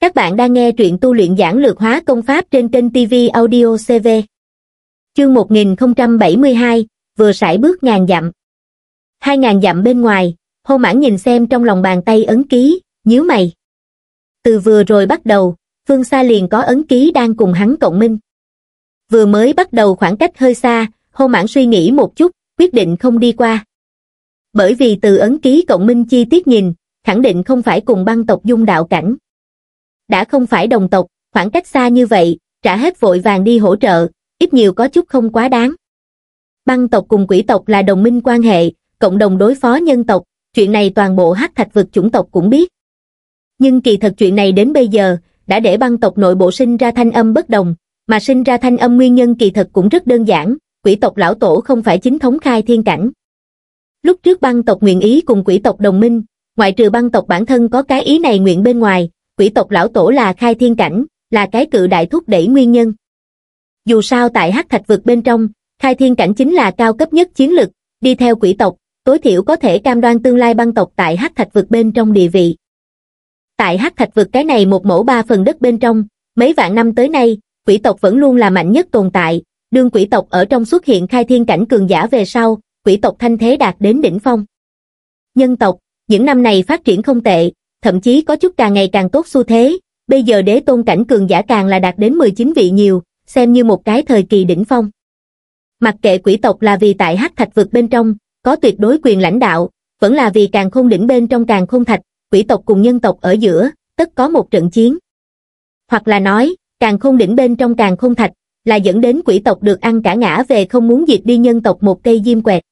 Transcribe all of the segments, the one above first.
Các bạn đang nghe truyện tu luyện giảng lược hóa công pháp trên kênh TV Audio CV. Chương 1072, vừa sải bước ngàn dặm. Hai ngàn dặm bên ngoài, hô mãn nhìn xem trong lòng bàn tay ấn ký, nhíu mày. Từ vừa rồi bắt đầu, phương xa liền có ấn ký đang cùng hắn cộng minh. Vừa mới bắt đầu khoảng cách hơi xa, hô mãn suy nghĩ một chút, quyết định không đi qua. Bởi vì từ ấn ký cộng minh chi tiết nhìn, khẳng định không phải cùng băng tộc dung đạo cảnh, đã không phải đồng tộc, khoảng cách xa như vậy, trả hết vội vàng đi hỗ trợ, ít nhiều có chút không quá đáng. Băng tộc cùng quỷ tộc là đồng minh quan hệ, cộng đồng đối phó nhân tộc, chuyện này toàn bộ hắc thạch vực chủng tộc cũng biết. Nhưng kỳ thật chuyện này đến bây giờ, đã để băng tộc nội bộ sinh ra thanh âm bất đồng, mà sinh ra thanh âm nguyên nhân kỳ thật cũng rất đơn giản, quỷ tộc lão tổ không phải chính thống khai thiên cảnh. Lúc trước băng tộc nguyện ý cùng quỷ tộc đồng minh, ngoại trừ băng tộc bản thân có cái ý này nguyện bên ngoài, quỷ tộc lão tổ là khai thiên cảnh, là cái cự đại thúc đẩy nguyên nhân. Dù sao tại hắc thạch vực bên trong, khai thiên cảnh chính là cao cấp nhất chiến lực, đi theo quỷ tộc, tối thiểu có thể cam đoan tương lai băng tộc tại hắc thạch vực bên trong địa vị. Tại hắc thạch vực cái này một mẫu ba phần đất bên trong, mấy vạn năm tới nay, quỷ tộc vẫn luôn là mạnh nhất tồn tại, đương quỷ tộc ở trong xuất hiện khai thiên cảnh cường giả về sau, quỷ tộc thanh thế đạt đến đỉnh phong. Nhân tộc, những năm này phát triển không tệ, thậm chí có chút càng ngày càng tốt xu thế, bây giờ đế tôn cảnh cường giả càng là đạt đến 19 vị nhiều, xem như một cái thời kỳ đỉnh phong. Mặc kệ quỷ tộc là vì tại hắc thạch vực bên trong, có tuyệt đối quyền lãnh đạo, vẫn là vì càng không đỉnh bên trong càng không thạch, quỷ tộc cùng nhân tộc ở giữa, tất có một trận chiến. Hoặc là nói, càng không đỉnh bên trong càng không thạch, là dẫn đến quỷ tộc được ăn cả ngã về không muốn diệt đi nhân tộc một cây diêm quẹt.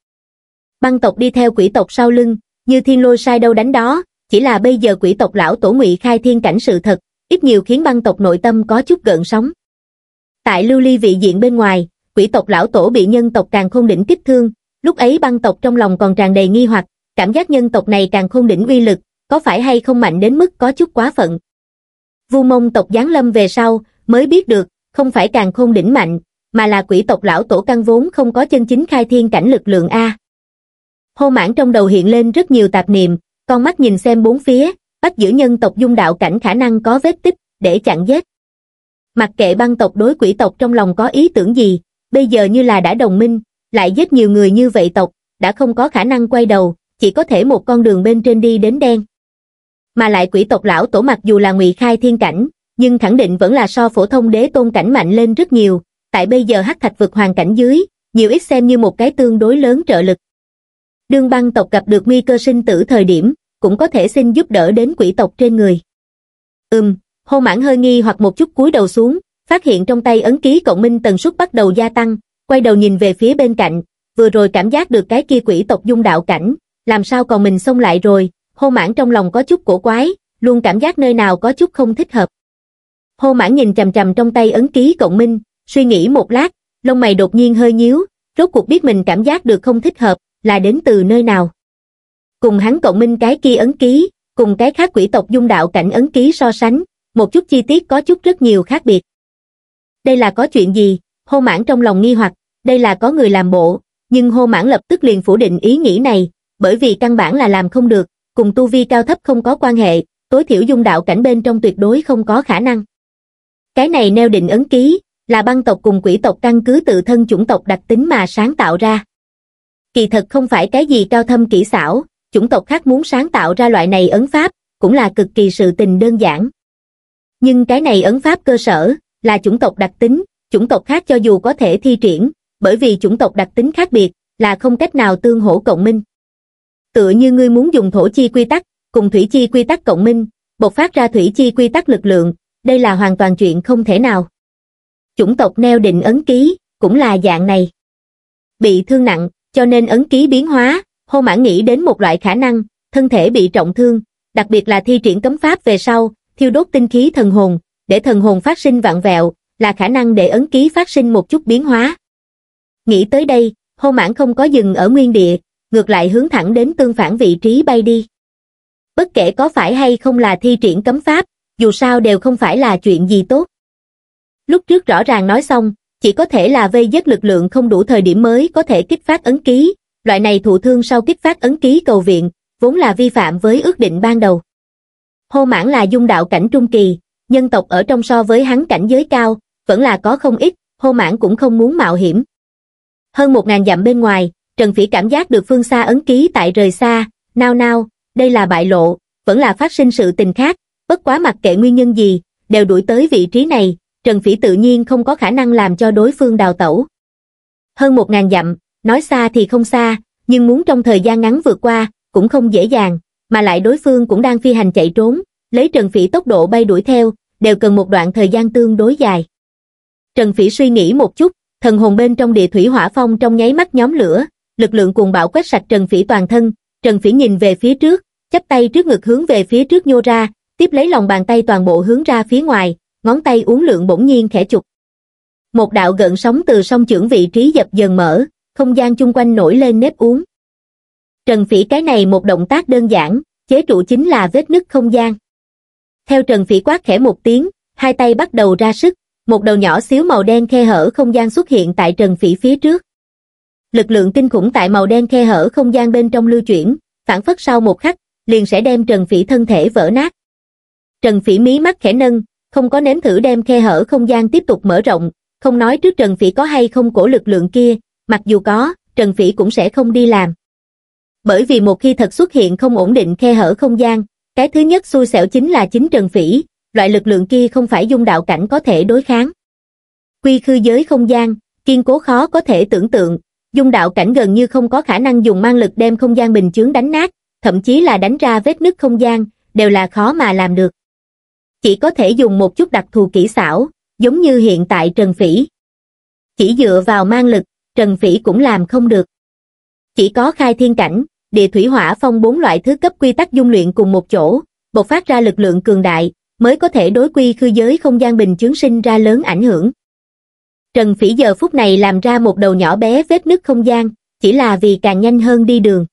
Băng tộc đi theo quỷ tộc sau lưng, như thiên lôi sai đâu đánh đó, chỉ là bây giờ quỷ tộc lão tổ ngụy khai thiên cảnh sự thật, ít nhiều khiến băng tộc nội tâm có chút gợn sóng. Tại lưu ly vị diện bên ngoài, quỷ tộc lão tổ bị nhân tộc càng không đỉnh kích thương, lúc ấy băng tộc trong lòng còn tràn đầy nghi hoặc, cảm giác nhân tộc này càng không đỉnh uy lực, có phải hay không mạnh đến mức có chút quá phận. Vu mông tộc giáng lâm về sau, mới biết được, không phải càng không đỉnh mạnh, mà là quỷ tộc lão tổ căn vốn không có chân chính khai thiên cảnh lực lượng A. Hô mãn trong đầu hiện lên rất nhiều tạp niệm, con mắt nhìn xem bốn phía bắt giữ nhân tộc dung đạo cảnh khả năng có vết tích để chặn giết mặc kệ băng tộc đối quỷ tộc trong lòng có ý tưởng gì bây giờ như là đã đồng minh lại giết nhiều người như vậy tộc đã không có khả năng quay đầu chỉ có thể một con đường bên trên đi đến đen mà lại quỷ tộc lão tổ mặc dù là ngụy khai thiên cảnh nhưng khẳng định vẫn là so phổ thông đế tôn cảnh mạnh lên rất nhiều tại bây giờ hắc thạch vực hoàn cảnh dưới nhiều ít xem như một cái tương đối lớn trợ lực đương băng tộc gặp được nguy cơ sinh tử thời điểm cũng có thể xin giúp đỡ đến quỷ tộc trên người. Ừm, hô mãn hơi nghi hoặc một chút cúi đầu xuống, phát hiện trong tay ấn ký cộng minh tần suất bắt đầu gia tăng, quay đầu nhìn về phía bên cạnh, vừa rồi cảm giác được cái kia quỷ tộc dung đạo cảnh, làm sao còn mình xông lại rồi, hô mãn trong lòng có chút cổ quái, luôn cảm giác nơi nào có chút không thích hợp. Hô mãn nhìn chầm chầm trong tay ấn ký cộng minh, suy nghĩ một lát, lông mày đột nhiên hơi nhíu, rốt cuộc biết mình cảm giác được không thích hợp, là đến từ nơi nào cùng hắn cộng minh cái kia ấn ký, cùng cái khác quỷ tộc dung đạo cảnh ấn ký so sánh, một chút chi tiết có chút rất nhiều khác biệt. Đây là có chuyện gì? Hô mãn trong lòng nghi hoặc, đây là có người làm bộ, nhưng hô mãn lập tức liền phủ định ý nghĩ này, bởi vì căn bản là làm không được, cùng tu vi cao thấp không có quan hệ, tối thiểu dung đạo cảnh bên trong tuyệt đối không có khả năng. Cái này neo định ấn ký, là băng tộc cùng quỷ tộc căn cứ tự thân chủng tộc đặc tính mà sáng tạo ra. Kỳ thật không phải cái gì cao thâm kỹ xảo, chủng tộc khác muốn sáng tạo ra loại này ấn pháp, cũng là cực kỳ sự tình đơn giản. Nhưng cái này ấn pháp cơ sở, là chủng tộc đặc tính, chủng tộc khác cho dù có thể thi triển, bởi vì chủng tộc đặc tính khác biệt, là không cách nào tương hỗ cộng minh. Tựa như ngươi muốn dùng thổ chi quy tắc, cùng thủy chi quy tắc cộng minh, bộc phát ra thủy chi quy tắc lực lượng, đây là hoàn toàn chuyện không thể nào. Chủng tộc neo định ấn ký, cũng là dạng này. Bị thương nặng, cho nên ấn ký biến hóa, Hô mãn nghĩ đến một loại khả năng, thân thể bị trọng thương, đặc biệt là thi triển cấm pháp về sau, thiêu đốt tinh khí thần hồn, để thần hồn phát sinh vạn vẹo, là khả năng để ấn ký phát sinh một chút biến hóa. Nghĩ tới đây, hô mãn không có dừng ở nguyên địa, ngược lại hướng thẳng đến tương phản vị trí bay đi. Bất kể có phải hay không là thi triển cấm pháp, dù sao đều không phải là chuyện gì tốt. Lúc trước rõ ràng nói xong, chỉ có thể là vây giết lực lượng không đủ thời điểm mới có thể kích phát ấn ký, loại này thụ thương sau kích phát ấn ký cầu viện, vốn là vi phạm với ước định ban đầu. Hô mãn là dung đạo cảnh trung kỳ, nhân tộc ở trong so với hắn cảnh giới cao, vẫn là có không ít, hô mãn cũng không muốn mạo hiểm. Hơn một ngàn dặm bên ngoài, Trần Phỉ cảm giác được phương xa ấn ký tại rời xa, nao nao, đây là bại lộ, vẫn là phát sinh sự tình khác, bất quá mặc kệ nguyên nhân gì, đều đuổi tới vị trí này, Trần Phỉ tự nhiên không có khả năng làm cho đối phương đào tẩu. Hơn một ngàn dặm, nói xa thì không xa, nhưng muốn trong thời gian ngắn vượt qua, cũng không dễ dàng, mà lại đối phương cũng đang phi hành chạy trốn, lấy Trần Phỉ tốc độ bay đuổi theo, đều cần một đoạn thời gian tương đối dài. Trần Phỉ suy nghĩ một chút, thần hồn bên trong địa thủy hỏa phong trong nháy mắt nhóm lửa, lực lượng cuồng bạo quét sạch Trần Phỉ toàn thân, Trần Phỉ nhìn về phía trước, chắp tay trước ngực hướng về phía trước nhô ra, tiếp lấy lòng bàn tay toàn bộ hướng ra phía ngoài, ngón tay uốn lượn bỗng nhiên khẽ chụp. Một đạo gợn sóng từ sông trưởng vị trí dập dần mở, không gian chung quanh nổi lên nếp uống. Trần Phỉ cái này một động tác đơn giản, chế trụ chính là vết nứt không gian. Theo Trần Phỉ quát khẽ một tiếng, hai tay bắt đầu ra sức, một đầu nhỏ xíu màu đen khe hở không gian xuất hiện tại Trần Phỉ phía trước. Lực lượng kinh khủng tại màu đen khe hở không gian bên trong lưu chuyển, phản phất sau một khắc, liền sẽ đem Trần Phỉ thân thể vỡ nát. Trần Phỉ mí mắt khẽ nâng, không có nếm thử đem khe hở không gian tiếp tục mở rộng, không nói trước Trần Phỉ có hay không cổ lực lượng kia, mặc dù có, Trần Phỉ cũng sẽ không đi làm. Bởi vì một khi thật xuất hiện không ổn định khe hở không gian, cái thứ nhất xui xẻo chính là chính Trần Phỉ, loại lực lượng kia không phải dung đạo cảnh có thể đối kháng. Quy khư giới không gian, kiên cố khó có thể tưởng tượng, dung đạo cảnh gần như không có khả năng dùng mang lực đem không gian bình chướng đánh nát, thậm chí là đánh ra vết nứt không gian, đều là khó mà làm được. Chỉ có thể dùng một chút đặc thù kỹ xảo, giống như hiện tại Trần Phỉ. Chỉ dựa vào mang lực, Trần Phỉ cũng làm không được. Chỉ có khai thiên cảnh, địa thủy hỏa phong bốn loại thứ cấp quy tắc dung luyện cùng một chỗ, bộc phát ra lực lượng cường đại, mới có thể đối quy khư giới không gian bình chứng sinh ra lớn ảnh hưởng. Trần Phỉ giờ phút này làm ra một đầu nhỏ bé vết nứt không gian, chỉ là vì càng nhanh hơn đi đường.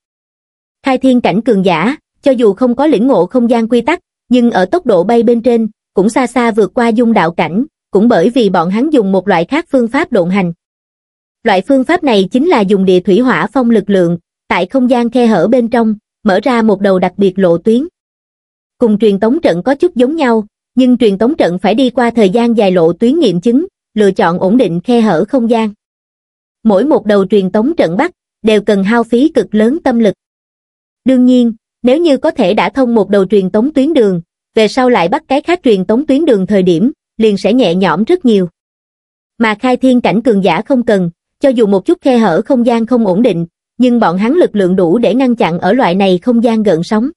Khai thiên cảnh cường giả, cho dù không có lĩnh ngộ không gian quy tắc, nhưng ở tốc độ bay bên trên, cũng xa xa vượt qua dung đạo cảnh, cũng bởi vì bọn hắn dùng một loại khác phương pháp độn hành, loại phương pháp này chính là dùng địa thủy hỏa phong lực lượng, tại không gian khe hở bên trong, mở ra một đầu đặc biệt lộ tuyến. Cùng truyền tống trận có chút giống nhau, nhưng truyền tống trận phải đi qua thời gian dài lộ tuyến nghiệm chứng, lựa chọn ổn định khe hở không gian. Mỗi một đầu truyền tống trận bắt, đều cần hao phí cực lớn tâm lực. Đương nhiên, nếu như có thể đã thông một đầu truyền tống tuyến đường, về sau lại bắt cái khác truyền tống tuyến đường thời điểm, liền sẽ nhẹ nhõm rất nhiều. Mà khai thiên cảnh cường giả không cần, cho dù một chút khe hở không gian không ổn định, nhưng bọn hắn lực lượng đủ để ngăn chặn ở loại này không gian gợn sóng.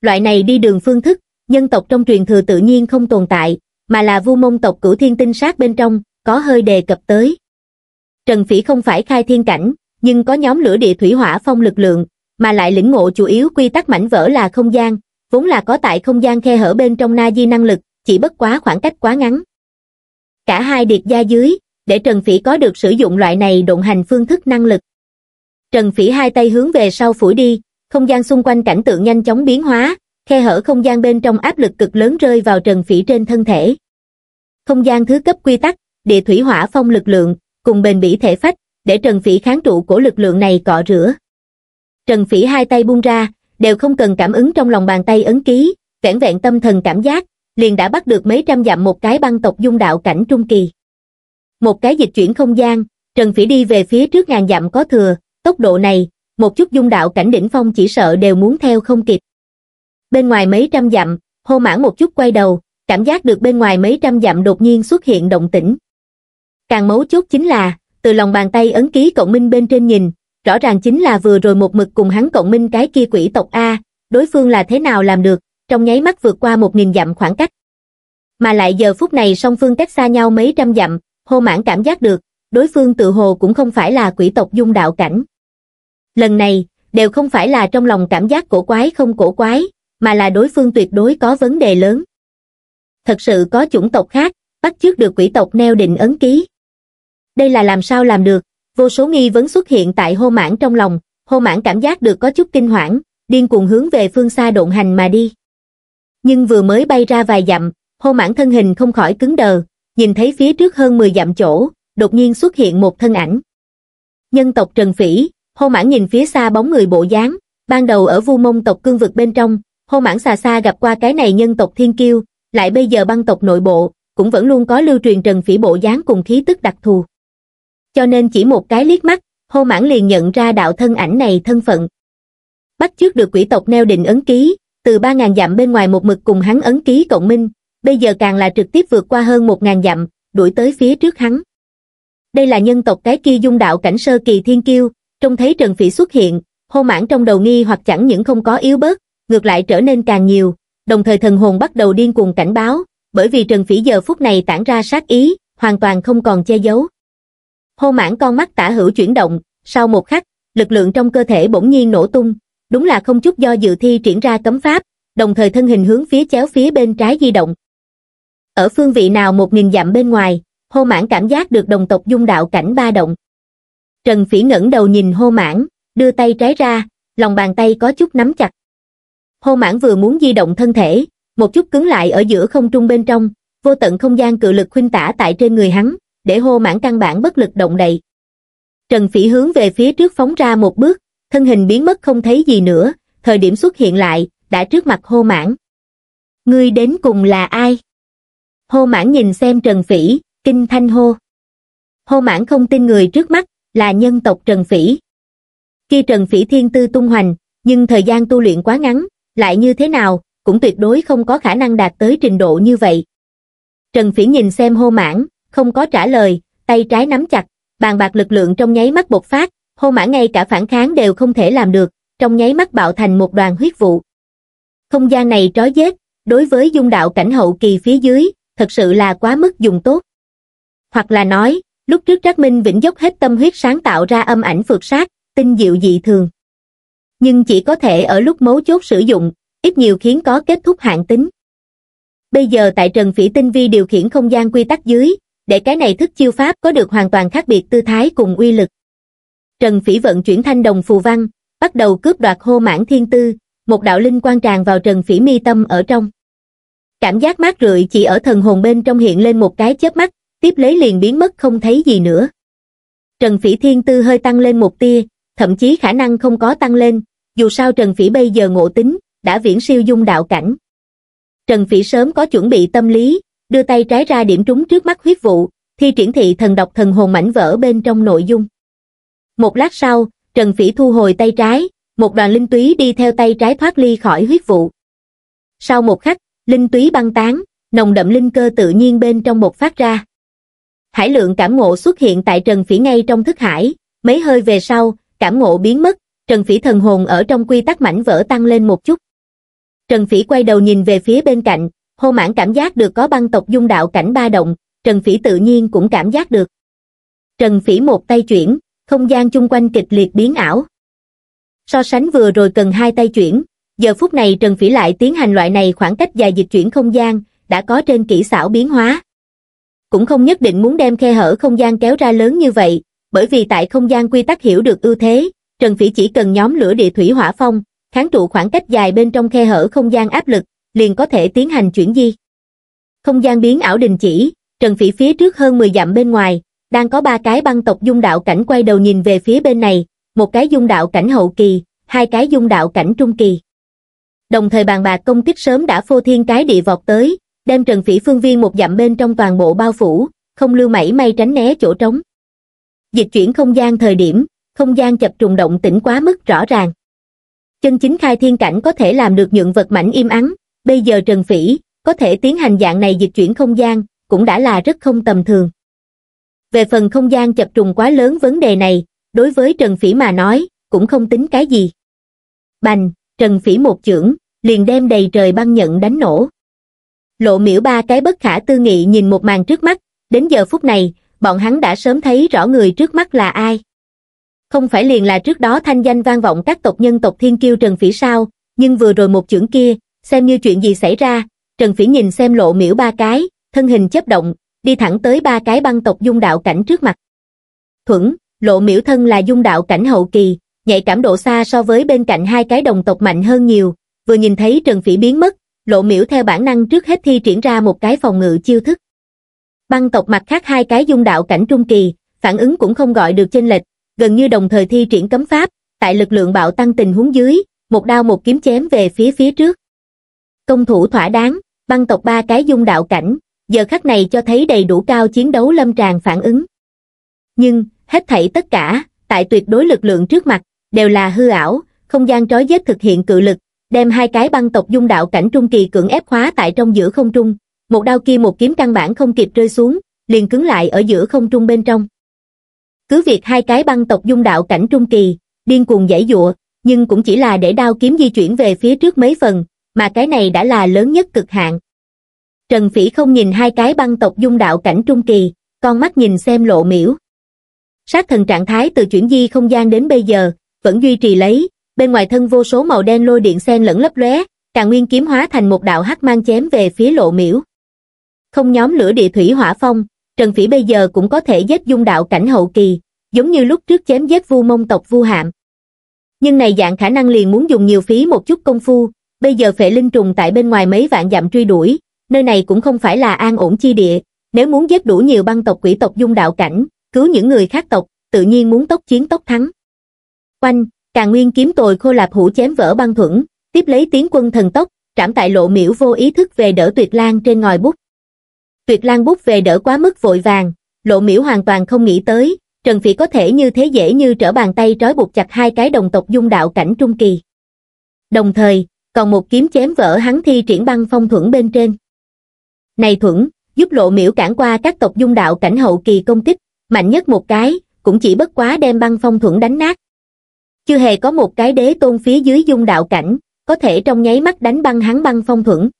Loại này đi đường phương thức, nhân tộc trong truyền thừa tự nhiên không tồn tại, mà là vu mông tộc cửu thiên tinh sát bên trong, có hơi đề cập tới. Trần Phỉ không phải khai thiên cảnh, nhưng có nhóm lửa địa thủy hỏa phong lực lượng, mà lại lĩnh ngộ chủ yếu quy tắc mảnh vỡ là không gian, vốn là có tại không gian khe hở bên trong na di năng lực, chỉ bất quá khoảng cách quá ngắn. Cả hai điệt gia dưới, để Trần Phỉ có được sử dụng loại này độn hành phương thức năng lực. Trần Phỉ hai tay hướng về sau phủi đi, không gian xung quanh cảnh tượng nhanh chóng biến hóa, khe hở không gian bên trong áp lực cực lớn rơi vào Trần Phỉ trên thân thể. Không gian thứ cấp quy tắc, địa thủy hỏa phong lực lượng, cùng bền bỉ thể phách, để Trần Phỉ kháng trụ của lực lượng này cọ rửa. Trần Phỉ hai tay buông ra, đều không cần cảm ứng trong lòng bàn tay ấn ký, vẻn vẹn tâm thần cảm giác, liền đã bắt được mấy trăm dặm một cái băng tộc dung đạo cảnh trung kỳ một cái dịch chuyển không gian, Trần Phỉ đi về phía trước ngàn dặm có thừa, tốc độ này, một chút dung đạo cảnh đỉnh phong chỉ sợ đều muốn theo không kịp. Bên ngoài mấy trăm dặm, hô mãn một chút quay đầu, cảm giác được bên ngoài mấy trăm dặm đột nhiên xuất hiện động tĩnh. Càng mấu chốt chính là, từ lòng bàn tay ấn ký cộng minh bên trên nhìn, rõ ràng chính là vừa rồi một mực cùng hắn cộng minh cái kia quỷ tộc A, đối phương là thế nào làm được, trong nháy mắt vượt qua một nghìn dặm khoảng cách. Mà lại giờ phút này song phương cách xa nhau mấy trăm dặm, hô mãn cảm giác được, đối phương tự hồ cũng không phải là quỷ tộc dung đạo cảnh. Lần này, đều không phải là trong lòng cảm giác cổ quái không cổ quái, mà là đối phương tuyệt đối có vấn đề lớn. Thật sự có chủng tộc khác, bắt chước được quỷ tộc neo định ấn ký. Đây là làm sao làm được, vô số nghi vấn xuất hiện tại hô mãn trong lòng, hô mãn cảm giác được có chút kinh hoảng, điên cuồng hướng về phương xa độn hành mà đi. Nhưng vừa mới bay ra vài dặm, hô mãn thân hình không khỏi cứng đờ, nhìn thấy phía trước hơn 10 dặm chỗ, đột nhiên xuất hiện một thân ảnh. Nhân tộc Trần Phỉ, hô mãn nhìn phía xa bóng người bộ dáng, ban đầu ở vu mông tộc cương vực bên trong, hô mãn xà xa gặp qua cái này nhân tộc thiên kiêu, lại bây giờ băng tộc nội bộ, cũng vẫn luôn có lưu truyền Trần Phỉ bộ dáng cùng khí tức đặc thù. Cho nên chỉ một cái liếc mắt, hô mãn liền nhận ra đạo thân ảnh này thân phận. Bắt trước được quỷ tộc neo định ấn ký, từ 3.000 dặm bên ngoài một mực cùng hắn ấn ký cộng minh, bây giờ càng là trực tiếp vượt qua hơn một ngàn dặm, đuổi tới phía trước hắn. Đây là nhân tộc cái kia dung đạo cảnh sơ kỳ thiên kiêu, trông thấy Trần Phỉ xuất hiện, hô mãn trong đầu nghi hoặc chẳng những không có yếu bớt, ngược lại trở nên càng nhiều, đồng thời thần hồn bắt đầu điên cuồng cảnh báo, bởi vì Trần Phỉ giờ phút này tản ra sát ý, hoàn toàn không còn che giấu. Hô mãn con mắt tả hữu chuyển động, sau một khắc, lực lượng trong cơ thể bỗng nhiên nổ tung, đúng là không chút do dự thi triển ra cấm pháp, đồng thời thân hình hướng phía chéo phía bên trái di động, ở phương vị nào một nghìn dặm bên ngoài hô mãn cảm giác được đồng tộc dung đạo cảnh ba động trần phỉ ngẩng đầu nhìn hô mãn đưa tay trái ra lòng bàn tay có chút nắm chặt hô mãn vừa muốn di động thân thể một chút cứng lại ở giữa không trung bên trong vô tận không gian cự lực khuynh tả tại trên người hắn để hô mãn căn bản bất lực động đậy trần phỉ hướng về phía trước phóng ra một bước thân hình biến mất không thấy gì nữa thời điểm xuất hiện lại đã trước mặt hô mãn ngươi đến cùng là ai Hô mãn nhìn xem Trần Phỉ, kinh thanh hô. Hô mãn không tin người trước mắt, là nhân tộc Trần Phỉ. Khi Trần Phỉ thiên tư tung hoành, nhưng thời gian tu luyện quá ngắn, lại như thế nào, cũng tuyệt đối không có khả năng đạt tới trình độ như vậy. Trần Phỉ nhìn xem hô mãn, không có trả lời, tay trái nắm chặt, bàn bạc lực lượng trong nháy mắt bộc phát, hô mãn ngay cả phản kháng đều không thể làm được, trong nháy mắt bạo thành một đoàn huyết vụ. Không gian này trói dết, đối với dung đạo cảnh hậu kỳ phía dưới, thật sự là quá mức dùng tốt hoặc là nói lúc trước trác minh vĩnh dốc hết tâm huyết sáng tạo ra âm ảnh phượt sát tinh diệu dị thường nhưng chỉ có thể ở lúc mấu chốt sử dụng ít nhiều khiến có kết thúc hạn tính bây giờ tại trần phỉ tinh vi điều khiển không gian quy tắc dưới để cái này thức chiêu pháp có được hoàn toàn khác biệt tư thái cùng uy lực trần phỉ vận chuyển thanh đồng phù văn bắt đầu cướp đoạt hô mãn thiên tư một đạo linh quan tràn vào trần phỉ mi tâm ở trong cảm giác mát rượi chỉ ở thần hồn bên trong hiện lên một cái chớp mắt, tiếp lấy liền biến mất không thấy gì nữa. Trần Phỉ Thiên Tư hơi tăng lên một tia, thậm chí khả năng không có tăng lên, dù sao Trần Phỉ bây giờ ngộ tính, đã viễn siêu dung đạo cảnh. Trần Phỉ sớm có chuẩn bị tâm lý, đưa tay trái ra điểm trúng trước mắt huyết vụ, thi triển thị thần độc thần hồn mảnh vỡ bên trong nội dung. Một lát sau, Trần Phỉ thu hồi tay trái, một đoàn linh túy đi theo tay trái thoát ly khỏi huyết vụ. Sau một khắc, linh túy băng tán nồng đậm linh cơ tự nhiên bên trong một phát ra hải lượng cảm ngộ xuất hiện tại trần phỉ ngay trong thức hải mấy hơi về sau cảm ngộ biến mất trần phỉ thần hồn ở trong quy tắc mảnh vỡ tăng lên một chút trần phỉ quay đầu nhìn về phía bên cạnh hô mãn cảm giác được có băng tộc dung đạo cảnh ba động trần phỉ tự nhiên cũng cảm giác được trần phỉ một tay chuyển không gian chung quanh kịch liệt biến ảo so sánh vừa rồi cần hai tay chuyển giờ phút này Trần Phỉ lại tiến hành loại này khoảng cách dài dịch chuyển không gian, đã có trên kỹ xảo biến hóa. Cũng không nhất định muốn đem khe hở không gian kéo ra lớn như vậy, bởi vì tại không gian quy tắc hiểu được ưu thế, Trần Phỉ chỉ cần nhóm lửa địa thủy hỏa phong, kháng trụ khoảng cách dài bên trong khe hở không gian áp lực, liền có thể tiến hành chuyển di. Không gian biến ảo đình chỉ, Trần Phỉ phía trước hơn 10 dặm bên ngoài, đang có ba cái băng tộc dung đạo cảnh quay đầu nhìn về phía bên này, một cái dung đạo cảnh hậu kỳ, hai cái dung đạo cảnh trung kỳ đồng thời bàn bạc công kích sớm đã phô thiên cái địa vọt tới, đem Trần Phỉ phương viên một dặm bên trong toàn bộ bao phủ, không lưu mảy may tránh né chỗ trống. Dịch chuyển không gian thời điểm, không gian chập trùng động tĩnh quá mức rõ ràng. Chân chính khai thiên cảnh có thể làm được nhượng vật mảnh im ắng, bây giờ Trần Phỉ có thể tiến hành dạng này dịch chuyển không gian, cũng đã là rất không tầm thường. Về phần không gian chập trùng quá lớn vấn đề này, đối với Trần Phỉ mà nói, cũng không tính cái gì. Bành, Trần Phỉ một chưởng, liền đem đầy trời băng nhận đánh nổ. Lộ miễu ba cái bất khả tư nghị nhìn một màn trước mắt, đến giờ phút này, bọn hắn đã sớm thấy rõ người trước mắt là ai. Không phải liền là trước đó thanh danh vang vọng các tộc nhân tộc thiên kiêu Trần Phỉ sao, nhưng vừa rồi một chưởng kia, xem như chuyện gì xảy ra, Trần Phỉ nhìn xem lộ miễu ba cái, thân hình chấp động, đi thẳng tới ba cái băng tộc dung đạo cảnh trước mặt. Thuẫn, lộ miễu thân là dung đạo cảnh hậu kỳ, nhạy cảm độ xa so với bên cạnh hai cái đồng tộc mạnh hơn nhiều, vừa nhìn thấy Trần Phỉ biến mất, lộ miễu theo bản năng trước hết thi triển ra một cái phòng ngự chiêu thức. Băng tộc mặt khác hai cái dung đạo cảnh trung kỳ, phản ứng cũng không gọi được chênh lệch, gần như đồng thời thi triển cấm pháp, tại lực lượng bạo tăng tình huống dưới, một đao một kiếm chém về phía phía trước. Công thủ thỏa đáng, băng tộc ba cái dung đạo cảnh, giờ khắc này cho thấy đầy đủ cao chiến đấu lâm tràng phản ứng. Nhưng, hết thảy tất cả, tại tuyệt đối lực lượng trước mặt, đều là hư ảo, không gian trói giết thực hiện cự lực, đem hai cái băng tộc dung đạo cảnh trung kỳ cưỡng ép khóa tại trong giữa không trung, một đao kia một kiếm căn bản không kịp rơi xuống, liền cứng lại ở giữa không trung bên trong. Cứ việc hai cái băng tộc dung đạo cảnh trung kỳ, điên cuồng giải dụa, nhưng cũng chỉ là để đao kiếm di chuyển về phía trước mấy phần, mà cái này đã là lớn nhất cực hạn. Trần Phỉ không nhìn hai cái băng tộc dung đạo cảnh trung kỳ, con mắt nhìn xem lộ miểu Sát thần trạng thái từ chuyển di không gian đến bây giờ, vẫn duy trì lấy, bên ngoài thân vô số màu đen lôi điện xen lẫn lấp lóe, càng nguyên kiếm hóa thành một đạo hắc mang chém về phía lộ miễu. Không nhóm lửa địa thủy hỏa phong, Trần Phỉ bây giờ cũng có thể giết dung đạo cảnh hậu kỳ, giống như lúc trước chém giết vu mông tộc vu hạm. Nhưng này dạng khả năng liền muốn dùng nhiều phí một chút công phu, bây giờ phệ linh trùng tại bên ngoài mấy vạn dặm truy đuổi, nơi này cũng không phải là an ổn chi địa, nếu muốn giết đủ nhiều băng tộc quỷ tộc dung đạo cảnh, cứu những người khác tộc, tự nhiên muốn tốc chiến tốc thắng. Quanh, càng nguyên kiếm tồi khô lạp hủ chém vỡ băng thuẫn tiếp lấy tiến quân thần tốc trảm tại lộ miễu vô ý thức về đỡ tuyệt lan trên ngòi bút tuyệt lan bút về đỡ quá mức vội vàng lộ miễu hoàn toàn không nghĩ tới trần phỉ có thể như thế dễ như trở bàn tay trói buộc chặt hai cái đồng tộc dung đạo cảnh trung kỳ đồng thời còn một kiếm chém vỡ hắn thi triển băng phong thuẫn bên trên này thuẫn giúp lộ miễu cản qua các tộc dung đạo cảnh hậu kỳ công kích mạnh nhất một cái cũng chỉ bất quá đem băng phong thuẫn đánh nát chưa hề có một cái đế tôn phía dưới dung đạo cảnh có thể trong nháy mắt đánh băng hắn băng phong thuẫn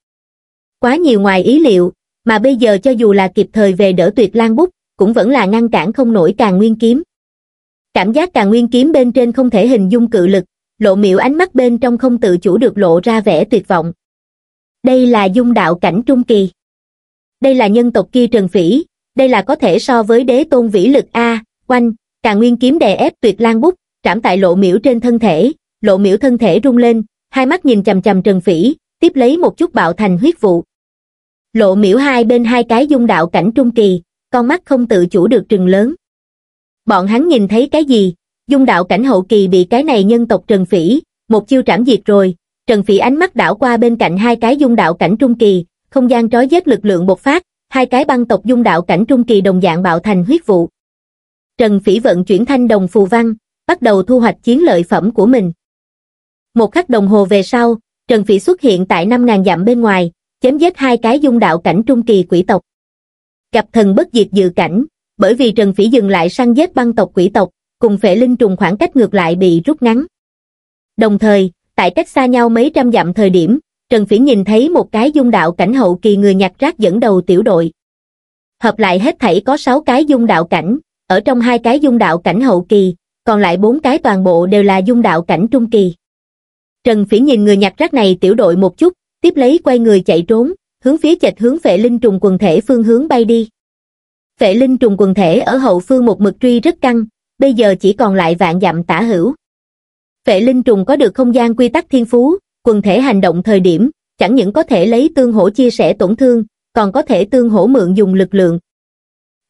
quá nhiều ngoài ý liệu mà bây giờ cho dù là kịp thời về đỡ tuyệt lan bút cũng vẫn là ngăn cản không nổi càng nguyên kiếm cảm giác càng nguyên kiếm bên trên không thể hình dung cự lực lộ miệu ánh mắt bên trong không tự chủ được lộ ra vẻ tuyệt vọng đây là dung đạo cảnh trung kỳ đây là nhân tộc kia trần phỉ đây là có thể so với đế tôn vĩ lực a quanh càng nguyên kiếm đè ép tuyệt lan bút trảm tại lộ miễu trên thân thể, lộ miễu thân thể rung lên, hai mắt nhìn chầm chầm Trần Phỉ, tiếp lấy một chút bạo thành huyết vụ. Lộ miễu hai bên hai cái dung đạo cảnh trung kỳ, con mắt không tự chủ được trừng lớn. Bọn hắn nhìn thấy cái gì, dung đạo cảnh hậu kỳ bị cái này nhân tộc Trần Phỉ, một chiêu trảm diệt rồi, Trần Phỉ ánh mắt đảo qua bên cạnh hai cái dung đạo cảnh trung kỳ, không gian trói giết lực lượng bộc phát, hai cái băng tộc dung đạo cảnh trung kỳ đồng dạng bạo thành huyết vụ. Trần Phỉ vận chuyển thanh đồng phù văn, bắt đầu thu hoạch chiến lợi phẩm của mình. Một khắc đồng hồ về sau, Trần Phỉ xuất hiện tại 5.000 dặm bên ngoài, chém giết hai cái dung đạo cảnh trung kỳ quỷ tộc. Gặp thần bất diệt dự cảnh, bởi vì Trần Phỉ dừng lại săn giết băng tộc quỷ tộc, cùng phệ linh trùng khoảng cách ngược lại bị rút ngắn. Đồng thời, tại cách xa nhau mấy trăm dặm thời điểm, Trần Phỉ nhìn thấy một cái dung đạo cảnh hậu kỳ người nhặt rác dẫn đầu tiểu đội. Hợp lại hết thảy có 6 cái dung đạo cảnh, ở trong hai cái dung đạo cảnh hậu kỳ, còn lại bốn cái toàn bộ đều là dung đạo cảnh trung kỳ. Trần Phỉ nhìn người nhặt rác này tiểu đội một chút, tiếp lấy quay người chạy trốn, hướng phía chạch hướng vệ linh trùng quần thể phương hướng bay đi. vệ linh trùng quần thể ở hậu phương một mực truy rất căng, bây giờ chỉ còn lại vạn dặm tả hữu. vệ linh trùng có được không gian quy tắc thiên phú, quần thể hành động thời điểm, chẳng những có thể lấy tương hỗ chia sẻ tổn thương, còn có thể tương hỗ mượn dùng lực lượng,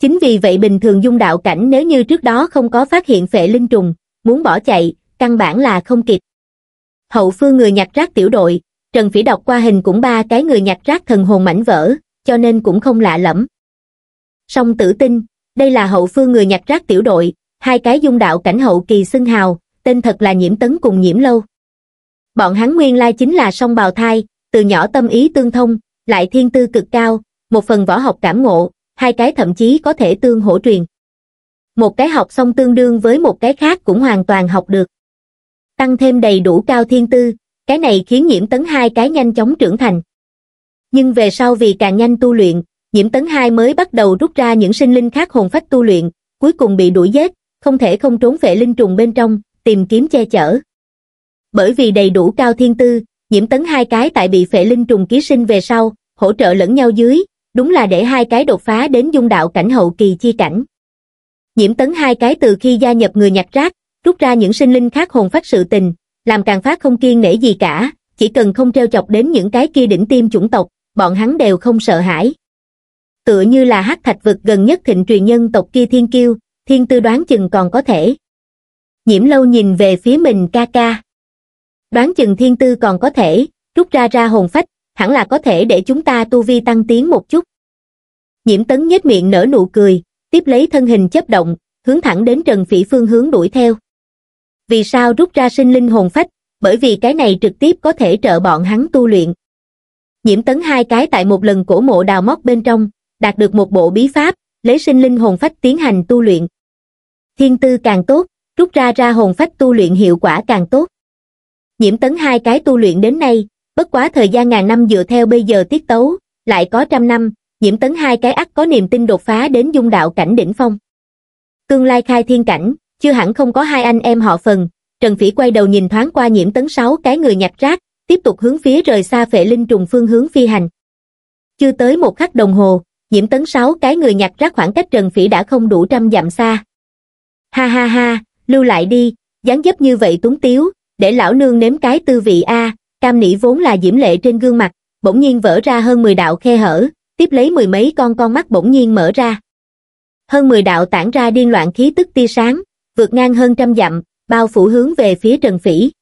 Chính vì vậy bình thường dung đạo cảnh nếu như trước đó không có phát hiện phệ linh trùng, muốn bỏ chạy, căn bản là không kịp. Hậu phương người nhặt rác tiểu đội, Trần Phỉ đọc qua hình cũng ba cái người nhặt rác thần hồn mảnh vỡ, cho nên cũng không lạ lẫm. Song tử tinh, đây là hậu phương người nhặt rác tiểu đội, hai cái dung đạo cảnh hậu kỳ xưng hào, tên thật là nhiễm tấn cùng nhiễm lâu. Bọn hắn nguyên lai chính là song bào thai, từ nhỏ tâm ý tương thông, lại thiên tư cực cao, một phần võ học cảm ngộ, hai cái thậm chí có thể tương hỗ truyền. Một cái học xong tương đương với một cái khác cũng hoàn toàn học được. Tăng thêm đầy đủ cao thiên tư, cái này khiến nhiễm tấn hai cái nhanh chóng trưởng thành. Nhưng về sau vì càng nhanh tu luyện, nhiễm tấn hai mới bắt đầu rút ra những sinh linh khác hồn phách tu luyện, cuối cùng bị đuổi giết, không thể không trốn về linh trùng bên trong, tìm kiếm che chở. Bởi vì đầy đủ cao thiên tư, nhiễm tấn hai cái tại bị phệ linh trùng ký sinh về sau, hỗ trợ lẫn nhau dưới, đúng là để hai cái đột phá đến dung đạo cảnh hậu kỳ chi cảnh. Nhiễm tấn hai cái từ khi gia nhập người nhặt rác, rút ra những sinh linh khác hồn phát sự tình, làm càng phát không kiên nể gì cả, chỉ cần không treo chọc đến những cái kia đỉnh tiêm chủng tộc, bọn hắn đều không sợ hãi. Tựa như là hắc thạch vực gần nhất thịnh truyền nhân tộc kia thiên kiêu, thiên tư đoán chừng còn có thể. Nhiễm lâu nhìn về phía mình ca ca. Đoán chừng thiên tư còn có thể, rút ra ra hồn phách, hẳn là có thể để chúng ta tu vi tăng tiến một chút. Nhiễm tấn nhếch miệng nở nụ cười, tiếp lấy thân hình chấp động, hướng thẳng đến Trần Phỉ phương hướng đuổi theo. Vì sao rút ra sinh linh hồn phách? Bởi vì cái này trực tiếp có thể trợ bọn hắn tu luyện. Nhiễm tấn hai cái tại một lần cổ mộ đào móc bên trong, đạt được một bộ bí pháp, lấy sinh linh hồn phách tiến hành tu luyện. Thiên tư càng tốt, rút ra ra hồn phách tu luyện hiệu quả càng tốt. Nhiễm tấn hai cái tu luyện đến nay, bất quá thời gian ngàn năm dựa theo bây giờ tiết tấu lại có trăm năm nhiễm tấn hai cái ắt có niềm tin đột phá đến dung đạo cảnh đỉnh phong tương lai khai thiên cảnh chưa hẳn không có hai anh em họ phần trần phỉ quay đầu nhìn thoáng qua nhiễm tấn sáu cái người nhặt rác tiếp tục hướng phía rời xa phệ linh trùng phương hướng phi hành chưa tới một khắc đồng hồ nhiễm tấn sáu cái người nhặt rác khoảng cách trần phỉ đã không đủ trăm dặm xa ha ha ha lưu lại đi dáng dấp như vậy túng tiếu để lão nương nếm cái tư vị a cam nỉ vốn là diễm lệ trên gương mặt, bỗng nhiên vỡ ra hơn 10 đạo khe hở, tiếp lấy mười mấy con con mắt bỗng nhiên mở ra. Hơn 10 đạo tản ra điên loạn khí tức tia sáng, vượt ngang hơn trăm dặm, bao phủ hướng về phía Trần Phỉ.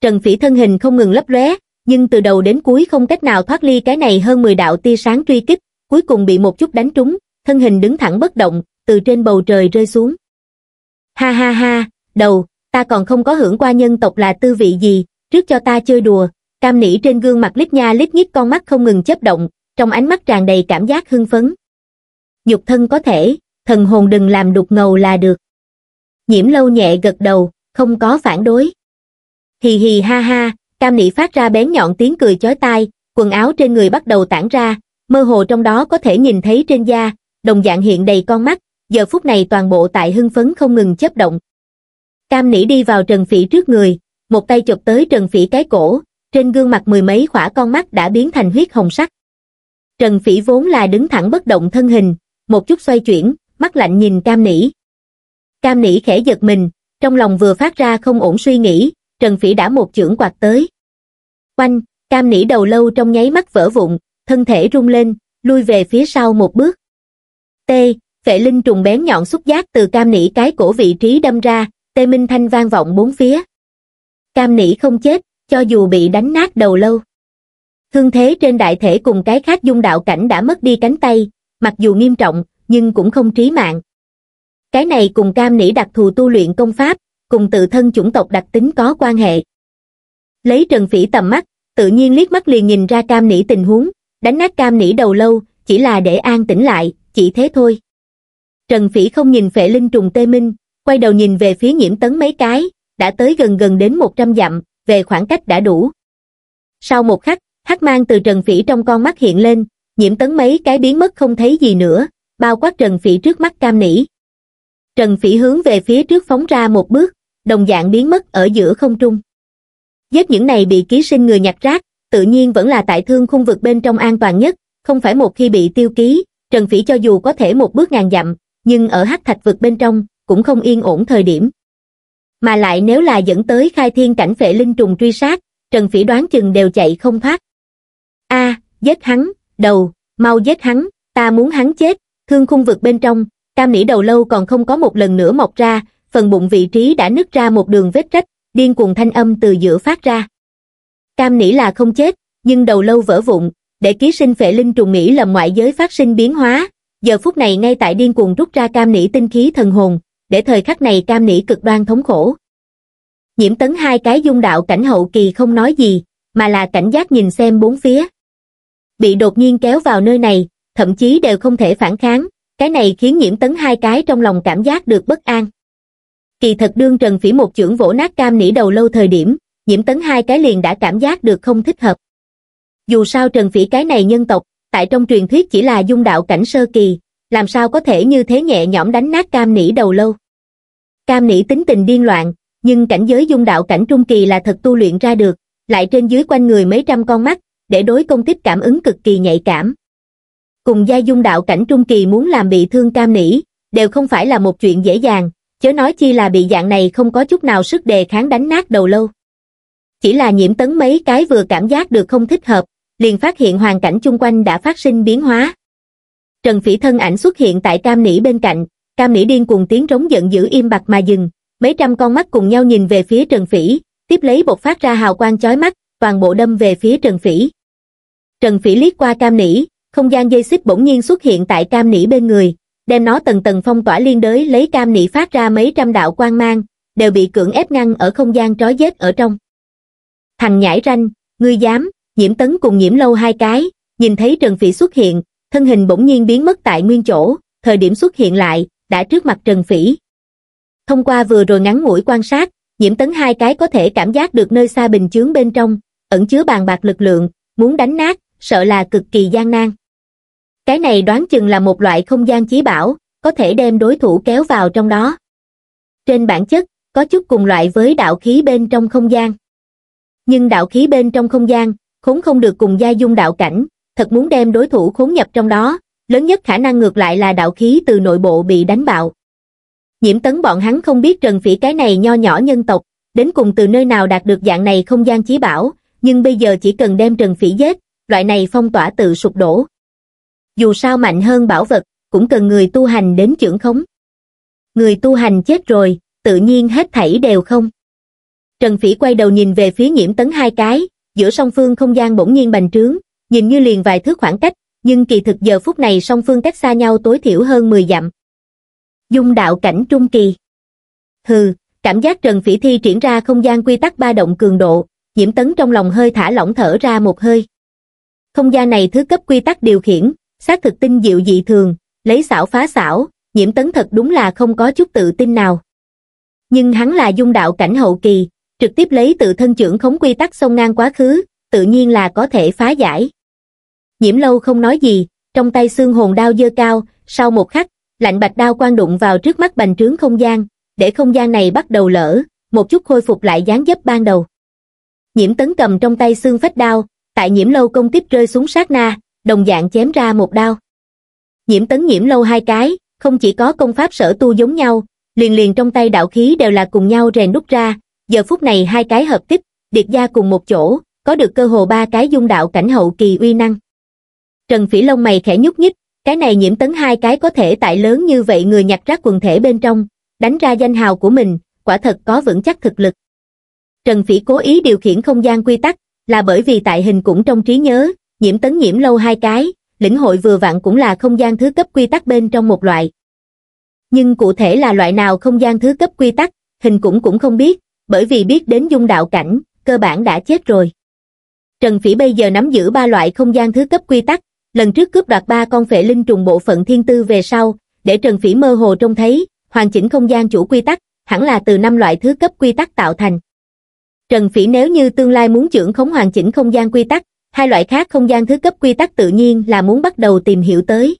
Trần Phỉ thân hình không ngừng lấp lóe, nhưng từ đầu đến cuối không cách nào thoát ly cái này hơn 10 đạo tia sáng truy kích, cuối cùng bị một chút đánh trúng, thân hình đứng thẳng bất động, từ trên bầu trời rơi xuống. Ha ha ha, đầu, ta còn không có hưởng qua nhân tộc là tư vị gì, trước cho ta chơi đùa cam nỉ trên gương mặt lít nha lít nhít con mắt không ngừng chớp động trong ánh mắt tràn đầy cảm giác hưng phấn nhục thân có thể thần hồn đừng làm đục ngầu là được nhiễm lâu nhẹ gật đầu không có phản đối hì hì ha ha cam nỉ phát ra bén nhọn tiếng cười chói tai quần áo trên người bắt đầu tản ra mơ hồ trong đó có thể nhìn thấy trên da đồng dạng hiện đầy con mắt giờ phút này toàn bộ tại hưng phấn không ngừng chớp động cam nỉ đi vào trần phỉ trước người một tay chụp tới Trần Phỉ cái cổ, trên gương mặt mười mấy khỏa con mắt đã biến thành huyết hồng sắc. Trần Phỉ vốn là đứng thẳng bất động thân hình, một chút xoay chuyển, mắt lạnh nhìn Cam Nỉ. Cam Nỉ khẽ giật mình, trong lòng vừa phát ra không ổn suy nghĩ, Trần Phỉ đã một chưởng quạt tới. Quanh, Cam Nỉ đầu lâu trong nháy mắt vỡ vụn, thân thể rung lên, lui về phía sau một bước. tê vệ linh trùng bén nhọn xúc giác từ Cam Nỉ cái cổ vị trí đâm ra, tê minh thanh vang vọng bốn phía cam nỉ không chết, cho dù bị đánh nát đầu lâu. Thương thế trên đại thể cùng cái khác dung đạo cảnh đã mất đi cánh tay, mặc dù nghiêm trọng, nhưng cũng không trí mạng. Cái này cùng cam nỉ đặc thù tu luyện công pháp, cùng tự thân chủng tộc đặc tính có quan hệ. Lấy Trần Phỉ tầm mắt, tự nhiên liếc mắt liền nhìn ra cam nỉ tình huống, đánh nát cam nỉ đầu lâu, chỉ là để an tĩnh lại, chỉ thế thôi. Trần Phỉ không nhìn phệ linh trùng tê minh, quay đầu nhìn về phía nhiễm tấn mấy cái, đã tới gần gần đến 100 dặm, về khoảng cách đã đủ. Sau một khắc, hắc mang từ Trần Phỉ trong con mắt hiện lên, nhiễm tấn mấy cái biến mất không thấy gì nữa, bao quát Trần Phỉ trước mắt cam nỉ. Trần Phỉ hướng về phía trước phóng ra một bước, đồng dạng biến mất ở giữa không trung. Giết những này bị ký sinh người nhặt rác, tự nhiên vẫn là tại thương khung vực bên trong an toàn nhất, không phải một khi bị tiêu ký, Trần Phỉ cho dù có thể một bước ngàn dặm, nhưng ở hắc thạch vực bên trong, cũng không yên ổn thời điểm mà lại nếu là dẫn tới khai thiên cảnh phệ linh trùng truy sát, Trần Phỉ đoán chừng đều chạy không thoát. A, giết hắn, đầu, mau giết hắn, ta muốn hắn chết, thương khung vực bên trong, cam nỉ đầu lâu còn không có một lần nữa mọc ra, phần bụng vị trí đã nứt ra một đường vết rách, điên cuồng thanh âm từ giữa phát ra. Cam nỉ là không chết, nhưng đầu lâu vỡ vụn, để ký sinh phệ linh trùng Mỹ lầm ngoại giới phát sinh biến hóa, giờ phút này ngay tại điên cuồng rút ra cam nỉ tinh khí thần hồn, để thời khắc này cam nỉ cực đoan thống khổ. Nhiễm tấn hai cái dung đạo cảnh hậu kỳ không nói gì, mà là cảnh giác nhìn xem bốn phía. Bị đột nhiên kéo vào nơi này, thậm chí đều không thể phản kháng, cái này khiến nhiễm tấn hai cái trong lòng cảm giác được bất an. Kỳ thật đương Trần Phỉ một chưởng vỗ nát cam nỉ đầu lâu thời điểm, nhiễm tấn hai cái liền đã cảm giác được không thích hợp. Dù sao Trần Phỉ cái này nhân tộc, tại trong truyền thuyết chỉ là dung đạo cảnh sơ kỳ, làm sao có thể như thế nhẹ nhõm đánh nát cam nỉ đầu lâu. Cam nỉ tính tình điên loạn, nhưng cảnh giới dung đạo cảnh trung kỳ là thật tu luyện ra được, lại trên dưới quanh người mấy trăm con mắt, để đối công kích cảm ứng cực kỳ nhạy cảm. Cùng gia dung đạo cảnh trung kỳ muốn làm bị thương cam nỉ, đều không phải là một chuyện dễ dàng, chớ nói chi là bị dạng này không có chút nào sức đề kháng đánh nát đầu lâu. Chỉ là nhiễm tấn mấy cái vừa cảm giác được không thích hợp, liền phát hiện hoàn cảnh chung quanh đã phát sinh biến hóa, Trần Phỉ thân ảnh xuất hiện tại Cam Nỉ bên cạnh, Cam Nỉ điên cuồng tiếng trống giận dữ im bặt mà dừng, mấy trăm con mắt cùng nhau nhìn về phía Trần Phỉ, tiếp lấy bộc phát ra hào quang chói mắt, toàn bộ đâm về phía Trần Phỉ. Trần Phỉ liếc qua Cam Nỉ, không gian dây xích bỗng nhiên xuất hiện tại Cam Nỉ bên người, đem nó tầng tầng phong tỏa liên đới lấy Cam Nỉ phát ra mấy trăm đạo quang mang, đều bị cưỡng ép ngăn ở không gian trói giết ở trong. Thằng nhãi ranh, ngươi dám, nhiễm tấn cùng nhiễm lâu hai cái, nhìn thấy Trần Phỉ xuất hiện, thân hình bỗng nhiên biến mất tại nguyên chỗ, thời điểm xuất hiện lại, đã trước mặt Trần Phỉ. Thông qua vừa rồi ngắn mũi quan sát, nhiễm tấn hai cái có thể cảm giác được nơi xa bình chướng bên trong, ẩn chứa bàn bạc lực lượng, muốn đánh nát, sợ là cực kỳ gian nan. Cái này đoán chừng là một loại không gian chí bảo, có thể đem đối thủ kéo vào trong đó. Trên bản chất, có chút cùng loại với đạo khí bên trong không gian. Nhưng đạo khí bên trong không gian, khốn không được cùng gia dung đạo cảnh, thật muốn đem đối thủ khốn nhập trong đó, lớn nhất khả năng ngược lại là đạo khí từ nội bộ bị đánh bạo. Nhiễm tấn bọn hắn không biết Trần Phỉ cái này nho nhỏ nhân tộc, đến cùng từ nơi nào đạt được dạng này không gian chí bảo, nhưng bây giờ chỉ cần đem Trần Phỉ giết, loại này phong tỏa tự sụp đổ. Dù sao mạnh hơn bảo vật, cũng cần người tu hành đến trưởng khống. Người tu hành chết rồi, tự nhiên hết thảy đều không. Trần Phỉ quay đầu nhìn về phía nhiễm tấn hai cái, giữa song phương không gian bỗng nhiên bành trướng, nhìn như liền vài thước khoảng cách, nhưng kỳ thực giờ phút này song phương cách xa nhau tối thiểu hơn 10 dặm. Dung đạo cảnh trung kỳ. Hừ, cảm giác Trần Phỉ Thi triển ra không gian quy tắc ba động cường độ, nhiễm Tấn trong lòng hơi thả lỏng thở ra một hơi. Không gian này thứ cấp quy tắc điều khiển, xác thực tinh diệu dị thường, lấy xảo phá xảo, nhiễm Tấn thật đúng là không có chút tự tin nào. Nhưng hắn là dung đạo cảnh hậu kỳ, trực tiếp lấy tự thân trưởng khống quy tắc xông ngang quá khứ, tự nhiên là có thể phá giải. Nhiễm lâu không nói gì, trong tay xương hồn đao dơ cao, sau một khắc, lạnh bạch đao quang đụng vào trước mắt bành trướng không gian, để không gian này bắt đầu lỡ, một chút khôi phục lại dáng dấp ban đầu. Nhiễm tấn cầm trong tay xương phách đao, tại nhiễm lâu công tiếp rơi xuống sát na, đồng dạng chém ra một đao. Nhiễm tấn nhiễm lâu hai cái, không chỉ có công pháp sở tu giống nhau, liền liền trong tay đạo khí đều là cùng nhau rèn đúc ra, giờ phút này hai cái hợp tiếp, điệt gia cùng một chỗ, có được cơ hồ ba cái dung đạo cảnh hậu kỳ uy năng. Trần Phỉ lông mày khẽ nhúc nhích, cái này nhiễm tấn hai cái có thể tại lớn như vậy người nhặt rác quần thể bên trong, đánh ra danh hào của mình, quả thật có vững chắc thực lực. Trần Phỉ cố ý điều khiển không gian quy tắc, là bởi vì tại hình cũng trong trí nhớ, nhiễm tấn nhiễm lâu hai cái, lĩnh hội vừa vặn cũng là không gian thứ cấp quy tắc bên trong một loại. Nhưng cụ thể là loại nào không gian thứ cấp quy tắc, hình cũng cũng không biết, bởi vì biết đến dung đạo cảnh, cơ bản đã chết rồi. Trần Phỉ bây giờ nắm giữ ba loại không gian thứ cấp quy tắc, lần trước cướp đoạt ba con phệ linh trùng bộ phận thiên tư về sau, để Trần Phỉ mơ hồ trông thấy, hoàn chỉnh không gian chủ quy tắc, hẳn là từ năm loại thứ cấp quy tắc tạo thành. Trần Phỉ nếu như tương lai muốn trưởng khống hoàn chỉnh không gian quy tắc, hai loại khác không gian thứ cấp quy tắc tự nhiên là muốn bắt đầu tìm hiểu tới.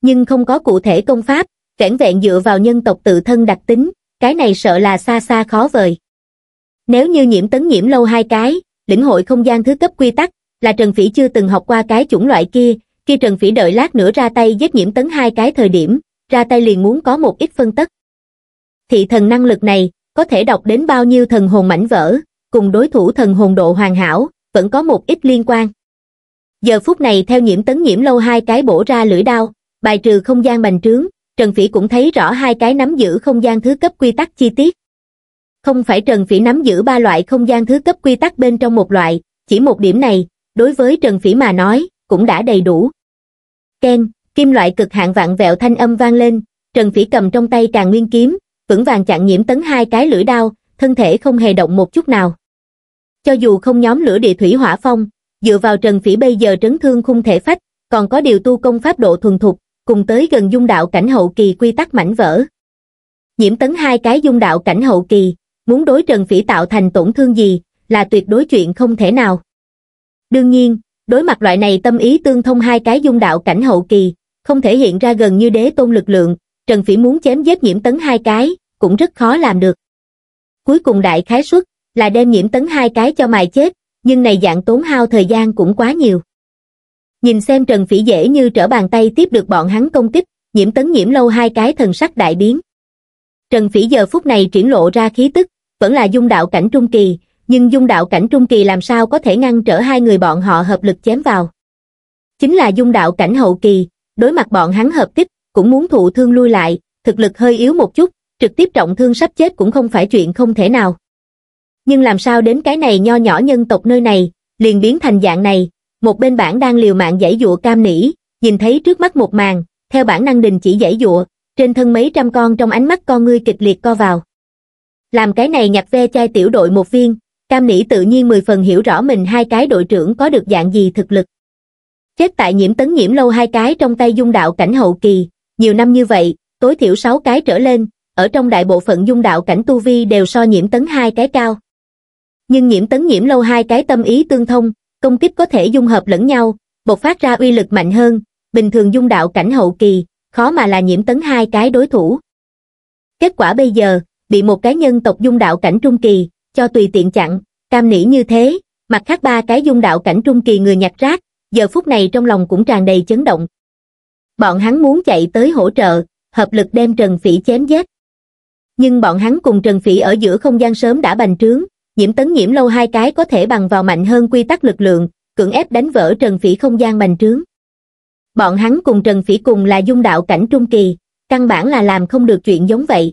Nhưng không có cụ thể công pháp, vẻn vẹn dựa vào nhân tộc tự thân đặc tính, cái này sợ là xa xa khó vời. Nếu như nhiễm tấn nhiễm lâu hai cái, lĩnh hội không gian thứ cấp quy tắc, là Trần Phỉ chưa từng học qua cái chủng loại kia, khi Trần Phỉ đợi lát nữa ra tay giết nhiễm tấn hai cái thời điểm, ra tay liền muốn có một ít phân tất. Thị thần năng lực này, có thể đọc đến bao nhiêu thần hồn mảnh vỡ, cùng đối thủ thần hồn độ hoàn hảo, vẫn có một ít liên quan. Giờ phút này theo nhiễm tấn nhiễm lâu hai cái bổ ra lưỡi đao, bài trừ không gian bành trướng, Trần Phỉ cũng thấy rõ hai cái nắm giữ không gian thứ cấp quy tắc chi tiết. Không phải Trần Phỉ nắm giữ ba loại không gian thứ cấp quy tắc bên trong một loại, chỉ một điểm này, đối với Trần Phỉ mà nói, cũng đã đầy đủ. Ken, kim loại cực hạn vạn vẹo thanh âm vang lên, Trần Phỉ cầm trong tay càng nguyên kiếm, vững vàng chặn nhiễm tấn hai cái lưỡi đao, thân thể không hề động một chút nào. Cho dù không nhóm lửa địa thủy hỏa phong, dựa vào Trần Phỉ bây giờ trấn thương khung thể phách, còn có điều tu công pháp độ thuần thục, cùng tới gần dung đạo cảnh hậu kỳ quy tắc mảnh vỡ. Nhiễm tấn hai cái dung đạo cảnh hậu kỳ, muốn đối Trần Phỉ tạo thành tổn thương gì, là tuyệt đối chuyện không thể nào đương nhiên đối mặt loại này tâm ý tương thông hai cái dung đạo cảnh hậu kỳ không thể hiện ra gần như đế tôn lực lượng trần phỉ muốn chém giết nhiễm tấn hai cái cũng rất khó làm được cuối cùng đại khái suất là đem nhiễm tấn hai cái cho mài chết nhưng này dạng tốn hao thời gian cũng quá nhiều nhìn xem trần phỉ dễ như trở bàn tay tiếp được bọn hắn công kích nhiễm tấn nhiễm lâu hai cái thần sắc đại biến trần phỉ giờ phút này triển lộ ra khí tức vẫn là dung đạo cảnh trung kỳ nhưng dung đạo cảnh trung kỳ làm sao có thể ngăn trở hai người bọn họ hợp lực chém vào. Chính là dung đạo cảnh hậu kỳ, đối mặt bọn hắn hợp kích, cũng muốn thụ thương lui lại, thực lực hơi yếu một chút, trực tiếp trọng thương sắp chết cũng không phải chuyện không thể nào. Nhưng làm sao đến cái này nho nhỏ nhân tộc nơi này, liền biến thành dạng này, một bên bản đang liều mạng giải dụa cam nỉ, nhìn thấy trước mắt một màn, theo bản năng đình chỉ giải dụa, trên thân mấy trăm con trong ánh mắt con ngươi kịch liệt co vào. Làm cái này nhặt ve chai tiểu đội một viên, Cam Nĩ tự nhiên mười phần hiểu rõ mình hai cái đội trưởng có được dạng gì thực lực. Chết tại nhiễm tấn nhiễm lâu hai cái trong tay dung đạo cảnh hậu kỳ, nhiều năm như vậy, tối thiểu sáu cái trở lên, ở trong đại bộ phận dung đạo cảnh tu vi đều so nhiễm tấn hai cái cao. Nhưng nhiễm tấn nhiễm lâu hai cái tâm ý tương thông, công kích có thể dung hợp lẫn nhau, bộc phát ra uy lực mạnh hơn, bình thường dung đạo cảnh hậu kỳ, khó mà là nhiễm tấn hai cái đối thủ. Kết quả bây giờ, bị một cái nhân tộc dung đạo cảnh trung kỳ, cho tùy tiện chặn, cam nỉ như thế, mặt khác ba cái dung đạo cảnh trung kỳ người nhặt rác, giờ phút này trong lòng cũng tràn đầy chấn động. Bọn hắn muốn chạy tới hỗ trợ, hợp lực đem Trần Phỉ chém giết. Nhưng bọn hắn cùng Trần Phỉ ở giữa không gian sớm đã bành trướng, nhiễm tấn nhiễm lâu hai cái có thể bằng vào mạnh hơn quy tắc lực lượng, cưỡng ép đánh vỡ Trần Phỉ không gian bành trướng. Bọn hắn cùng Trần Phỉ cùng là dung đạo cảnh trung kỳ, căn bản là làm không được chuyện giống vậy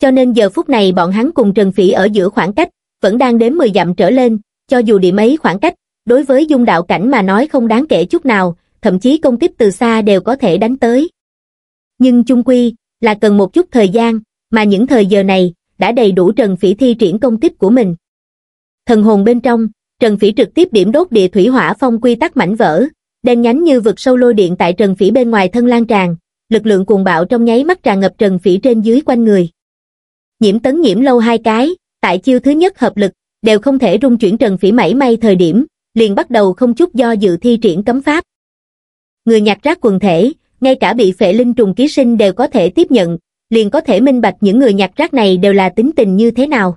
cho nên giờ phút này bọn hắn cùng Trần Phỉ ở giữa khoảng cách, vẫn đang đếm 10 dặm trở lên, cho dù điểm ấy khoảng cách, đối với dung đạo cảnh mà nói không đáng kể chút nào, thậm chí công kích từ xa đều có thể đánh tới. Nhưng chung quy, là cần một chút thời gian, mà những thời giờ này, đã đầy đủ Trần Phỉ thi triển công kích của mình. Thần hồn bên trong, Trần Phỉ trực tiếp điểm đốt địa thủy hỏa phong quy tắc mảnh vỡ, đen nhánh như vực sâu lôi điện tại Trần Phỉ bên ngoài thân lan tràn, lực lượng cuồng bạo trong nháy mắt tràn ngập Trần Phỉ trên dưới quanh người nhiễm tấn nhiễm lâu hai cái, tại chiêu thứ nhất hợp lực, đều không thể rung chuyển trần phỉ mảy may thời điểm, liền bắt đầu không chút do dự thi triển cấm pháp. Người nhặt rác quần thể, ngay cả bị phệ linh trùng ký sinh đều có thể tiếp nhận, liền có thể minh bạch những người nhặt rác này đều là tính tình như thế nào.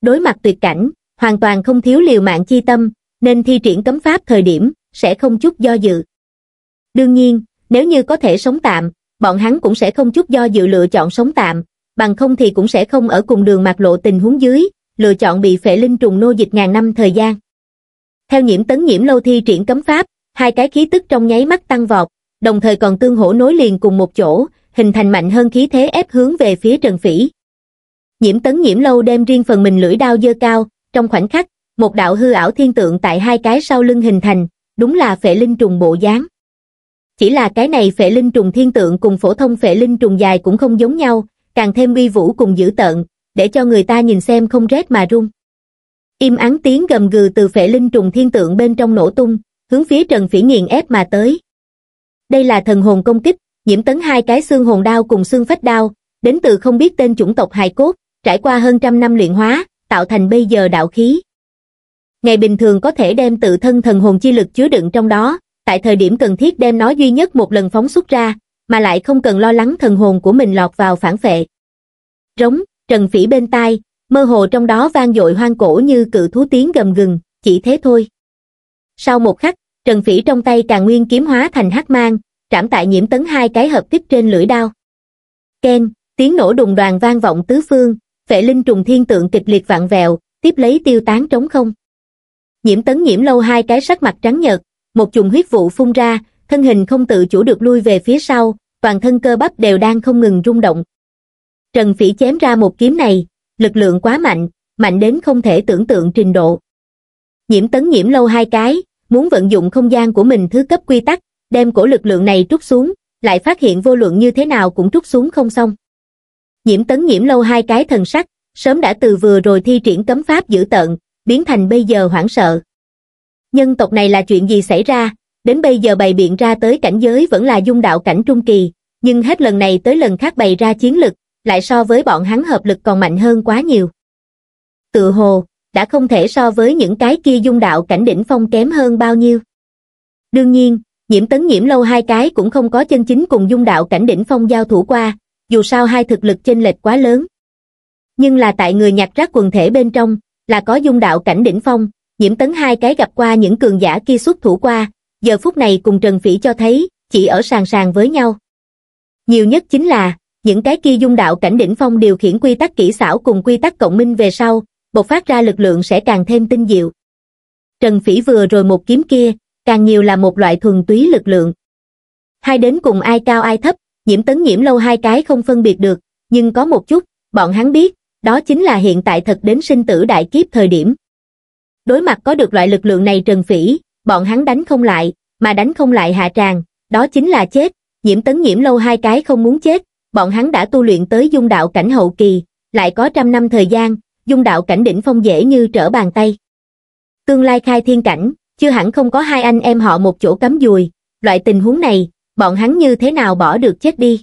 Đối mặt tuyệt cảnh, hoàn toàn không thiếu liều mạng chi tâm, nên thi triển cấm pháp thời điểm, sẽ không chút do dự. Đương nhiên, nếu như có thể sống tạm, bọn hắn cũng sẽ không chút do dự lựa chọn sống tạm, bằng không thì cũng sẽ không ở cùng đường mạc lộ tình huống dưới, lựa chọn bị phệ linh trùng nô dịch ngàn năm thời gian. Theo nhiễm tấn nhiễm lâu thi triển cấm pháp, hai cái khí tức trong nháy mắt tăng vọt, đồng thời còn tương hỗ nối liền cùng một chỗ, hình thành mạnh hơn khí thế ép hướng về phía Trần Phỉ. Nhiễm tấn nhiễm lâu đem riêng phần mình lưỡi đao dơ cao, trong khoảnh khắc, một đạo hư ảo thiên tượng tại hai cái sau lưng hình thành, đúng là phệ linh trùng bộ dáng. Chỉ là cái này phệ linh trùng thiên tượng cùng phổ thông phệ linh trùng dài cũng không giống nhau, càng thêm uy vũ cùng dữ tợn, để cho người ta nhìn xem không rét mà run. Im ắng tiếng gầm gừ từ phệ linh trùng thiên tượng bên trong nổ tung, hướng phía Trần Phỉ nghiền ép mà tới. Đây là thần hồn công kích, nhiễm tấn hai cái xương hồn đao cùng xương phách đao, đến từ không biết tên chủng tộc hài cốt, trải qua hơn trăm năm luyện hóa, tạo thành bây giờ đạo khí. Ngày bình thường có thể đem tự thân thần hồn chi lực chứa đựng trong đó, tại thời điểm cần thiết đem nó duy nhất một lần phóng xuất ra, mà lại không cần lo lắng thần hồn của mình lọt vào phản vệ. Rống, trần phỉ bên tai, mơ hồ trong đó vang dội hoang cổ như cự thú tiếng gầm gừng, chỉ thế thôi. Sau một khắc, trần phỉ trong tay càng nguyên kiếm hóa thành hắc mang, trảm tại nhiễm tấn hai cái hợp tiếp trên lưỡi đao. Ken, tiếng nổ đùng đoàn vang vọng tứ phương, vệ linh trùng thiên tượng kịch liệt vạn vẹo, tiếp lấy tiêu tán trống không. Nhiễm tấn nhiễm lâu hai cái sắc mặt trắng nhợt, một chùm huyết vụ phun ra, thân hình không tự chủ được lui về phía sau, toàn thân cơ bắp đều đang không ngừng rung động. Trần Phỉ chém ra một kiếm này, lực lượng quá mạnh, mạnh đến không thể tưởng tượng trình độ. Nhiễm tấn nhiễm lâu hai cái, muốn vận dụng không gian của mình thứ cấp quy tắc, đem cổ lực lượng này trút xuống, lại phát hiện vô luận như thế nào cũng trút xuống không xong. Nhiễm tấn nhiễm lâu hai cái thần sắc, sớm đã từ vừa rồi thi triển cấm pháp giữ tận biến thành bây giờ hoảng sợ. Nhân tộc này là chuyện gì xảy ra, đến bây giờ bày biện ra tới cảnh giới vẫn là dung đạo cảnh trung kỳ, nhưng hết lần này tới lần khác bày ra chiến lực, lại so với bọn hắn hợp lực còn mạnh hơn quá nhiều. Tự hồ, đã không thể so với những cái kia dung đạo cảnh đỉnh phong kém hơn bao nhiêu. Đương nhiên, nhiễm tấn nhiễm lâu hai cái cũng không có chân chính cùng dung đạo cảnh đỉnh phong giao thủ qua, dù sao hai thực lực chênh lệch quá lớn. Nhưng là tại người nhặt rác quần thể bên trong, là có dung đạo cảnh đỉnh phong, nhiễm tấn hai cái gặp qua những cường giả kia xuất thủ qua, giờ phút này cùng Trần Phỉ cho thấy, chỉ ở sàng sàng với nhau. Nhiều nhất chính là, những cái kia dung đạo cảnh đỉnh phong điều khiển quy tắc kỹ xảo cùng quy tắc cộng minh về sau, bộc phát ra lực lượng sẽ càng thêm tinh diệu. Trần Phỉ vừa rồi một kiếm kia, càng nhiều là một loại thuần túy lực lượng. Hai đến cùng ai cao ai thấp, nhiễm tấn nhiễm lâu hai cái không phân biệt được, nhưng có một chút, bọn hắn biết, đó chính là hiện tại thật đến sinh tử đại kiếp thời điểm. Đối mặt có được loại lực lượng này Trần Phỉ, bọn hắn đánh không lại, mà đánh không lại hạ tràng, đó chính là chết, nhiễm tấn nhiễm lâu hai cái không muốn chết, bọn hắn đã tu luyện tới dung đạo cảnh hậu kỳ, lại có trăm năm thời gian, dung đạo cảnh đỉnh phong dễ như trở bàn tay. Tương lai khai thiên cảnh, chưa hẳn không có hai anh em họ một chỗ cắm dùi, loại tình huống này, bọn hắn như thế nào bỏ được chết đi.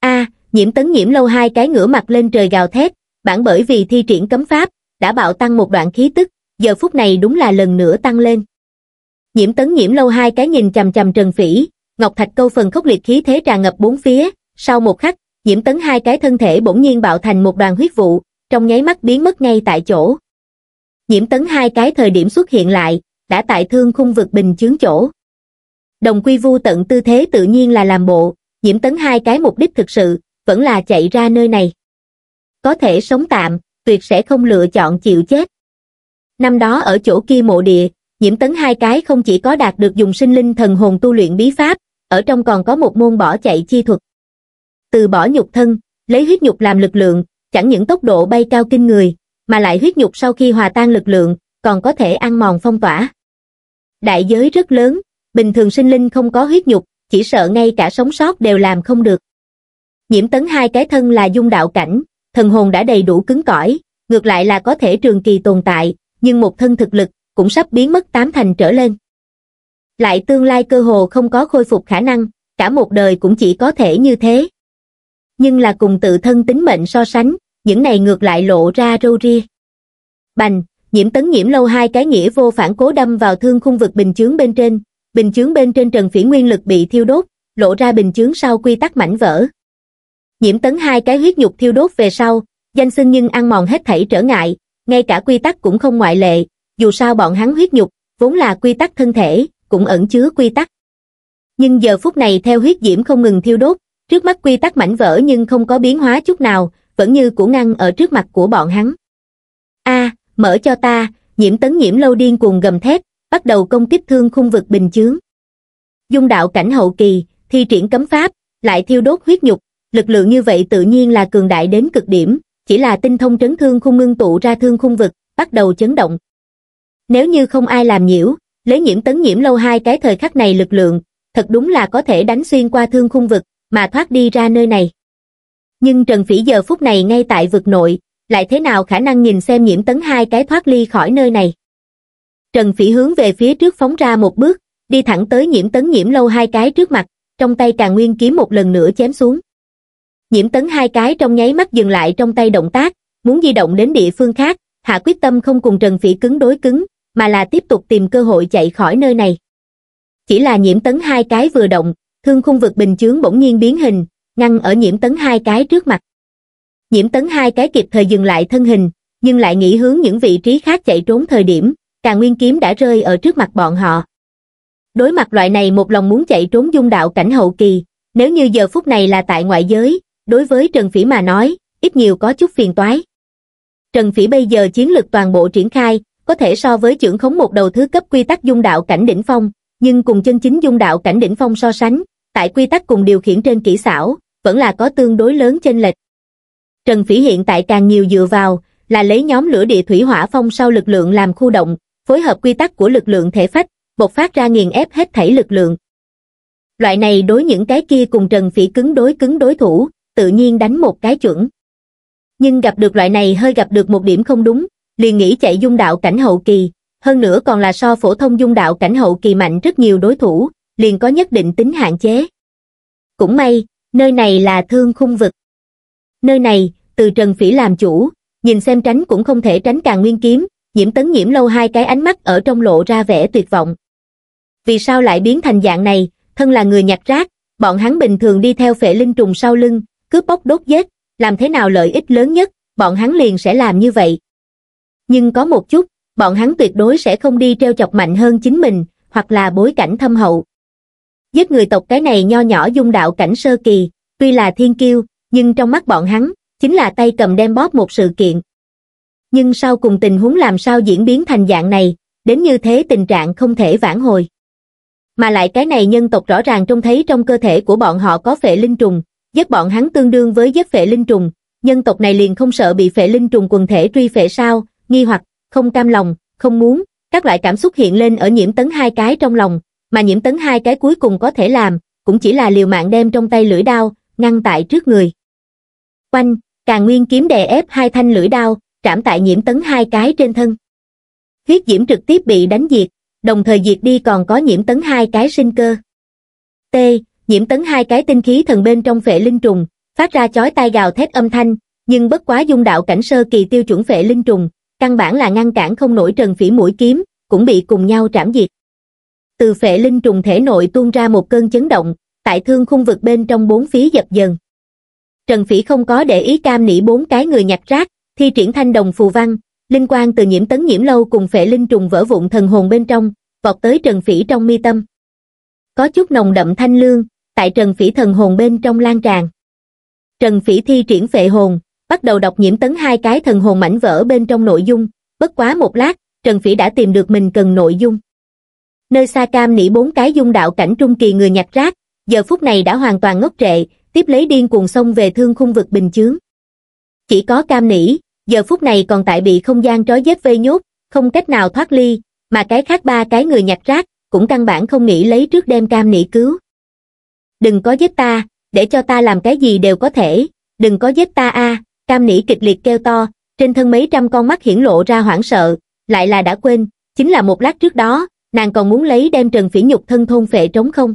a nhiễm tấn nhiễm lâu hai cái ngửa mặt lên trời gào thét, bản bởi vì thi triển cấm pháp, đã bạo tăng một đoạn khí tức, giờ phút này đúng là lần nữa tăng lên nhiễm tấn nhiễm lâu hai cái nhìn chằm chằm trần phỉ ngọc thạch câu phần khốc liệt khí thế tràn ngập bốn phía sau một khắc nhiễm tấn hai cái thân thể bỗng nhiên bạo thành một đoàn huyết vụ trong nháy mắt biến mất ngay tại chỗ nhiễm tấn hai cái thời điểm xuất hiện lại đã tại thương khung vực bình chướng chỗ đồng quy vu tận tư thế tự nhiên là làm bộ nhiễm tấn hai cái mục đích thực sự vẫn là chạy ra nơi này có thể sống tạm tuyệt sẽ không lựa chọn chịu chết năm đó ở chỗ kia mộ địa Diễm Tấn hai cái không chỉ có đạt được dùng sinh linh thần hồn tu luyện bí pháp, ở trong còn có một môn bỏ chạy chi thuật. Từ bỏ nhục thân, lấy huyết nhục làm lực lượng, chẳng những tốc độ bay cao kinh người, mà lại huyết nhục sau khi hòa tan lực lượng, còn có thể ăn mòn phong tỏa. Đại giới rất lớn, bình thường sinh linh không có huyết nhục, chỉ sợ ngay cả sống sót đều làm không được. Nhiễm tấn hai cái thân là dung đạo cảnh, thần hồn đã đầy đủ cứng cỏi, ngược lại là có thể trường kỳ tồn tại, nhưng một thân thực lực cũng sắp biến mất tám thành trở lên. Lại tương lai cơ hồ không có khôi phục khả năng, cả một đời cũng chỉ có thể như thế. Nhưng là cùng tự thân tính mệnh so sánh, những này ngược lại lộ ra râu ria. Bành, nhiễm tấn nhiễm lâu hai cái nghĩa vô phản cố đâm vào thương khung vực bình chướng bên trên, bình chướng bên trên trần phỉ nguyên lực bị thiêu đốt, lộ ra bình chướng sau quy tắc mảnh vỡ. Nhiễm tấn hai cái huyết nhục thiêu đốt về sau, danh xưng nhưng ăn mòn hết thảy trở ngại, ngay cả quy tắc cũng không ngoại lệ, dù sao bọn hắn huyết nhục, vốn là quy tắc thân thể, cũng ẩn chứa quy tắc. Nhưng giờ phút này theo huyết diễm không ngừng thiêu đốt, trước mắt quy tắc mảnh vỡ nhưng không có biến hóa chút nào, vẫn như củ ngăn ở trước mặt của bọn hắn. A, mở cho ta, nhiễm tấn nhiễm lâu điên cuồng gầm thét, bắt đầu công kích thương khung vực bình chướng. Dung đạo cảnh hậu kỳ, thi triển cấm pháp, lại thiêu đốt huyết nhục, lực lượng như vậy tự nhiên là cường đại đến cực điểm, chỉ là tinh thông trấn thương khung ngưng tụ ra thương khung vực, bắt đầu chấn động. Nếu như không ai làm nhiễu, lấy nhiễm tấn nhiễm lâu hai cái thời khắc này lực lượng, thật đúng là có thể đánh xuyên qua thương khung vực, mà thoát đi ra nơi này. Nhưng Trần Phỉ giờ phút này ngay tại vực nội, lại thế nào khả năng nhìn xem nhiễm tấn hai cái thoát ly khỏi nơi này. Trần Phỉ hướng về phía trước phóng ra một bước, đi thẳng tới nhiễm tấn nhiễm lâu hai cái trước mặt, trong tay càng nguyên kiếm một lần nữa chém xuống. Nhiễm tấn hai cái trong nháy mắt dừng lại trong tay động tác, muốn di động đến địa phương khác, hạ quyết tâm không cùng Trần Phỉ cứng đối cứng, mà là tiếp tục tìm cơ hội chạy khỏi nơi này. Chỉ là nhiễm tấn hai cái vừa động, thương khung vực bình chướng bỗng nhiên biến hình, ngăn ở nhiễm tấn hai cái trước mặt. Nhiễm tấn hai cái kịp thời dừng lại thân hình, nhưng lại nghĩ hướng những vị trí khác chạy trốn thời điểm, càng nguyên kiếm đã rơi ở trước mặt bọn họ. Đối mặt loại này một lòng muốn chạy trốn dung đạo cảnh hậu kỳ, nếu như giờ phút này là tại ngoại giới, đối với Trần Phỉ mà nói, ít nhiều có chút phiền toái. Trần Phỉ bây giờ chiến lược toàn bộ triển khai, có thể so với trưởng khống một đầu thứ cấp quy tắc dung đạo cảnh đỉnh phong, nhưng cùng chân chính dung đạo cảnh đỉnh phong so sánh, tại quy tắc cùng điều khiển trên kỹ xảo, vẫn là có tương đối lớn chênh lệch. Trần Phỉ hiện tại càng nhiều dựa vào, là lấy nhóm lửa địa thủy hỏa phong sau lực lượng làm khu động, phối hợp quy tắc của lực lượng thể phách, bộc phát ra nghiền ép hết thảy lực lượng. Loại này đối những cái kia cùng Trần Phỉ cứng đối cứng đối thủ, tự nhiên đánh một cái chuẩn. Nhưng gặp được loại này hơi gặp được một điểm không đúng, liền nghĩ chạy dung đạo cảnh hậu kỳ, hơn nữa còn là so phổ thông dung đạo cảnh hậu kỳ mạnh rất nhiều đối thủ, liền có nhất định tính hạn chế. Cũng may, nơi này là thương khung vực. Nơi này, từ Trần Phỉ làm chủ, nhìn xem tránh cũng không thể tránh càng nguyên kiếm, nhiễm tấn nhiễm lâu hai cái ánh mắt ở trong lộ ra vẻ tuyệt vọng. Vì sao lại biến thành dạng này, thân là người nhặt rác, bọn hắn bình thường đi theo phệ linh trùng sau lưng, cứ bốc đốt giết, làm thế nào lợi ích lớn nhất, bọn hắn liền sẽ làm như vậy, nhưng có một chút, bọn hắn tuyệt đối sẽ không đi treo chọc mạnh hơn chính mình, hoặc là bối cảnh thâm hậu. Giết người tộc cái này nho nhỏ dung đạo cảnh sơ kỳ, tuy là thiên kiêu, nhưng trong mắt bọn hắn, chính là tay cầm đem bóp một sự kiện. Nhưng sau cùng tình huống làm sao diễn biến thành dạng này, đến như thế tình trạng không thể vãn hồi. Mà lại cái này nhân tộc rõ ràng trông thấy trong cơ thể của bọn họ có phệ linh trùng, giết bọn hắn tương đương với giết phệ linh trùng, nhân tộc này liền không sợ bị phệ linh trùng quần thể truy phệ sao, nghi hoặc, không cam lòng, không muốn, các loại cảm xúc hiện lên ở nhiễm tấn hai cái trong lòng, mà nhiễm tấn hai cái cuối cùng có thể làm, cũng chỉ là liều mạng đem trong tay lưỡi đao, ngăn tại trước người. Quanh, càng nguyên kiếm đè ép hai thanh lưỡi đao, trảm tại nhiễm tấn hai cái trên thân. Huyết diễm trực tiếp bị đánh diệt, đồng thời diệt đi còn có nhiễm tấn hai cái sinh cơ. T, nhiễm tấn hai cái tinh khí thần bên trong phệ linh trùng, phát ra chói tai gào thét âm thanh, nhưng bất quá dung đạo cảnh sơ kỳ tiêu chuẩn phệ linh trùng, căn bản là ngăn cản không nổi trần phỉ mũi kiếm, cũng bị cùng nhau trảm diệt. Từ phệ linh trùng thể nội tuôn ra một cơn chấn động, tại thương khung vực bên trong bốn phía dập dần. Trần phỉ không có để ý cam nỉ bốn cái người nhặt rác, thi triển thanh đồng phù văn, linh quan từ nhiễm tấn nhiễm lâu cùng phệ linh trùng vỡ vụn thần hồn bên trong, vọt tới trần phỉ trong mi tâm. Có chút nồng đậm thanh lương, tại trần phỉ thần hồn bên trong lan tràn. Trần phỉ thi triển phệ hồn, bắt đầu đọc nhiễm tấn hai cái thần hồn mảnh vỡ bên trong nội dung bất quá một lát trần phỉ đã tìm được mình cần nội dung nơi sa cam nỉ bốn cái dung đạo cảnh trung kỳ người nhặt rác giờ phút này đã hoàn toàn ngốc trệ tiếp lấy điên cuồng xông về thương khung vực bình chướng chỉ có cam nỉ giờ phút này còn tại bị không gian trói dết vây nhốt không cách nào thoát ly mà cái khác ba cái người nhặt rác cũng căn bản không nghĩ lấy trước đem cam nỉ cứu đừng có giết ta để cho ta làm cái gì đều có thể đừng có giết ta a cam nỉ kịch liệt kêu to, trên thân mấy trăm con mắt hiển lộ ra hoảng sợ, lại là đã quên, chính là một lát trước đó, nàng còn muốn lấy đem Trần Phỉ Nhục thân thôn phệ trống không.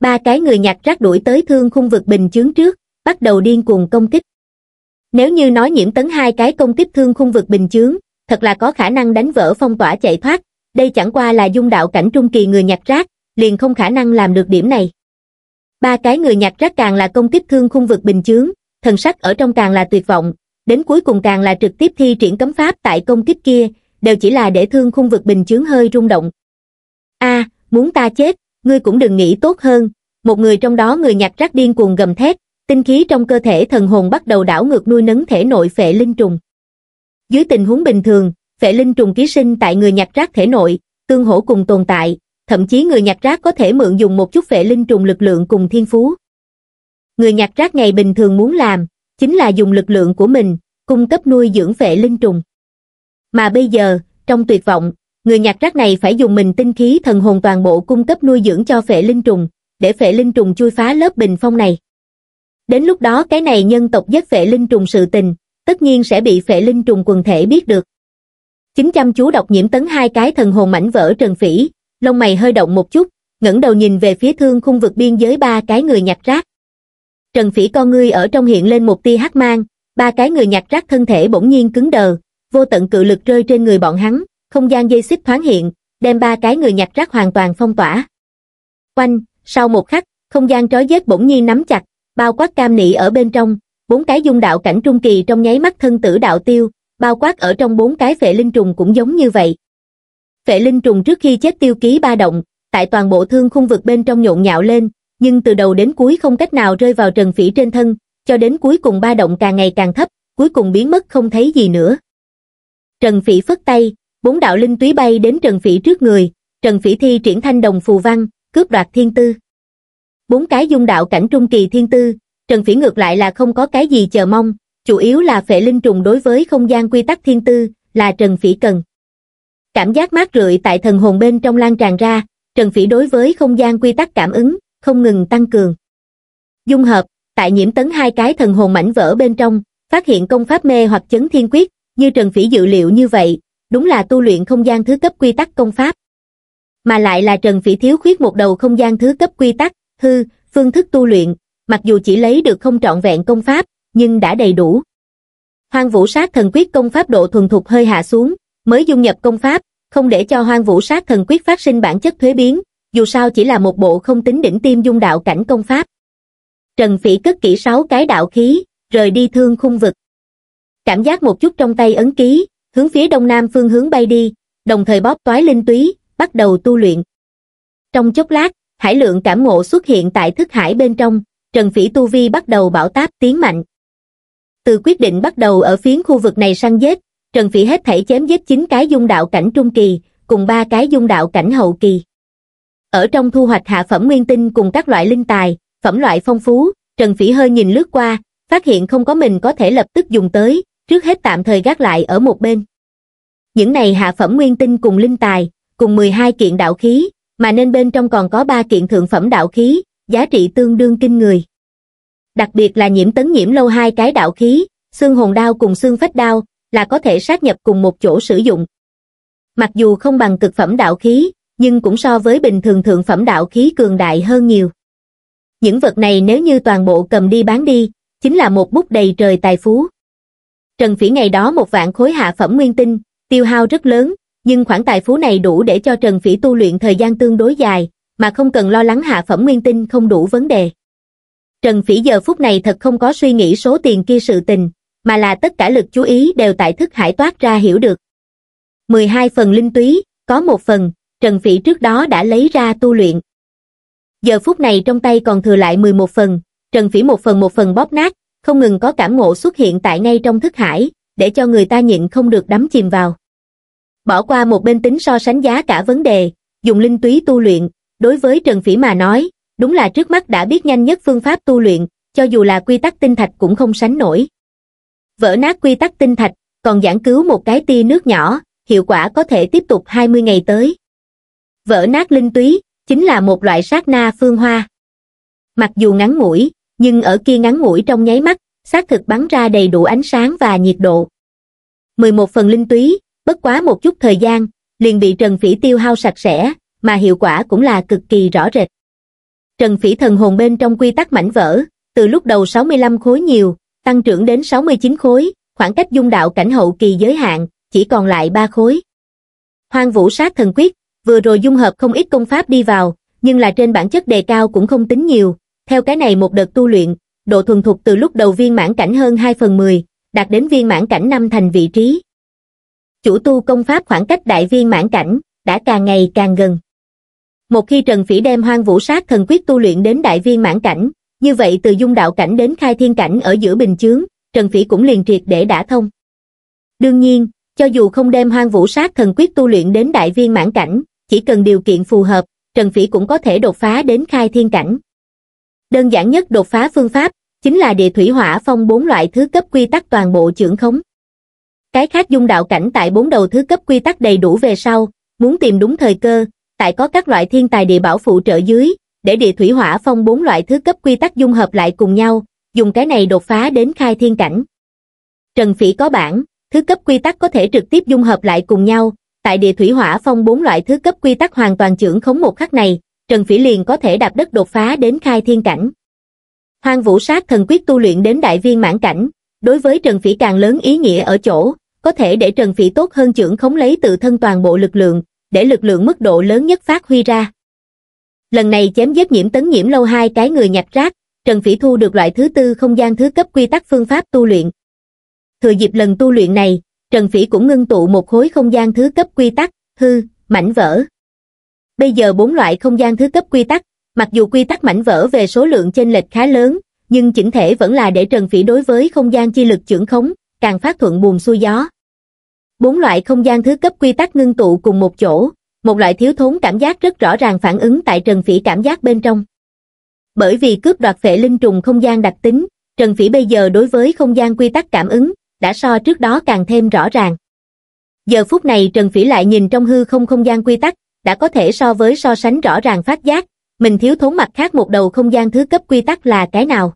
Ba cái người nhặt rác đuổi tới thương khung vực bình chướng trước, bắt đầu điên cuồng công kích. Nếu như nói nhiễm tấn hai cái công kích thương khung vực bình chướng, thật là có khả năng đánh vỡ phong tỏa chạy thoát, đây chẳng qua là dung đạo cảnh trung kỳ người nhặt rác, liền không khả năng làm được điểm này. Ba cái người nhặt rác càng là công kích thương khung vực bình chướng, thần sắc ở trong càng là tuyệt vọng, đến cuối cùng càng là trực tiếp thi triển cấm pháp tại công kích kia, đều chỉ là để thương khung vực bình chướng hơi rung động. a muốn ta chết, ngươi cũng đừng nghĩ tốt hơn, một người trong đó người nhặt rác điên cuồng gầm thét, tinh khí trong cơ thể thần hồn bắt đầu đảo ngược nuôi nấng thể nội phệ linh trùng. Dưới tình huống bình thường, phệ linh trùng ký sinh tại người nhặt rác thể nội, tương hỗ cùng tồn tại, thậm chí người nhặt rác có thể mượn dùng một chút phệ linh trùng lực lượng cùng thiên phú, người nhặt rác ngày bình thường muốn làm chính là dùng lực lượng của mình cung cấp nuôi dưỡng vệ linh trùng mà bây giờ trong tuyệt vọng người nhặt rác này phải dùng mình tinh khí thần hồn toàn bộ cung cấp nuôi dưỡng cho vệ linh trùng để vệ linh trùng chui phá lớp bình phong này đến lúc đó cái này nhân tộc giết vệ linh trùng sự tình tất nhiên sẽ bị vệ linh trùng quần thể biết được chính chăm chú đọc nhiễm tấn hai cái thần hồn mảnh vỡ trần phỉ lông mày hơi động một chút ngẩng đầu nhìn về phía thương khung vực biên giới ba cái người nhặt rác trần phỉ con ngươi ở trong hiện lên một tia hắc mang ba cái người nhặt rác thân thể bỗng nhiên cứng đờ vô tận cự lực rơi trên người bọn hắn không gian dây xích thoáng hiện đem ba cái người nhặt rác hoàn toàn phong tỏa quanh sau một khắc không gian trói vết bỗng nhiên nắm chặt bao quát cam nị ở bên trong bốn cái dung đạo cảnh trung kỳ trong nháy mắt thân tử đạo tiêu bao quát ở trong bốn cái vệ linh trùng cũng giống như vậy vệ linh trùng trước khi chết tiêu ký ba động tại toàn bộ thương khung vực bên trong nhộn nhạo lên nhưng từ đầu đến cuối không cách nào rơi vào Trần Phỉ trên thân, cho đến cuối cùng ba động càng ngày càng thấp, cuối cùng biến mất không thấy gì nữa. Trần Phỉ phất tay, bốn đạo linh túy bay đến Trần Phỉ trước người, Trần Phỉ thi triển thanh đồng phù văn, cướp đoạt thiên tư. Bốn cái dung đạo cảnh trung kỳ thiên tư, Trần Phỉ ngược lại là không có cái gì chờ mong, chủ yếu là phệ linh trùng đối với không gian quy tắc thiên tư, là Trần Phỉ cần. Cảm giác mát rượi tại thần hồn bên trong lan tràn ra, Trần Phỉ đối với không gian quy tắc cảm ứng, không ngừng tăng cường. Dung hợp, tại nhiễm tấn hai cái thần hồn mảnh vỡ bên trong, phát hiện công pháp mê hoặc chấn thiên quyết, như Trần Phỉ dự liệu như vậy, đúng là tu luyện không gian thứ cấp quy tắc công pháp. Mà lại là Trần Phỉ thiếu khuyết một đầu không gian thứ cấp quy tắc, hư, phương thức tu luyện, mặc dù chỉ lấy được không trọn vẹn công pháp, nhưng đã đầy đủ. Hoang vũ sát thần quyết công pháp độ thuần thục hơi hạ xuống, mới dung nhập công pháp, không để cho hoang vũ sát thần quyết phát sinh bản chất thuế biến, dù sao chỉ là một bộ không tính đỉnh tiêm dung đạo cảnh công pháp. Trần Phỉ cất kỹ sáu cái đạo khí, rời đi thương khung vực. Cảm giác một chút trong tay ấn ký, hướng phía đông nam phương hướng bay đi, đồng thời bóp toái linh túy, bắt đầu tu luyện. Trong chốc lát, hải lượng cảm ngộ xuất hiện tại thức hải bên trong, Trần Phỉ tu vi bắt đầu bảo táp tiến mạnh. Từ quyết định bắt đầu ở phiến khu vực này săn giết, Trần Phỉ hết thảy chém giết 9 cái dung đạo cảnh trung kỳ, cùng ba cái dung đạo cảnh hậu kỳ ở trong thu hoạch hạ phẩm nguyên tinh cùng các loại linh tài, phẩm loại phong phú, Trần Phỉ hơi nhìn lướt qua, phát hiện không có mình có thể lập tức dùng tới, trước hết tạm thời gác lại ở một bên. Những này hạ phẩm nguyên tinh cùng linh tài, cùng 12 kiện đạo khí, mà nên bên trong còn có 3 kiện thượng phẩm đạo khí, giá trị tương đương kinh người. Đặc biệt là nhiễm tấn nhiễm lâu hai cái đạo khí, xương hồn đao cùng xương phách đao, là có thể sát nhập cùng một chỗ sử dụng. Mặc dù không bằng cực phẩm đạo khí, nhưng cũng so với bình thường thượng phẩm đạo khí cường đại hơn nhiều. Những vật này nếu như toàn bộ cầm đi bán đi, chính là một bút đầy trời tài phú. Trần Phỉ ngày đó một vạn khối hạ phẩm nguyên tinh, tiêu hao rất lớn, nhưng khoản tài phú này đủ để cho Trần Phỉ tu luyện thời gian tương đối dài, mà không cần lo lắng hạ phẩm nguyên tinh không đủ vấn đề. Trần Phỉ giờ phút này thật không có suy nghĩ số tiền kia sự tình, mà là tất cả lực chú ý đều tại thức hải toát ra hiểu được. 12 phần linh túy, có một phần, Trần Phỉ trước đó đã lấy ra tu luyện. Giờ phút này trong tay còn thừa lại 11 phần, Trần Phỉ một phần một phần bóp nát, không ngừng có cảm ngộ xuất hiện tại ngay trong thức hải, để cho người ta nhịn không được đắm chìm vào. Bỏ qua một bên tính so sánh giá cả vấn đề, dùng linh túy tu luyện, đối với Trần Phỉ mà nói, đúng là trước mắt đã biết nhanh nhất phương pháp tu luyện, cho dù là quy tắc tinh thạch cũng không sánh nổi. Vỡ nát quy tắc tinh thạch, còn giảng cứu một cái tia nước nhỏ, hiệu quả có thể tiếp tục 20 ngày tới vỡ nát linh túy chính là một loại sát na phương hoa mặc dù ngắn ngủi nhưng ở kia ngắn ngủi trong nháy mắt xác thực bắn ra đầy đủ ánh sáng và nhiệt độ 11 phần linh túy bất quá một chút thời gian liền bị trần phỉ tiêu hao sạch sẽ mà hiệu quả cũng là cực kỳ rõ rệt trần phỉ thần hồn bên trong quy tắc mảnh vỡ từ lúc đầu 65 khối nhiều tăng trưởng đến 69 khối khoảng cách dung đạo cảnh hậu kỳ giới hạn chỉ còn lại 3 khối hoang vũ sát thần quyết vừa rồi dung hợp không ít công pháp đi vào, nhưng là trên bản chất đề cao cũng không tính nhiều. Theo cái này một đợt tu luyện, độ thuần thục từ lúc đầu viên mãn cảnh hơn 2 phần 10, đạt đến viên mãn cảnh năm thành vị trí. Chủ tu công pháp khoảng cách đại viên mãn cảnh, đã càng ngày càng gần. Một khi Trần Phỉ đem hoang vũ sát thần quyết tu luyện đến đại viên mãn cảnh, như vậy từ dung đạo cảnh đến khai thiên cảnh ở giữa bình chướng, Trần Phỉ cũng liền triệt để đã thông. Đương nhiên, cho dù không đem hoang vũ sát thần quyết tu luyện đến đại viên mãn cảnh, chỉ cần điều kiện phù hợp, Trần Phỉ cũng có thể đột phá đến khai thiên cảnh. Đơn giản nhất đột phá phương pháp, chính là địa thủy hỏa phong bốn loại thứ cấp quy tắc toàn bộ trưởng khống. Cái khác dung đạo cảnh tại bốn đầu thứ cấp quy tắc đầy đủ về sau, muốn tìm đúng thời cơ, tại có các loại thiên tài địa bảo phụ trợ dưới, để địa thủy hỏa phong bốn loại thứ cấp quy tắc dung hợp lại cùng nhau, dùng cái này đột phá đến khai thiên cảnh. Trần Phỉ có bản, thứ cấp quy tắc có thể trực tiếp dung hợp lại cùng nhau, tại địa thủy hỏa phong bốn loại thứ cấp quy tắc hoàn toàn trưởng khống một khắc này, Trần Phỉ liền có thể đạp đất đột phá đến khai thiên cảnh. Hoang Vũ Sát Thần Quyết tu luyện đến đại viên mãn cảnh, đối với Trần Phỉ càng lớn ý nghĩa ở chỗ, có thể để Trần Phỉ tốt hơn trưởng khống lấy tự thân toàn bộ lực lượng, để lực lượng mức độ lớn nhất phát huy ra. Lần này chém giết nhiễm tấn nhiễm lâu hai cái người nhặt rác, Trần Phỉ thu được loại thứ tư không gian thứ cấp quy tắc phương pháp tu luyện. Thừa dịp lần tu luyện này, Trần Phỉ cũng ngưng tụ một khối không gian thứ cấp quy tắc, hư, mảnh vỡ. Bây giờ bốn loại không gian thứ cấp quy tắc, mặc dù quy tắc mảnh vỡ về số lượng chênh lệch khá lớn, nhưng chỉnh thể vẫn là để Trần Phỉ đối với không gian chi lực trưởng khống, càng phát thuận buồm xuôi gió. Bốn loại không gian thứ cấp quy tắc ngưng tụ cùng một chỗ, một loại thiếu thốn cảm giác rất rõ ràng phản ứng tại Trần Phỉ cảm giác bên trong. Bởi vì cướp đoạt vệ linh trùng không gian đặc tính, Trần Phỉ bây giờ đối với không gian quy tắc cảm ứng, đã so trước đó càng thêm rõ ràng. Giờ phút này Trần Phỉ lại nhìn trong hư không không gian quy tắc, đã có thể so với so sánh rõ ràng phát giác, mình thiếu thốn mặt khác một đầu không gian thứ cấp quy tắc là cái nào.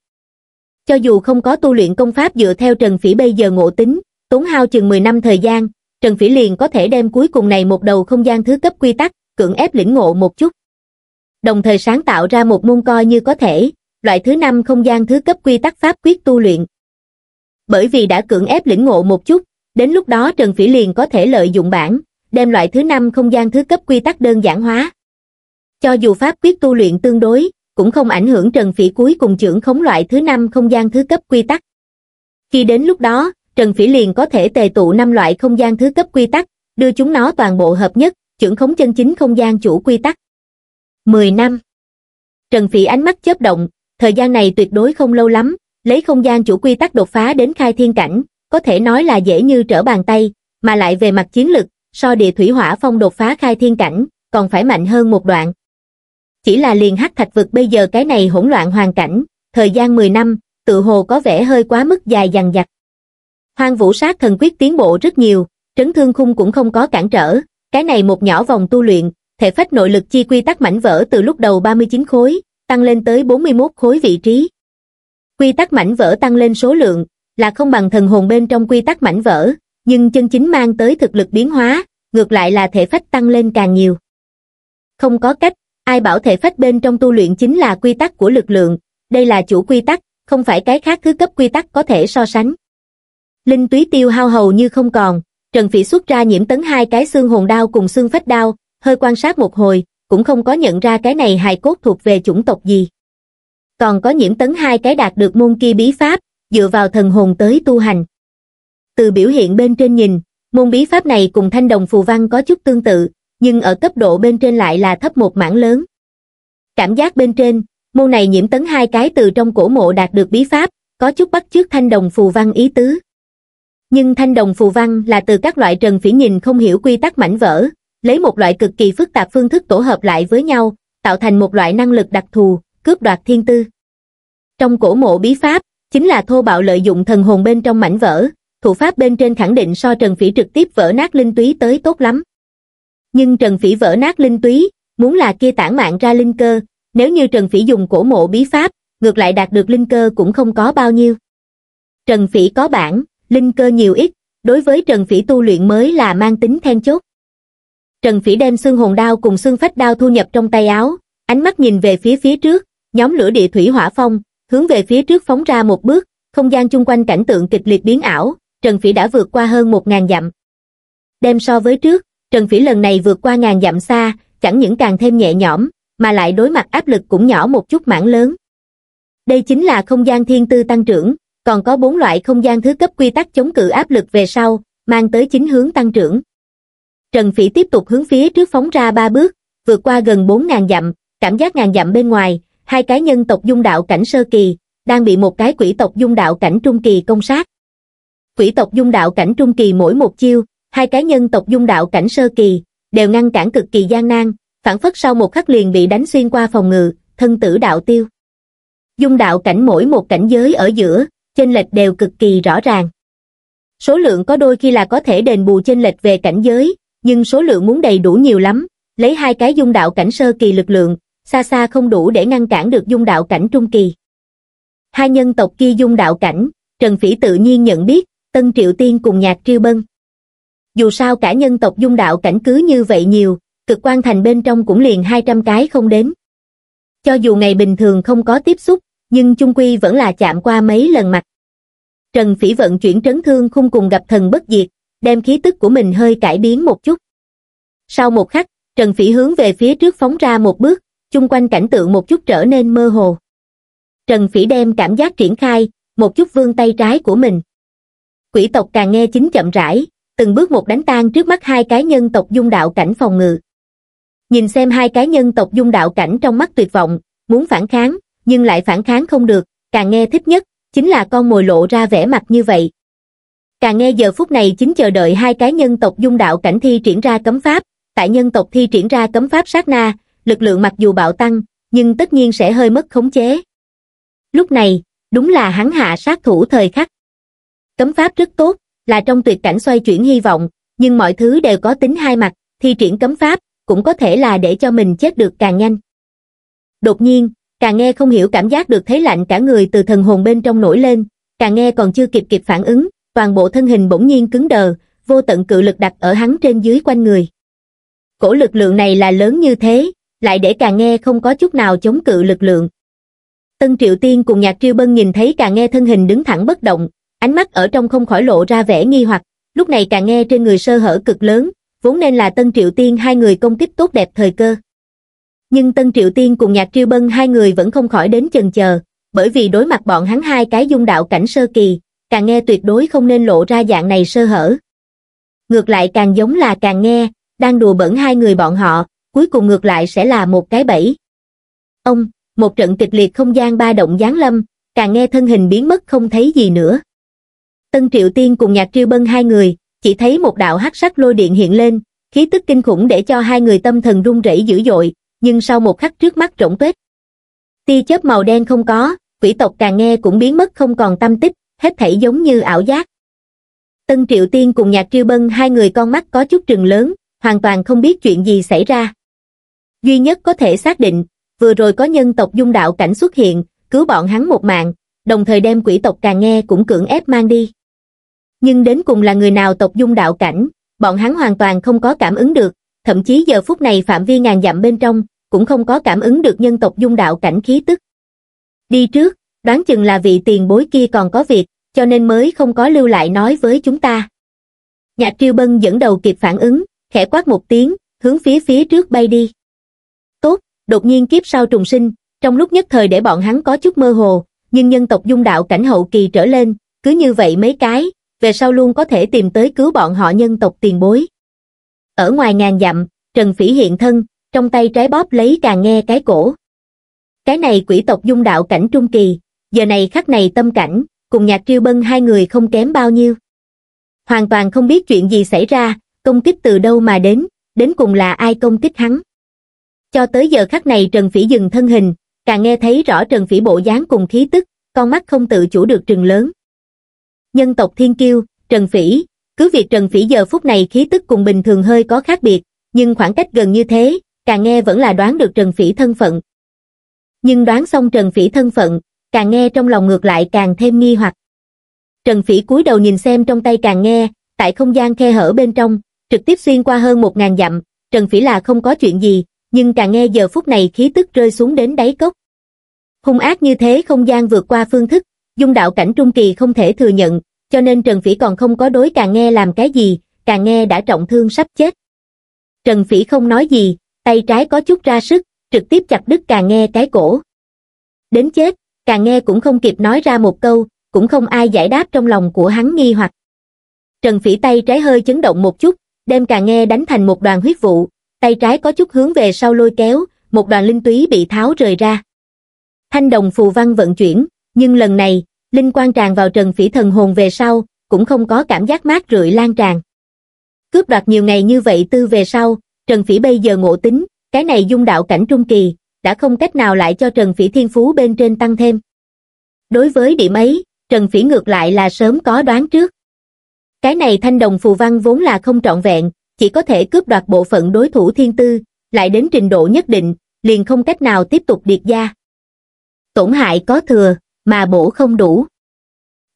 Cho dù không có tu luyện công pháp dựa theo Trần Phỉ bây giờ ngộ tính, tốn hao chừng 10 năm thời gian, Trần Phỉ liền có thể đem cuối cùng này một đầu không gian thứ cấp quy tắc, cưỡng ép lĩnh ngộ một chút. Đồng thời sáng tạo ra một môn coi như có thể, loại thứ năm không gian thứ cấp quy tắc pháp quyết tu luyện bởi vì đã cưỡng ép lĩnh ngộ một chút, đến lúc đó Trần Phỉ liền có thể lợi dụng bản, đem loại thứ năm không gian thứ cấp quy tắc đơn giản hóa. Cho dù pháp quyết tu luyện tương đối, cũng không ảnh hưởng Trần Phỉ cuối cùng trưởng khống loại thứ năm không gian thứ cấp quy tắc. Khi đến lúc đó, Trần Phỉ liền có thể tề tụ năm loại không gian thứ cấp quy tắc, đưa chúng nó toàn bộ hợp nhất, trưởng khống chân chính không gian chủ quy tắc. 10 năm Trần Phỉ ánh mắt chớp động, thời gian này tuyệt đối không lâu lắm, Lấy không gian chủ quy tắc đột phá đến khai thiên cảnh, có thể nói là dễ như trở bàn tay, mà lại về mặt chiến lực, so địa thủy hỏa phong đột phá khai thiên cảnh, còn phải mạnh hơn một đoạn. Chỉ là liền hắc thạch vực bây giờ cái này hỗn loạn hoàn cảnh, thời gian 10 năm, tự hồ có vẻ hơi quá mức dài dằng dặc. Hoang vũ sát thần quyết tiến bộ rất nhiều, trấn thương khung cũng không có cản trở, cái này một nhỏ vòng tu luyện, thể phách nội lực chi quy tắc mảnh vỡ từ lúc đầu 39 khối, tăng lên tới 41 khối vị trí quy tắc mảnh vỡ tăng lên số lượng, là không bằng thần hồn bên trong quy tắc mảnh vỡ, nhưng chân chính mang tới thực lực biến hóa, ngược lại là thể phách tăng lên càng nhiều. Không có cách, ai bảo thể phách bên trong tu luyện chính là quy tắc của lực lượng, đây là chủ quy tắc, không phải cái khác thứ cấp quy tắc có thể so sánh. Linh túy tiêu hao hầu như không còn, Trần Phỉ xuất ra nhiễm tấn hai cái xương hồn đao cùng xương phách đao, hơi quan sát một hồi, cũng không có nhận ra cái này hài cốt thuộc về chủng tộc gì còn có nhiễm tấn hai cái đạt được môn kia bí pháp, dựa vào thần hồn tới tu hành. Từ biểu hiện bên trên nhìn, môn bí pháp này cùng thanh đồng phù văn có chút tương tự, nhưng ở cấp độ bên trên lại là thấp một mảng lớn. Cảm giác bên trên, môn này nhiễm tấn hai cái từ trong cổ mộ đạt được bí pháp, có chút bắt chước thanh đồng phù văn ý tứ. Nhưng thanh đồng phù văn là từ các loại trần phỉ nhìn không hiểu quy tắc mảnh vỡ, lấy một loại cực kỳ phức tạp phương thức tổ hợp lại với nhau, tạo thành một loại năng lực đặc thù, cướp đoạt thiên tư. Trong cổ mộ bí pháp, chính là thô bạo lợi dụng thần hồn bên trong mảnh vỡ, thủ pháp bên trên khẳng định so Trần Phỉ trực tiếp vỡ nát linh túy tới tốt lắm. Nhưng Trần Phỉ vỡ nát linh túy, muốn là kia tản mạng ra linh cơ, nếu như Trần Phỉ dùng cổ mộ bí pháp, ngược lại đạt được linh cơ cũng không có bao nhiêu. Trần Phỉ có bản, linh cơ nhiều ít, đối với Trần Phỉ tu luyện mới là mang tính then chốt. Trần Phỉ đem xương hồn đao cùng xương phách đao thu nhập trong tay áo, ánh mắt nhìn về phía phía trước, nhóm lửa địa thủy hỏa phong, hướng về phía trước phóng ra một bước, không gian chung quanh cảnh tượng kịch liệt biến ảo, Trần Phỉ đã vượt qua hơn một ngàn dặm. Đem so với trước, Trần Phỉ lần này vượt qua ngàn dặm xa, chẳng những càng thêm nhẹ nhõm, mà lại đối mặt áp lực cũng nhỏ một chút mảng lớn. Đây chính là không gian thiên tư tăng trưởng, còn có bốn loại không gian thứ cấp quy tắc chống cự áp lực về sau, mang tới chính hướng tăng trưởng. Trần Phỉ tiếp tục hướng phía trước phóng ra ba bước, vượt qua gần bốn ngàn dặm, cảm giác ngàn dặm bên ngoài, hai cái nhân tộc dung đạo cảnh sơ kỳ, đang bị một cái quỷ tộc dung đạo cảnh trung kỳ công sát. Quỷ tộc dung đạo cảnh trung kỳ mỗi một chiêu, hai cái nhân tộc dung đạo cảnh sơ kỳ, đều ngăn cản cực kỳ gian nan, phản phất sau một khắc liền bị đánh xuyên qua phòng ngự, thân tử đạo tiêu. Dung đạo cảnh mỗi một cảnh giới ở giữa, chênh lệch đều cực kỳ rõ ràng. Số lượng có đôi khi là có thể đền bù chênh lệch về cảnh giới, nhưng số lượng muốn đầy đủ nhiều lắm, lấy hai cái dung đạo cảnh sơ kỳ lực lượng, xa xa không đủ để ngăn cản được dung đạo cảnh trung kỳ. Hai nhân tộc kia dung đạo cảnh, Trần Phỉ tự nhiên nhận biết, Tân Triệu Tiên cùng Nhạc Triêu Bân. Dù sao cả nhân tộc dung đạo cảnh cứ như vậy nhiều, cực quan thành bên trong cũng liền 200 cái không đến. Cho dù ngày bình thường không có tiếp xúc, nhưng chung quy vẫn là chạm qua mấy lần mặt. Trần Phỉ vận chuyển trấn thương khung cùng gặp thần bất diệt, đem khí tức của mình hơi cải biến một chút. Sau một khắc, Trần Phỉ hướng về phía trước phóng ra một bước, chung quanh cảnh tượng một chút trở nên mơ hồ. Trần Phỉ đem cảm giác triển khai, một chút vươn tay trái của mình. Quỷ tộc càng nghe chính chậm rãi, từng bước một đánh tan trước mắt hai cái nhân tộc dung đạo cảnh phòng ngự. Nhìn xem hai cái nhân tộc dung đạo cảnh trong mắt tuyệt vọng, muốn phản kháng, nhưng lại phản kháng không được, càng nghe thích nhất, chính là con mồi lộ ra vẻ mặt như vậy. Càng nghe giờ phút này chính chờ đợi hai cái nhân tộc dung đạo cảnh thi triển ra cấm pháp, tại nhân tộc thi triển ra cấm pháp sát na, lực lượng mặc dù bạo tăng, nhưng tất nhiên sẽ hơi mất khống chế. Lúc này, đúng là hắn hạ sát thủ thời khắc. Cấm pháp rất tốt, là trong tuyệt cảnh xoay chuyển hy vọng, nhưng mọi thứ đều có tính hai mặt, thi triển cấm pháp, cũng có thể là để cho mình chết được càng nhanh. Đột nhiên, càng nghe không hiểu cảm giác được thấy lạnh cả người từ thần hồn bên trong nổi lên, càng nghe còn chưa kịp kịp phản ứng, toàn bộ thân hình bỗng nhiên cứng đờ, vô tận cự lực đặt ở hắn trên dưới quanh người. Cổ lực lượng này là lớn như thế, lại để càng nghe không có chút nào chống cự lực lượng. Tân Triệu Tiên cùng Nhạc Triêu Bân nhìn thấy càng nghe thân hình đứng thẳng bất động, ánh mắt ở trong không khỏi lộ ra vẻ nghi hoặc, lúc này càng nghe trên người sơ hở cực lớn, vốn nên là Tân Triệu Tiên hai người công kích tốt đẹp thời cơ. Nhưng Tân Triệu Tiên cùng Nhạc Triêu Bân hai người vẫn không khỏi đến chần chờ, bởi vì đối mặt bọn hắn hai cái dung đạo cảnh sơ kỳ, càng nghe tuyệt đối không nên lộ ra dạng này sơ hở. Ngược lại càng giống là càng nghe, đang đùa bẩn hai người bọn họ, cuối cùng ngược lại sẽ là một cái bẫy. Ông, một trận kịch liệt không gian ba động giáng lâm, càng nghe thân hình biến mất không thấy gì nữa. Tân Triệu Tiên cùng Nhạc Triêu Bân hai người, chỉ thấy một đạo hắc sắc lôi điện hiện lên, khí tức kinh khủng để cho hai người tâm thần run rẩy dữ dội, nhưng sau một khắc trước mắt rỗng tuếch. Tia chớp màu đen không có, quỷ tộc càng nghe cũng biến mất không còn tâm tích, hết thảy giống như ảo giác. Tân Triệu Tiên cùng Nhạc Triêu Bân hai người con mắt có chút trừng lớn, hoàn toàn không biết chuyện gì xảy ra. Duy nhất có thể xác định, vừa rồi có nhân tộc dung đạo cảnh xuất hiện, cứu bọn hắn một mạng, đồng thời đem quỷ tộc càng nghe cũng cưỡng ép mang đi. Nhưng đến cùng là người nào tộc dung đạo cảnh, bọn hắn hoàn toàn không có cảm ứng được, thậm chí giờ phút này phạm vi ngàn dặm bên trong, cũng không có cảm ứng được nhân tộc dung đạo cảnh khí tức. Đi trước, đoán chừng là vị tiền bối kia còn có việc, cho nên mới không có lưu lại nói với chúng ta. Nhạc triêu bân dẫn đầu kịp phản ứng, khẽ quát một tiếng, hướng phía phía trước bay đi đột nhiên kiếp sau trùng sinh, trong lúc nhất thời để bọn hắn có chút mơ hồ, nhưng nhân tộc dung đạo cảnh hậu kỳ trở lên, cứ như vậy mấy cái, về sau luôn có thể tìm tới cứu bọn họ nhân tộc tiền bối. Ở ngoài ngàn dặm, Trần Phỉ hiện thân, trong tay trái bóp lấy càng nghe cái cổ. Cái này quỷ tộc dung đạo cảnh trung kỳ, giờ này khắc này tâm cảnh, cùng nhạc triêu bân hai người không kém bao nhiêu. Hoàn toàn không biết chuyện gì xảy ra, công kích từ đâu mà đến, đến cùng là ai công kích hắn. Cho tới giờ khắc này Trần Phỉ dừng thân hình, càng nghe thấy rõ Trần Phỉ bộ dáng cùng khí tức, con mắt không tự chủ được trừng lớn. Nhân tộc Thiên Kiêu, Trần Phỉ, cứ việc Trần Phỉ giờ phút này khí tức cùng bình thường hơi có khác biệt, nhưng khoảng cách gần như thế, càng nghe vẫn là đoán được Trần Phỉ thân phận. Nhưng đoán xong Trần Phỉ thân phận, càng nghe trong lòng ngược lại càng thêm nghi hoặc. Trần Phỉ cúi đầu nhìn xem trong tay càng nghe, tại không gian khe hở bên trong, trực tiếp xuyên qua hơn một ngàn dặm, Trần Phỉ là không có chuyện gì, nhưng càng nghe giờ phút này khí tức rơi xuống đến đáy cốc. Hung ác như thế không gian vượt qua phương thức, dung đạo cảnh trung kỳ không thể thừa nhận, cho nên Trần Phỉ còn không có đối càng nghe làm cái gì, càng nghe đã trọng thương sắp chết. Trần Phỉ không nói gì, tay trái có chút ra sức, trực tiếp chặt đứt càng nghe cái cổ. Đến chết, càng nghe cũng không kịp nói ra một câu, cũng không ai giải đáp trong lòng của hắn nghi hoặc. Trần Phỉ tay trái hơi chấn động một chút, đem càng nghe đánh thành một đoàn huyết vụ, tay trái có chút hướng về sau lôi kéo, một đoàn linh túy bị tháo rời ra. Thanh đồng phù văn vận chuyển, nhưng lần này, linh quan tràn vào trần phỉ thần hồn về sau, cũng không có cảm giác mát rượi lan tràn. Cướp đoạt nhiều ngày như vậy tư về sau, Trần Phỉ bây giờ ngộ tính, cái này dung đạo cảnh trung kỳ, đã không cách nào lại cho Trần Phỉ thiên phú bên trên tăng thêm. Đối với điểm ấy, Trần Phỉ ngược lại là sớm có đoán trước. Cái này thanh đồng phù văn vốn là không trọn vẹn, chỉ có thể cướp đoạt bộ phận đối thủ thiên tư, lại đến trình độ nhất định, liền không cách nào tiếp tục điệt gia. Tổn hại có thừa, mà bổ không đủ.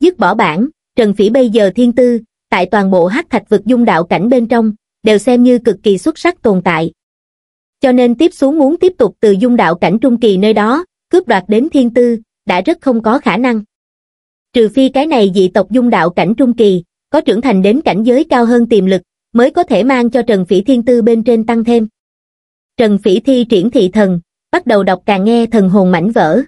Dứt bỏ bản, Trần Phỉ bây giờ thiên tư, tại toàn bộ hắc thạch vực dung đạo cảnh bên trong, đều xem như cực kỳ xuất sắc tồn tại. Cho nên tiếp xuống muốn tiếp tục từ dung đạo cảnh trung kỳ nơi đó, cướp đoạt đến thiên tư, đã rất không có khả năng. Trừ phi cái này dị tộc dung đạo cảnh trung kỳ, có trưởng thành đến cảnh giới cao hơn tiềm lực, mới có thể mang cho Trần Phỉ Thiên Tư bên trên tăng thêm. Trần Phỉ thi triển thị thần, bắt đầu đọc càng nghe thần hồn mảnh vỡ.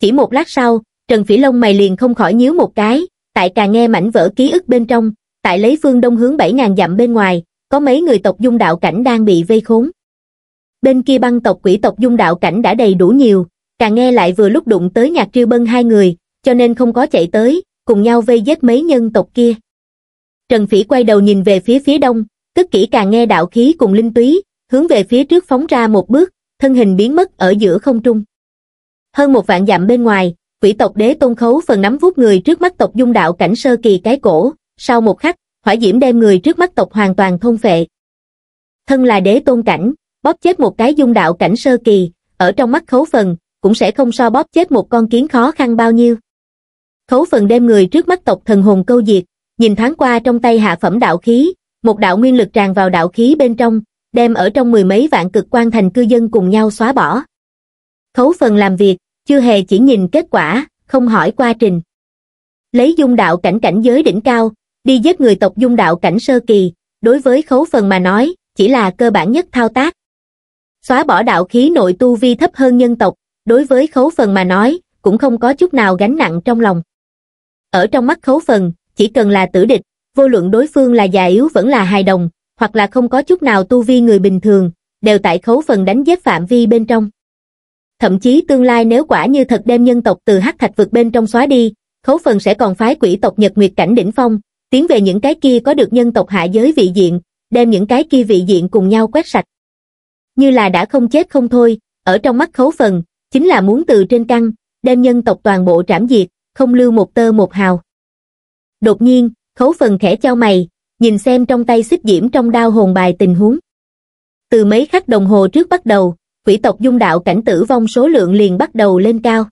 Chỉ một lát sau, Trần Phỉ Long mày liền không khỏi nhíu một cái, tại càng nghe mảnh vỡ ký ức bên trong, tại lấy phương đông hướng 7.000 dặm bên ngoài, có mấy người tộc dung đạo cảnh đang bị vây khốn. Bên kia băng tộc quỷ tộc dung đạo cảnh đã đầy đủ nhiều, càng nghe lại vừa lúc đụng tới nhạc triêu bân hai người, cho nên không có chạy tới, cùng nhau vây giết mấy nhân tộc kia. Trần Phỉ quay đầu nhìn về phía phía đông, tức kỹ càng nghe đạo khí cùng linh túy, hướng về phía trước phóng ra một bước, thân hình biến mất ở giữa không trung. Hơn một vạn dặm bên ngoài, quỷ tộc đế tôn khấu phần nắm vuốt người trước mắt tộc dung đạo cảnh sơ kỳ cái cổ, sau một khắc, hỏa diễm đem người trước mắt tộc hoàn toàn thôn phệ. Thân là đế tôn cảnh, bóp chết một cái dung đạo cảnh sơ kỳ, ở trong mắt khấu phần, cũng sẽ không so bóp chết một con kiến khó khăn bao nhiêu. Khấu phần đem người trước mắt tộc thần hồn câu diệt, nhìn thoáng qua trong tay hạ phẩm đạo khí, một đạo nguyên lực tràn vào đạo khí bên trong, đem ở trong mười mấy vạn cực quan thành cư dân cùng nhau xóa bỏ. Khấu phần làm việc, chưa hề chỉ nhìn kết quả, không hỏi quá trình. Lấy dung đạo cảnh cảnh giới đỉnh cao, đi giết người tộc dung đạo cảnh sơ kỳ, đối với khấu phần mà nói, chỉ là cơ bản nhất thao tác. Xóa bỏ đạo khí nội tu vi thấp hơn nhân tộc, đối với khấu phần mà nói, cũng không có chút nào gánh nặng trong lòng. Ở trong mắt khấu phần, chỉ cần là tử địch, vô luận đối phương là già yếu vẫn là hài đồng, hoặc là không có chút nào tu vi người bình thường, đều tại khấu phần đánh giết phạm vi bên trong. Thậm chí tương lai nếu quả như thật đem nhân tộc từ hắc thạch vực bên trong xóa đi, khấu phần sẽ còn phái quỷ tộc Nhật Nguyệt cảnh đỉnh phong, tiến về những cái kia có được nhân tộc hạ giới vị diện, đem những cái kia vị diện cùng nhau quét sạch. Như là đã không chết không thôi, ở trong mắt khấu phần, chính là muốn từ trên căn đem nhân tộc toàn bộ trảm diệt, không lưu một tơ một hào đột nhiên khấu phần khẽ trao mày nhìn xem trong tay xích diễm trong đao hồn bài tình huống từ mấy khắc đồng hồ trước bắt đầu quỷ tộc dung đạo cảnh tử vong số lượng liền bắt đầu lên cao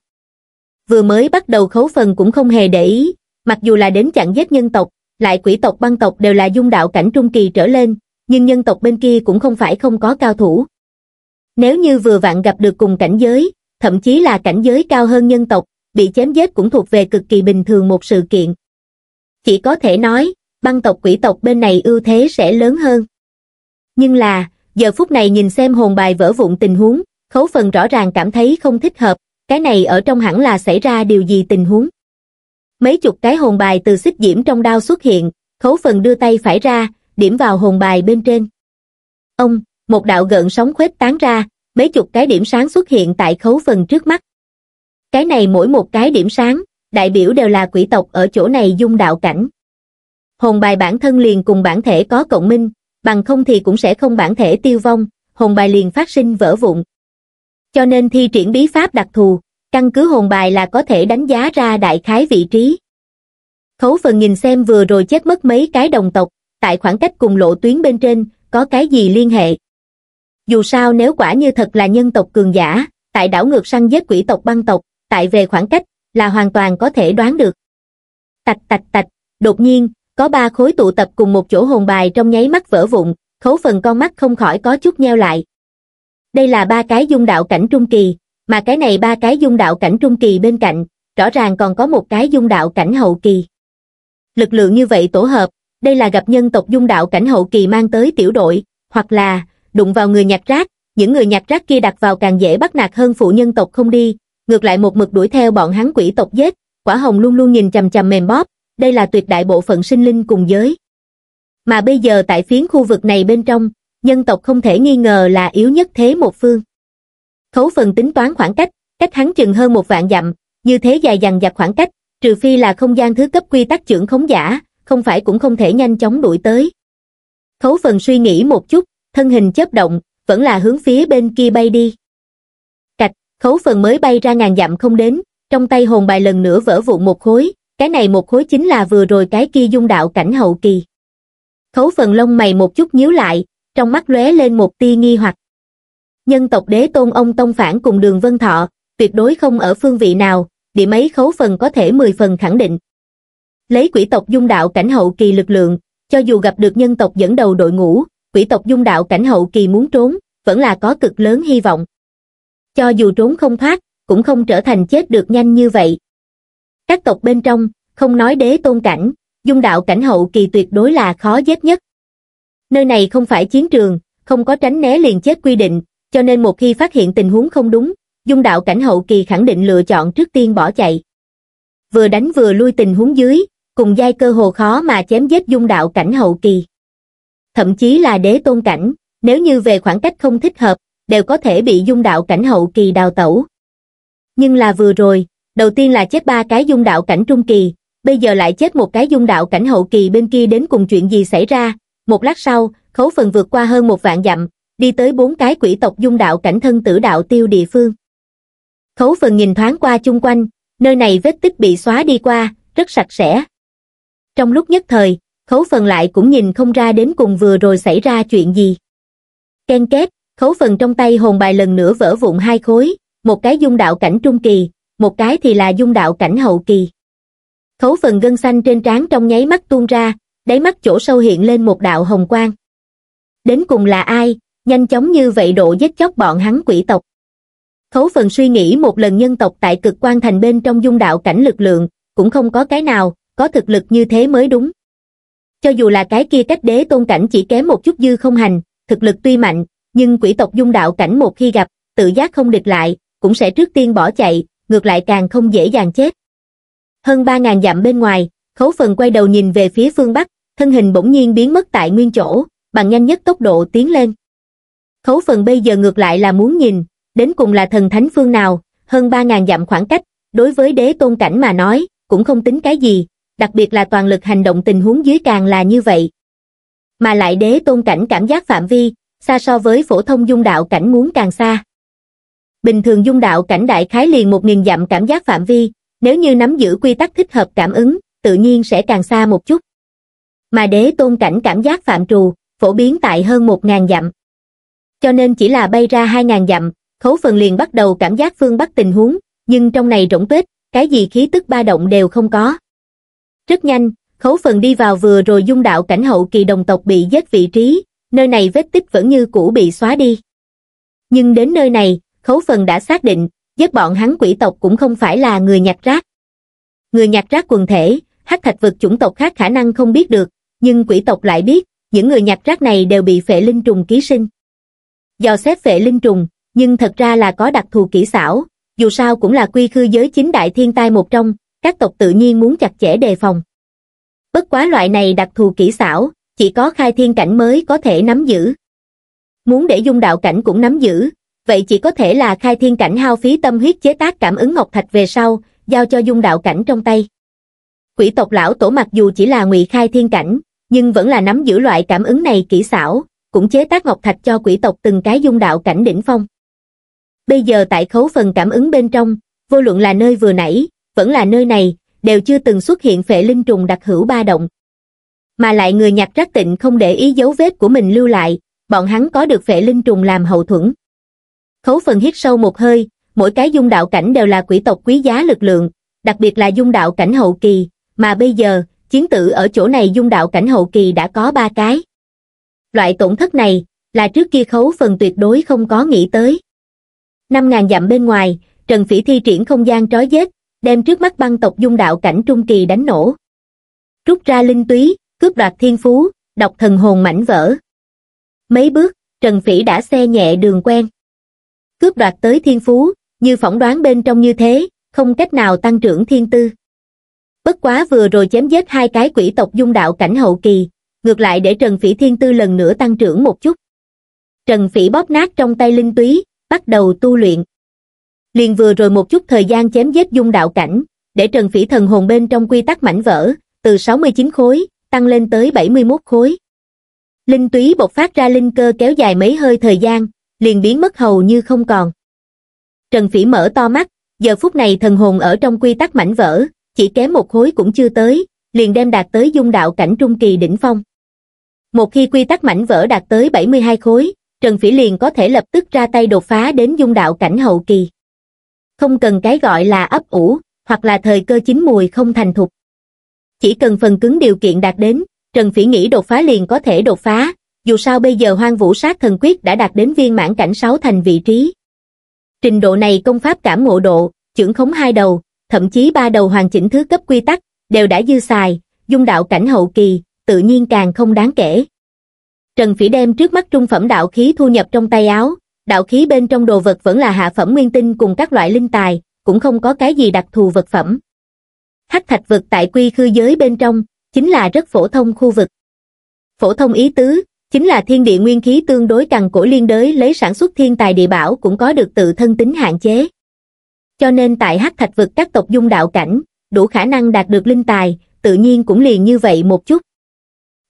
vừa mới bắt đầu khấu phần cũng không hề để ý mặc dù là đến chặn giết nhân tộc lại quỷ tộc băng tộc đều là dung đạo cảnh trung kỳ trở lên nhưng nhân tộc bên kia cũng không phải không có cao thủ nếu như vừa vặn gặp được cùng cảnh giới thậm chí là cảnh giới cao hơn nhân tộc bị chém giết cũng thuộc về cực kỳ bình thường một sự kiện chỉ có thể nói, băng tộc quỷ tộc bên này ưu thế sẽ lớn hơn. Nhưng là, giờ phút này nhìn xem hồn bài vỡ vụn tình huống, khấu phần rõ ràng cảm thấy không thích hợp, cái này ở trong hẳn là xảy ra điều gì tình huống. Mấy chục cái hồn bài từ xích diễm trong đao xuất hiện, khấu phần đưa tay phải ra, điểm vào hồn bài bên trên. Ông, một đạo gợn sóng khuếch tán ra, mấy chục cái điểm sáng xuất hiện tại khấu phần trước mắt. Cái này mỗi một cái điểm sáng, đại biểu đều là quỷ tộc ở chỗ này dung đạo cảnh. Hồn bài bản thân liền cùng bản thể có cộng minh, bằng không thì cũng sẽ không bản thể tiêu vong, hồn bài liền phát sinh vỡ vụn. Cho nên thi triển bí pháp đặc thù, căn cứ hồn bài là có thể đánh giá ra đại khái vị trí. Khấu phần nhìn xem vừa rồi chết mất mấy cái đồng tộc, tại khoảng cách cùng lộ tuyến bên trên, có cái gì liên hệ. Dù sao nếu quả như thật là nhân tộc cường giả, tại đảo ngược săn giết quỷ tộc băng tộc, tại về khoảng cách, là hoàn toàn có thể đoán được. Tạch tạch tạch, đột nhiên, có ba khối tụ tập cùng một chỗ hồn bài trong nháy mắt vỡ vụn, khấu phần con mắt không khỏi có chút nheo lại. Đây là ba cái dung đạo cảnh trung kỳ, mà cái này ba cái dung đạo cảnh trung kỳ bên cạnh, rõ ràng còn có một cái dung đạo cảnh hậu kỳ. Lực lượng như vậy tổ hợp, đây là gặp nhân tộc dung đạo cảnh hậu kỳ mang tới tiểu đội, hoặc là, đụng vào người nhặt rác, những người nhặt rác kia đặt vào càng dễ bắt nạt hơn phụ nhân tộc không đi, ngược lại một mực đuổi theo bọn hắn quỷ tộc giết, quả hồng luôn luôn nhìn chằm chằm mềm bóp, đây là tuyệt đại bộ phận sinh linh cùng giới. Mà bây giờ tại phiến khu vực này bên trong, nhân tộc không thể nghi ngờ là yếu nhất thế một phương. Khấu phần tính toán khoảng cách, cách hắn chừng hơn một vạn dặm, như thế dài dằng dặc khoảng cách, trừ phi là không gian thứ cấp quy tắc trưởng khống giả, không phải cũng không thể nhanh chóng đuổi tới. Khấu phần suy nghĩ một chút, thân hình chớp động, vẫn là hướng phía bên kia bay đi khấu phần mới bay ra ngàn dặm không đến, trong tay hồn bài lần nữa vỡ vụn một khối, cái này một khối chính là vừa rồi cái kia dung đạo cảnh hậu kỳ. Khấu phần lông mày một chút nhíu lại, trong mắt lóe lên một tia nghi hoặc. Nhân tộc đế tôn ông Tông Phản cùng đường Vân Thọ, tuyệt đối không ở phương vị nào, địa mấy khấu phần có thể 10 phần khẳng định. Lấy quỷ tộc dung đạo cảnh hậu kỳ lực lượng, cho dù gặp được nhân tộc dẫn đầu đội ngũ, quỷ tộc dung đạo cảnh hậu kỳ muốn trốn, vẫn là có cực lớn hy vọng cho dù trốn không thoát, cũng không trở thành chết được nhanh như vậy. Các tộc bên trong, không nói đế tôn cảnh, dung đạo cảnh hậu kỳ tuyệt đối là khó giết nhất. Nơi này không phải chiến trường, không có tránh né liền chết quy định, cho nên một khi phát hiện tình huống không đúng, dung đạo cảnh hậu kỳ khẳng định lựa chọn trước tiên bỏ chạy. Vừa đánh vừa lui tình huống dưới, cùng dai cơ hồ khó mà chém giết dung đạo cảnh hậu kỳ. Thậm chí là đế tôn cảnh, nếu như về khoảng cách không thích hợp, đều có thể bị dung đạo cảnh hậu kỳ đào tẩu. Nhưng là vừa rồi, đầu tiên là chết ba cái dung đạo cảnh trung kỳ, bây giờ lại chết một cái dung đạo cảnh hậu kỳ bên kia đến cùng chuyện gì xảy ra. Một lát sau, khấu phần vượt qua hơn một vạn dặm, đi tới bốn cái quỷ tộc dung đạo cảnh thân tử đạo tiêu địa phương. Khấu phần nhìn thoáng qua chung quanh, nơi này vết tích bị xóa đi qua, rất sạch sẽ. Trong lúc nhất thời, khấu phần lại cũng nhìn không ra đến cùng vừa rồi xảy ra chuyện gì. Ken két, Khấu phần trong tay hồn bài lần nữa vỡ vụn hai khối, một cái dung đạo cảnh trung kỳ, một cái thì là dung đạo cảnh hậu kỳ. Khấu phần gân xanh trên trán trong nháy mắt tuôn ra, đáy mắt chỗ sâu hiện lên một đạo hồng quang. Đến cùng là ai, nhanh chóng như vậy độ giết chóc bọn hắn quỷ tộc. Khấu phần suy nghĩ một lần nhân tộc tại cực quan thành bên trong dung đạo cảnh lực lượng, cũng không có cái nào, có thực lực như thế mới đúng. Cho dù là cái kia cách đế tôn cảnh chỉ kém một chút dư không hành, thực lực tuy mạnh, nhưng quỷ tộc dung đạo cảnh một khi gặp, tự giác không địch lại, cũng sẽ trước tiên bỏ chạy, ngược lại càng không dễ dàng chết. Hơn 3.000 dặm bên ngoài, khấu phần quay đầu nhìn về phía phương Bắc, thân hình bỗng nhiên biến mất tại nguyên chỗ, bằng nhanh nhất tốc độ tiến lên. Khấu phần bây giờ ngược lại là muốn nhìn, đến cùng là thần thánh phương nào, hơn 3.000 dặm khoảng cách, đối với đế tôn cảnh mà nói, cũng không tính cái gì, đặc biệt là toàn lực hành động tình huống dưới càng là như vậy. Mà lại đế tôn cảnh cảm giác phạm vi, xa so với phổ thông dung đạo cảnh muốn càng xa. Bình thường dung đạo cảnh đại khái liền một nghìn dặm cảm giác phạm vi, nếu như nắm giữ quy tắc thích hợp cảm ứng, tự nhiên sẽ càng xa một chút. Mà đế tôn cảnh cảm giác phạm trù, phổ biến tại hơn một ngàn dặm. Cho nên chỉ là bay ra hai ngàn dặm, khấu phần liền bắt đầu cảm giác phương bắc tình huống, nhưng trong này rỗng tuyết, cái gì khí tức ba động đều không có. Rất nhanh, khấu phần đi vào vừa rồi dung đạo cảnh hậu kỳ đồng tộc bị giết vị trí, nơi này vết tích vẫn như cũ bị xóa đi. Nhưng đến nơi này, khấu phần đã xác định, giết bọn hắn quỷ tộc cũng không phải là người nhặt rác. Người nhặt rác quần thể, hắc thạch vực chủng tộc khác khả năng không biết được, nhưng quỷ tộc lại biết, những người nhặt rác này đều bị phệ linh trùng ký sinh. Dò xét phệ linh trùng, nhưng thật ra là có đặc thù kỹ xảo, dù sao cũng là quy khư giới chính đại thiên tai một trong, các tộc tự nhiên muốn chặt chẽ đề phòng. Bất quá loại này đặc thù kỹ xảo, chỉ có khai thiên cảnh mới có thể nắm giữ. Muốn để dung đạo cảnh cũng nắm giữ, vậy chỉ có thể là khai thiên cảnh hao phí tâm huyết chế tác cảm ứng ngọc thạch về sau, giao cho dung đạo cảnh trong tay. Quỷ tộc lão tổ mặc dù chỉ là ngụy khai thiên cảnh, nhưng vẫn là nắm giữ loại cảm ứng này kỹ xảo, cũng chế tác ngọc thạch cho quỷ tộc từng cái dung đạo cảnh đỉnh phong. Bây giờ tại khấu phần cảm ứng bên trong, vô luận là nơi vừa nãy, vẫn là nơi này, đều chưa từng xuất hiện phệ linh trùng đặc hữu ba động, mà lại người nhặt rác tịnh không để ý dấu vết của mình lưu lại, bọn hắn có được vệ linh trùng làm hậu thuẫn. Khấu phần hít sâu một hơi, mỗi cái dung đạo cảnh đều là quỷ tộc quý giá lực lượng, đặc biệt là dung đạo cảnh hậu kỳ, mà bây giờ, chiến tử ở chỗ này dung đạo cảnh hậu kỳ đã có ba cái. Loại tổn thất này, là trước kia khấu phần tuyệt đối không có nghĩ tới. Năm ngàn dặm bên ngoài, Trần Phỉ thi triển không gian trói giết, đem trước mắt băng tộc dung đạo cảnh trung kỳ đánh nổ. Rút ra linh túy, cướp đoạt thiên phú, đọc thần hồn mảnh vỡ. Mấy bước, Trần Phỉ đã xe nhẹ đường quen. Cướp đoạt tới thiên phú, như phỏng đoán bên trong như thế, không cách nào tăng trưởng thiên tư. Bất quá vừa rồi chém giết hai cái quỷ tộc dung đạo cảnh hậu kỳ, ngược lại để Trần Phỉ thiên tư lần nữa tăng trưởng một chút. Trần Phỉ bóp nát trong tay linh túy, bắt đầu tu luyện. Liền vừa rồi một chút thời gian chém giết dung đạo cảnh, để Trần Phỉ thần hồn bên trong quy tắc mảnh vỡ, từ 69 khối, tăng lên tới 71 khối. Linh túy bộc phát ra linh cơ kéo dài mấy hơi thời gian, liền biến mất hầu như không còn. Trần Phỉ mở to mắt, giờ phút này thần hồn ở trong quy tắc mảnh vỡ, chỉ kém một khối cũng chưa tới, liền đem đạt tới dung đạo cảnh trung kỳ đỉnh phong. Một khi quy tắc mảnh vỡ đạt tới 72 khối, Trần Phỉ liền có thể lập tức ra tay đột phá đến dung đạo cảnh hậu kỳ. Không cần cái gọi là ấp ủ, hoặc là thời cơ chín mùi không thành thục. Chỉ cần phần cứng điều kiện đạt đến, Trần Phỉ nghĩ đột phá liền có thể đột phá, dù sao bây giờ hoang vũ sát thần quyết đã đạt đến viên mãn cảnh 6 thành vị trí. Trình độ này công pháp cảm ngộ độ, trưởng khống hai đầu, thậm chí ba đầu hoàn chỉnh thứ cấp quy tắc, đều đã dư xài, dung đạo cảnh hậu kỳ, tự nhiên càng không đáng kể. Trần Phỉ đem trước mắt trung phẩm đạo khí thu nhập trong tay áo, đạo khí bên trong đồ vật vẫn là hạ phẩm nguyên tinh cùng các loại linh tài, cũng không có cái gì đặc thù vật phẩm hắc thạch vực tại quy khư giới bên trong chính là rất phổ thông khu vực phổ thông ý tứ chính là thiên địa nguyên khí tương đối cằn cỗi liên đới lấy sản xuất thiên tài địa bảo cũng có được tự thân tính hạn chế cho nên tại hắc thạch vực các tộc dung đạo cảnh đủ khả năng đạt được linh tài tự nhiên cũng liền như vậy một chút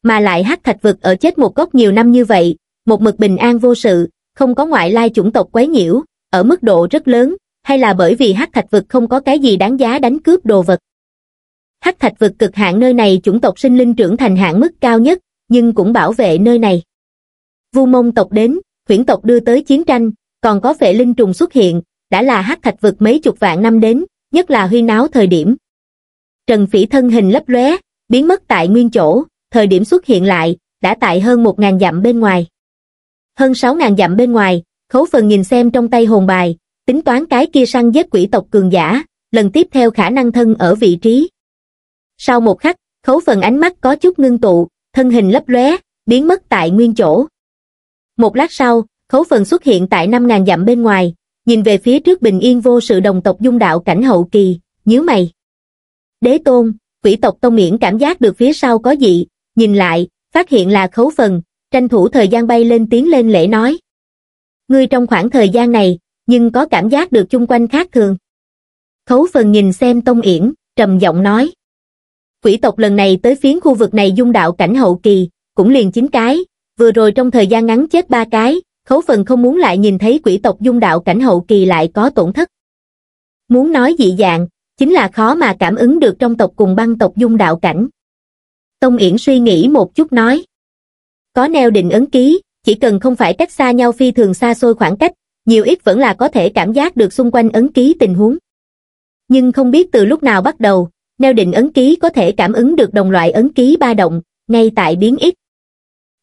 mà lại hắc thạch vực ở chết một gốc nhiều năm như vậy một mực bình an vô sự không có ngoại lai chủng tộc quấy nhiễu ở mức độ rất lớn hay là bởi vì hắc thạch vực không có cái gì đáng giá đánh cướp đồ vật hắc thạch vực cực hạn nơi này chủng tộc sinh linh trưởng thành hạn mức cao nhất, nhưng cũng bảo vệ nơi này. Vu mông tộc đến, huyễn tộc đưa tới chiến tranh, còn có vệ linh trùng xuất hiện, đã là hắc thạch vực mấy chục vạn năm đến, nhất là huy náo thời điểm. Trần Phỉ thân hình lấp lóe, biến mất tại nguyên chỗ, thời điểm xuất hiện lại, đã tại hơn 1.000 dặm bên ngoài. Hơn 6.000 dặm bên ngoài, khấu phần nhìn xem trong tay hồn bài, tính toán cái kia săn giết quỷ tộc cường giả, lần tiếp theo khả năng thân ở vị trí, sau một khắc khấu phần ánh mắt có chút ngưng tụ thân hình lấp lóe biến mất tại nguyên chỗ một lát sau khấu phần xuất hiện tại năm ngàn dặm bên ngoài nhìn về phía trước bình yên vô sự đồng tộc dung đạo cảnh hậu kỳ nhớ mày đế tôn quỷ tộc tông miễn cảm giác được phía sau có dị nhìn lại phát hiện là khấu phần tranh thủ thời gian bay lên tiến lên lễ nói ngươi trong khoảng thời gian này nhưng có cảm giác được chung quanh khác thường khấu phần nhìn xem tông yển trầm giọng nói Quỷ tộc lần này tới phiến khu vực này dung đạo cảnh hậu kỳ, cũng liền chín cái, vừa rồi trong thời gian ngắn chết ba cái, khấu phần không muốn lại nhìn thấy quỷ tộc dung đạo cảnh hậu kỳ lại có tổn thất. Muốn nói dị dạng, chính là khó mà cảm ứng được trong tộc cùng băng tộc dung đạo cảnh. Tông Yển suy nghĩ một chút nói. Có neo định ấn ký, chỉ cần không phải cách xa nhau phi thường xa xôi khoảng cách, nhiều ít vẫn là có thể cảm giác được xung quanh ấn ký tình huống. Nhưng không biết từ lúc nào bắt đầu, neo định ấn ký có thể cảm ứng được đồng loại ấn ký ba động, ngay tại biến ít.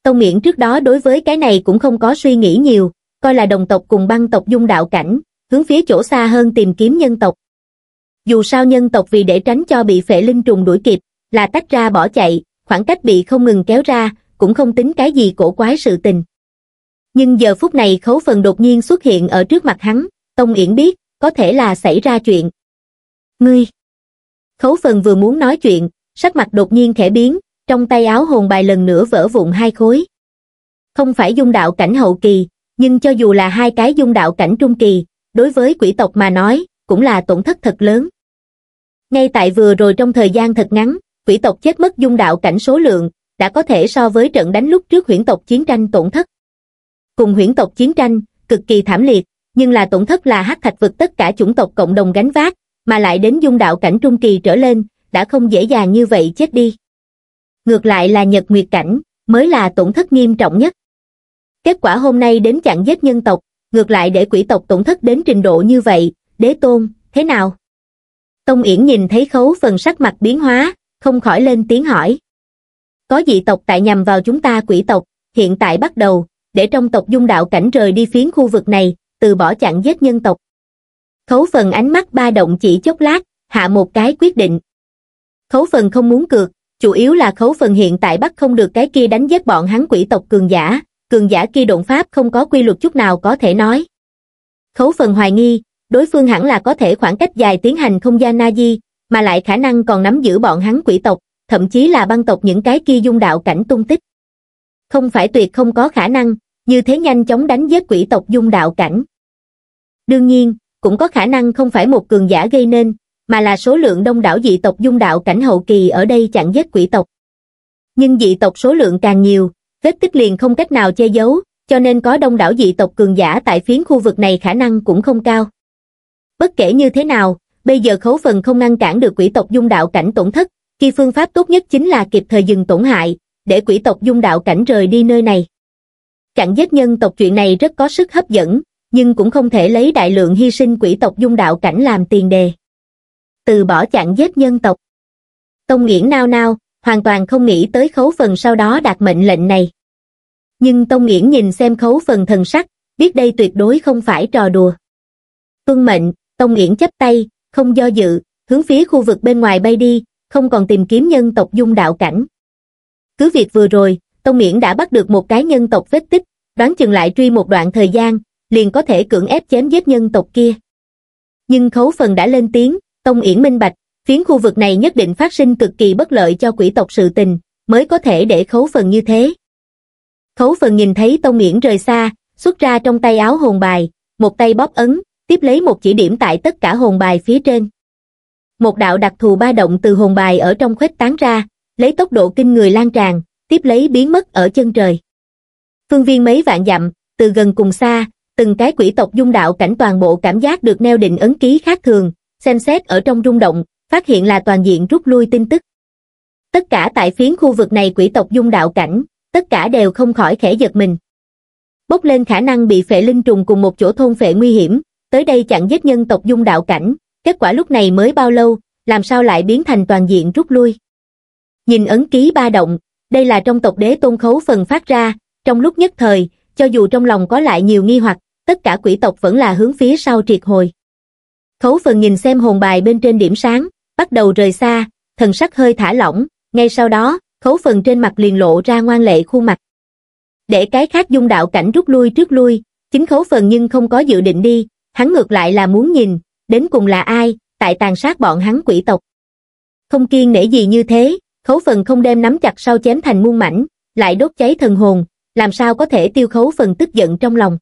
Tông miễn trước đó đối với cái này cũng không có suy nghĩ nhiều, coi là đồng tộc cùng băng tộc dung đạo cảnh, hướng phía chỗ xa hơn tìm kiếm nhân tộc. Dù sao nhân tộc vì để tránh cho bị phệ linh trùng đuổi kịp, là tách ra bỏ chạy, khoảng cách bị không ngừng kéo ra, cũng không tính cái gì cổ quái sự tình. Nhưng giờ phút này khấu phần đột nhiên xuất hiện ở trước mặt hắn, Tông Yển biết, có thể là xảy ra chuyện. Ngươi! Khấu phần vừa muốn nói chuyện, sắc mặt đột nhiên khẽ biến, trong tay áo hồn bài lần nữa vỡ vụn hai khối. Không phải dung đạo cảnh hậu kỳ, nhưng cho dù là hai cái dung đạo cảnh trung kỳ, đối với quỷ tộc mà nói, cũng là tổn thất thật lớn. Ngay tại vừa rồi trong thời gian thật ngắn, quỷ tộc chết mất dung đạo cảnh số lượng, đã có thể so với trận đánh lúc trước huyễn tộc chiến tranh tổn thất. Cùng huyễn tộc chiến tranh, cực kỳ thảm liệt, nhưng là tổn thất là hắc thạch vực tất cả chủng tộc cộng đồng gánh vác, mà lại đến dung đạo cảnh trung kỳ trở lên, đã không dễ dàng như vậy chết đi. Ngược lại là nhật nguyệt cảnh, mới là tổn thất nghiêm trọng nhất. Kết quả hôm nay đến chặn giết nhân tộc, ngược lại để quỷ tộc tổn thất đến trình độ như vậy, đế tôn, thế nào? Tông Yển nhìn thấy khấu phần sắc mặt biến hóa, không khỏi lên tiếng hỏi. Có dị tộc tại nhằm vào chúng ta quỷ tộc, hiện tại bắt đầu, để trong tộc dung đạo cảnh rời đi phiến khu vực này, từ bỏ chặn giết nhân tộc khấu phần ánh mắt ba động chỉ chốc lát hạ một cái quyết định khấu phần không muốn cược chủ yếu là khấu phần hiện tại bắt không được cái kia đánh giết bọn hắn quỷ tộc cường giả cường giả kia độn pháp không có quy luật chút nào có thể nói khấu phần hoài nghi đối phương hẳn là có thể khoảng cách dài tiến hành không gian na mà lại khả năng còn nắm giữ bọn hắn quỷ tộc thậm chí là băng tộc những cái kia dung đạo cảnh tung tích không phải tuyệt không có khả năng như thế nhanh chóng đánh giết quỷ tộc dung đạo cảnh đương nhiên cũng có khả năng không phải một cường giả gây nên, mà là số lượng đông đảo dị tộc dung đạo cảnh hậu kỳ ở đây chặn giết quỷ tộc. Nhưng dị tộc số lượng càng nhiều, vết tích liền không cách nào che giấu, cho nên có đông đảo dị tộc cường giả tại phiến khu vực này khả năng cũng không cao. Bất kể như thế nào, bây giờ khấu phần không ngăn cản được quỷ tộc dung đạo cảnh tổn thất, khi phương pháp tốt nhất chính là kịp thời dừng tổn hại, để quỷ tộc dung đạo cảnh rời đi nơi này. Chặn giết nhân tộc chuyện này rất có sức hấp dẫn, nhưng cũng không thể lấy đại lượng hy sinh quỷ tộc dung đạo cảnh làm tiền đề. Từ bỏ chặn giết nhân tộc. Tông Nghiễn nao nao, hoàn toàn không nghĩ tới khấu phần sau đó đạt mệnh lệnh này. Nhưng Tông Nghiễn nhìn xem khấu phần thần sắc, biết đây tuyệt đối không phải trò đùa. Tuân mệnh, Tông Nghiễn chấp tay, không do dự, hướng phía khu vực bên ngoài bay đi, không còn tìm kiếm nhân tộc dung đạo cảnh. Cứ việc vừa rồi, Tông Miễn đã bắt được một cái nhân tộc vết tích, đoán chừng lại truy một đoạn thời gian, liền có thể cưỡng ép chém giết nhân tộc kia. Nhưng khấu phần đã lên tiếng, Tông Yển minh bạch, phiến khu vực này nhất định phát sinh cực kỳ bất lợi cho quỷ tộc sự tình, mới có thể để khấu phần như thế. Khấu phần nhìn thấy Tông Yển rời xa, xuất ra trong tay áo hồn bài, một tay bóp ấn, tiếp lấy một chỉ điểm tại tất cả hồn bài phía trên. Một đạo đặc thù ba động từ hồn bài ở trong khuếch tán ra, lấy tốc độ kinh người lan tràn, tiếp lấy biến mất ở chân trời. Phương viên mấy vạn dặm, từ gần cùng xa, từng cái quỷ tộc dung đạo cảnh toàn bộ cảm giác được neo định ấn ký khác thường, xem xét ở trong rung động, phát hiện là toàn diện rút lui tin tức. Tất cả tại phiến khu vực này quỷ tộc dung đạo cảnh, tất cả đều không khỏi khẽ giật mình. Bốc lên khả năng bị phệ linh trùng cùng một chỗ thôn phệ nguy hiểm, tới đây chặn giết nhân tộc dung đạo cảnh, kết quả lúc này mới bao lâu, làm sao lại biến thành toàn diện rút lui. Nhìn ấn ký ba động, đây là trong tộc đế tôn khấu phần phát ra, trong lúc nhất thời, cho dù trong lòng có lại nhiều nghi hoặc, tất cả quỷ tộc vẫn là hướng phía sau triệt hồi. Khấu phần nhìn xem hồn bài bên trên điểm sáng, bắt đầu rời xa, thần sắc hơi thả lỏng, ngay sau đó, khấu phần trên mặt liền lộ ra ngoan lệ khuôn mặt. Để cái khác dung đạo cảnh rút lui trước lui, chính khấu phần nhưng không có dự định đi, hắn ngược lại là muốn nhìn, đến cùng là ai, tại tàn sát bọn hắn quỷ tộc. Không kiên nể gì như thế, khấu phần không đem nắm chặt sau chém thành muôn mảnh, lại đốt cháy thần hồn, làm sao có thể tiêu khấu phần tức giận trong lòng.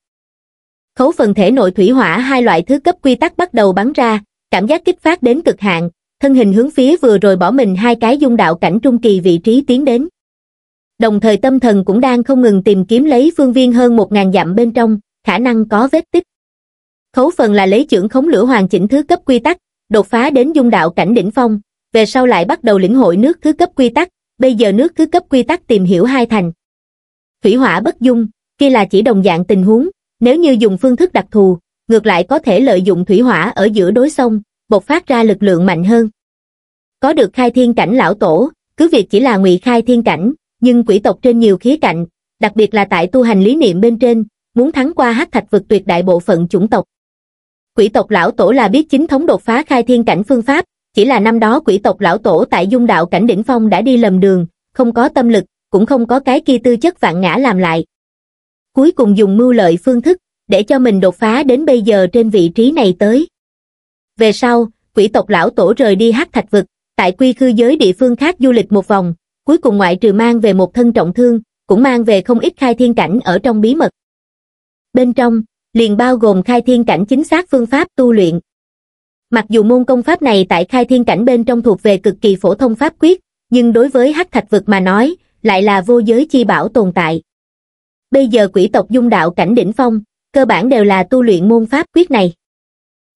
Khấu phần thể nội thủy hỏa hai loại thứ cấp quy tắc bắt đầu bắn ra, cảm giác kích phát đến cực hạn, thân hình hướng phía vừa rồi bỏ mình hai cái dung đạo cảnh trung kỳ vị trí tiến đến. Đồng thời tâm thần cũng đang không ngừng tìm kiếm lấy phương viên hơn một ngàn dặm bên trong, khả năng có vết tích. Khấu phần là lấy trưởng khống lửa hoàn chỉnh thứ cấp quy tắc, đột phá đến dung đạo cảnh đỉnh phong, về sau lại bắt đầu lĩnh hội nước thứ cấp quy tắc, bây giờ nước thứ cấp quy tắc tìm hiểu hai thành, thủy hỏa bất dung, kia là chỉ đồng dạng tình huống, nếu như dùng phương thức đặc thù, ngược lại có thể lợi dụng thủy hỏa ở giữa đối sông, bộc phát ra lực lượng mạnh hơn. Có được khai thiên cảnh lão tổ, cứ việc chỉ là ngụy khai thiên cảnh, nhưng quỷ tộc trên nhiều khía cạnh, đặc biệt là tại tu hành lý niệm bên trên, muốn thắng qua hắc thạch vực tuyệt đại bộ phận chủng tộc. Quỷ tộc lão tổ là biết chính thống đột phá khai thiên cảnh phương pháp, chỉ là năm đó quỷ tộc lão tổ tại dung đạo cảnh đỉnh phong đã đi lầm đường, không có tâm lực, cũng không có cái kia tư chất vạn ngã làm lại. Cuối cùng dùng mưu lợi phương thức, để cho mình đột phá đến bây giờ trên vị trí này tới. Về sau, quỷ tộc lão tổ rời đi hát thạch vực, tại quy khư giới địa phương khác du lịch một vòng, cuối cùng ngoại trừ mang về một thân trọng thương, cũng mang về không ít khai thiên cảnh ở trong bí mật. Bên trong, liền bao gồm khai thiên cảnh chính xác phương pháp tu luyện. Mặc dù môn công pháp này tại khai thiên cảnh bên trong thuộc về cực kỳ phổ thông pháp quyết, nhưng đối với hắc thạch vực mà nói, lại là vô giới chi bảo tồn tại. Bây giờ quỷ tộc dung đạo cảnh đỉnh phong, cơ bản đều là tu luyện môn pháp quyết này.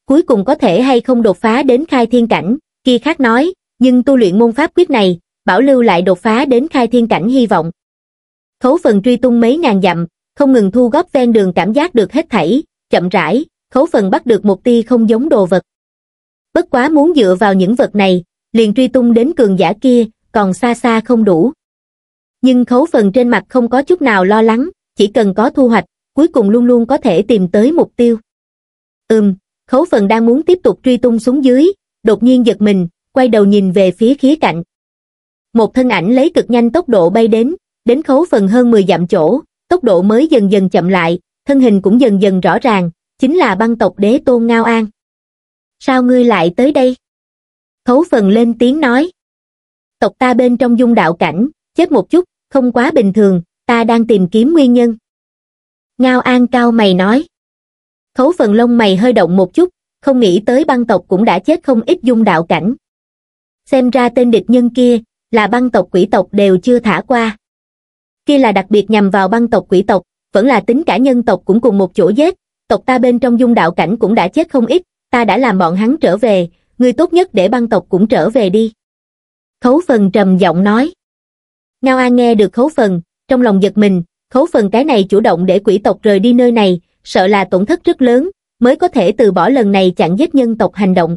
Cuối cùng có thể hay không đột phá đến khai thiên cảnh, kia khác nói, nhưng tu luyện môn pháp quyết này, bảo lưu lại đột phá đến khai thiên cảnh hy vọng. Khấu phần truy tung mấy ngàn dặm, không ngừng thu góp ven đường cảm giác được hết thảy, chậm rãi, khấu phần bắt được một tia không giống đồ vật. Bất quá muốn dựa vào những vật này, liền truy tung đến cường giả kia, còn xa xa không đủ nhưng khấu phần trên mặt không có chút nào lo lắng chỉ cần có thu hoạch cuối cùng luôn luôn có thể tìm tới mục tiêu ừm khấu phần đang muốn tiếp tục truy tung xuống dưới đột nhiên giật mình quay đầu nhìn về phía khía cạnh một thân ảnh lấy cực nhanh tốc độ bay đến đến khấu phần hơn 10 dặm chỗ tốc độ mới dần dần chậm lại thân hình cũng dần dần rõ ràng chính là băng tộc đế tôn ngao an sao ngươi lại tới đây khấu phần lên tiếng nói tộc ta bên trong dung đạo cảnh chết một chút, không quá bình thường, ta đang tìm kiếm nguyên nhân. Ngao An cao mày nói. Khấu phần lông mày hơi động một chút, không nghĩ tới băng tộc cũng đã chết không ít dung đạo cảnh. Xem ra tên địch nhân kia, là băng tộc quỷ tộc đều chưa thả qua. Kia là đặc biệt nhằm vào băng tộc quỷ tộc, vẫn là tính cả nhân tộc cũng cùng một chỗ giết, tộc ta bên trong dung đạo cảnh cũng đã chết không ít, ta đã làm bọn hắn trở về, người tốt nhất để băng tộc cũng trở về đi. Khấu phần trầm giọng nói. Ngao An nghe được khấu phần, trong lòng giật mình, khấu phần cái này chủ động để quỷ tộc rời đi nơi này, sợ là tổn thất rất lớn, mới có thể từ bỏ lần này chặn giết nhân tộc hành động.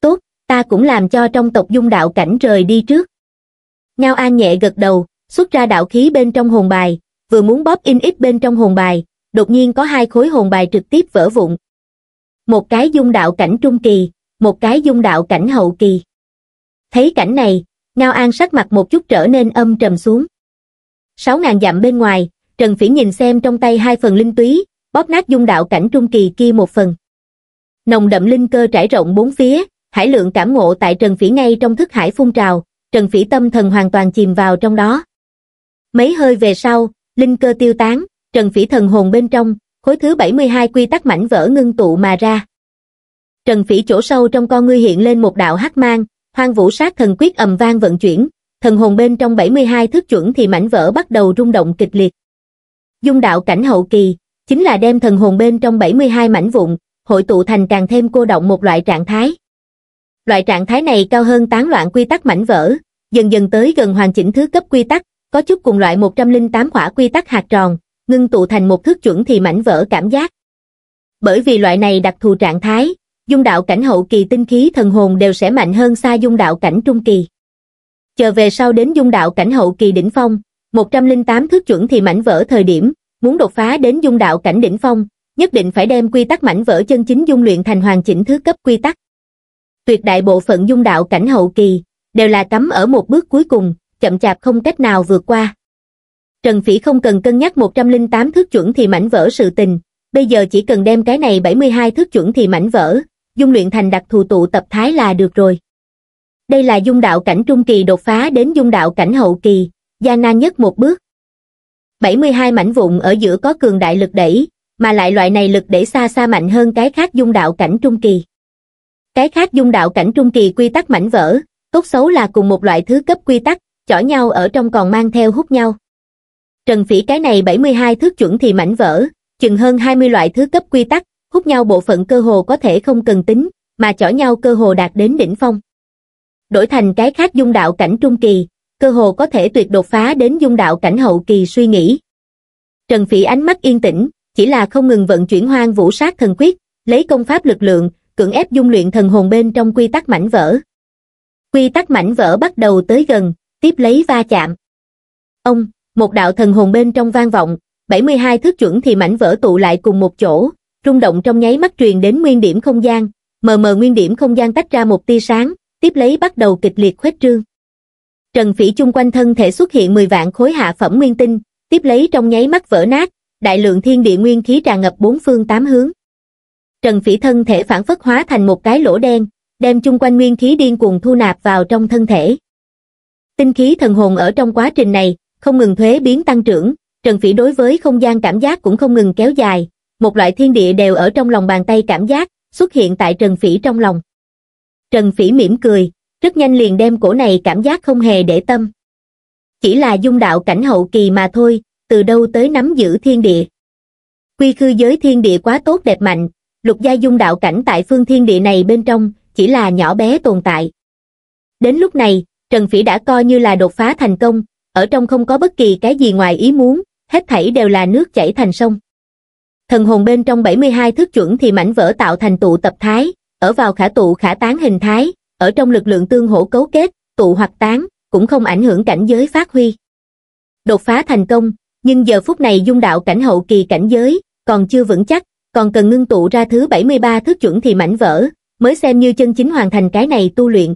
Tốt, ta cũng làm cho trong tộc dung đạo cảnh rời đi trước. Ngao An nhẹ gật đầu, xuất ra đạo khí bên trong hồn bài, vừa muốn bóp in ít bên trong hồn bài, đột nhiên có hai khối hồn bài trực tiếp vỡ vụn. Một cái dung đạo cảnh trung kỳ, một cái dung đạo cảnh hậu kỳ. Thấy cảnh này, Ngao An sắc mặt một chút trở nên âm trầm xuống. Sáu ngàn dặm bên ngoài, Trần Phỉ nhìn xem trong tay hai phần linh túy, bóp nát dung đạo cảnh trung kỳ kia một phần. Nồng đậm linh cơ trải rộng bốn phía, hải lượng cảm ngộ tại Trần Phỉ ngay trong thức hải phun trào, Trần Phỉ tâm thần hoàn toàn chìm vào trong đó. Mấy hơi về sau, linh cơ tiêu tán, Trần Phỉ thần hồn bên trong, khối thứ 72 quy tắc mảnh vỡ ngưng tụ mà ra. Trần Phỉ chỗ sâu trong con ngươi hiện lên một đạo hắc mang, hoang vũ sát thần quyết ầm vang vận chuyển, thần hồn bên trong 72 thước chuẩn thì mảnh vỡ bắt đầu rung động kịch liệt. Dung đạo cảnh hậu kỳ, chính là đem thần hồn bên trong 72 mảnh vụn, hội tụ thành càng thêm cô động một loại trạng thái. Loại trạng thái này cao hơn tán loạn quy tắc mảnh vỡ, dần dần tới gần hoàn chỉnh thứ cấp quy tắc, có chút cùng loại 108 khỏa quy tắc hạt tròn, ngưng tụ thành một thước chuẩn thì mảnh vỡ cảm giác. Bởi vì loại này đặc thù trạng thái, dung đạo cảnh hậu kỳ tinh khí thần hồn đều sẽ mạnh hơn xa dung đạo cảnh trung kỳ. Chờ về sau đến dung đạo cảnh hậu kỳ đỉnh phong, 108 thước chuẩn thì mảnh vỡ thời điểm, muốn đột phá đến dung đạo cảnh đỉnh phong, nhất định phải đem quy tắc mảnh vỡ chân chính dung luyện thành hoàn chỉnh thứ cấp quy tắc. Tuyệt đại bộ phận dung đạo cảnh hậu kỳ, đều là cắm ở một bước cuối cùng, chậm chạp không cách nào vượt qua. Trần Phỉ không cần cân nhắc 108 thước chuẩn thì mảnh vỡ sự tình, bây giờ chỉ cần đem cái này 72 thước chuẩn thì mảnh vỡ, dung luyện thành đặc thù tụ tập thái là được rồi. Đây là dung đạo cảnh trung kỳ đột phá đến dung đạo cảnh hậu kỳ, gia nan nhất một bước. 72 mảnh vụn ở giữa có cường đại lực đẩy, mà lại loại này lực đẩy xa xa mạnh hơn cái khác dung đạo cảnh trung kỳ. Cái khác dung đạo cảnh trung kỳ quy tắc mảnh vỡ, tốt xấu là cùng một loại thứ cấp quy tắc, chỏ nhau ở trong còn mang theo hút nhau. Trần Phỉ cái này 72 thước chuẩn thì mảnh vỡ, chừng hơn 20 loại thứ cấp quy tắc, hút nhau bộ phận cơ hồ có thể không cần tính, mà chỏ nhau cơ hồ đạt đến đỉnh phong. Đổi thành cái khác dung đạo cảnh trung kỳ, cơ hồ có thể tuyệt đột phá đến dung đạo cảnh hậu kỳ suy nghĩ. Trần Phỉ ánh mắt yên tĩnh, chỉ là không ngừng vận chuyển hoang vũ sát thần quyết, lấy công pháp lực lượng, cưỡng ép dung luyện thần hồn bên trong quy tắc mảnh vỡ. Quy tắc mảnh vỡ bắt đầu tới gần, tiếp lấy va chạm. Ông, một đạo thần hồn bên trong vang vọng, 72 thước chuẩn thì mảnh vỡ tụ lại cùng một chỗ, rung động trong nháy mắt truyền đến nguyên điểm không gian, mờ mờ nguyên điểm không gian tách ra một tia sáng, tiếp lấy bắt đầu kịch liệt khuếch trương. Trần Phỉ chung quanh thân thể xuất hiện 10 vạn khối hạ phẩm nguyên tinh, tiếp lấy trong nháy mắt vỡ nát, đại lượng thiên địa nguyên khí tràn ngập bốn phương tám hướng. Trần Phỉ thân thể phản phất hóa thành một cái lỗ đen, đem chung quanh nguyên khí điên cuồng thu nạp vào trong thân thể. Tinh khí thần hồn ở trong quá trình này, không ngừng thuế biến tăng trưởng, Trần Phỉ đối với không gian cảm giác cũng không ngừng kéo dài, một loại thiên địa đều ở trong lòng bàn tay cảm giác, xuất hiện tại Trần Phỉ trong lòng. Trần Phỉ mỉm cười, rất nhanh liền đem cổ này cảm giác không hề để tâm. Chỉ là dung đạo cảnh hậu kỳ mà thôi, từ đâu tới nắm giữ thiên địa. Quy khư giới thiên địa quá tốt đẹp mạnh, lục gia dung đạo cảnh tại phương thiên địa này bên trong, chỉ là nhỏ bé tồn tại. Đến lúc này, Trần Phỉ đã coi như là đột phá thành công, ở trong không có bất kỳ cái gì ngoài ý muốn, hết thảy đều là nước chảy thành sông thần hồn bên trong 72 thước chuẩn thì mảnh vỡ tạo thành tụ tập thái, ở vào khả tụ khả tán hình thái, ở trong lực lượng tương hỗ cấu kết, tụ hoặc tán, cũng không ảnh hưởng cảnh giới phát huy. Đột phá thành công, nhưng giờ phút này dung đạo cảnh hậu kỳ cảnh giới, còn chưa vững chắc, còn cần ngưng tụ ra thứ 73 thước chuẩn thì mảnh vỡ, mới xem như chân chính hoàn thành cái này tu luyện.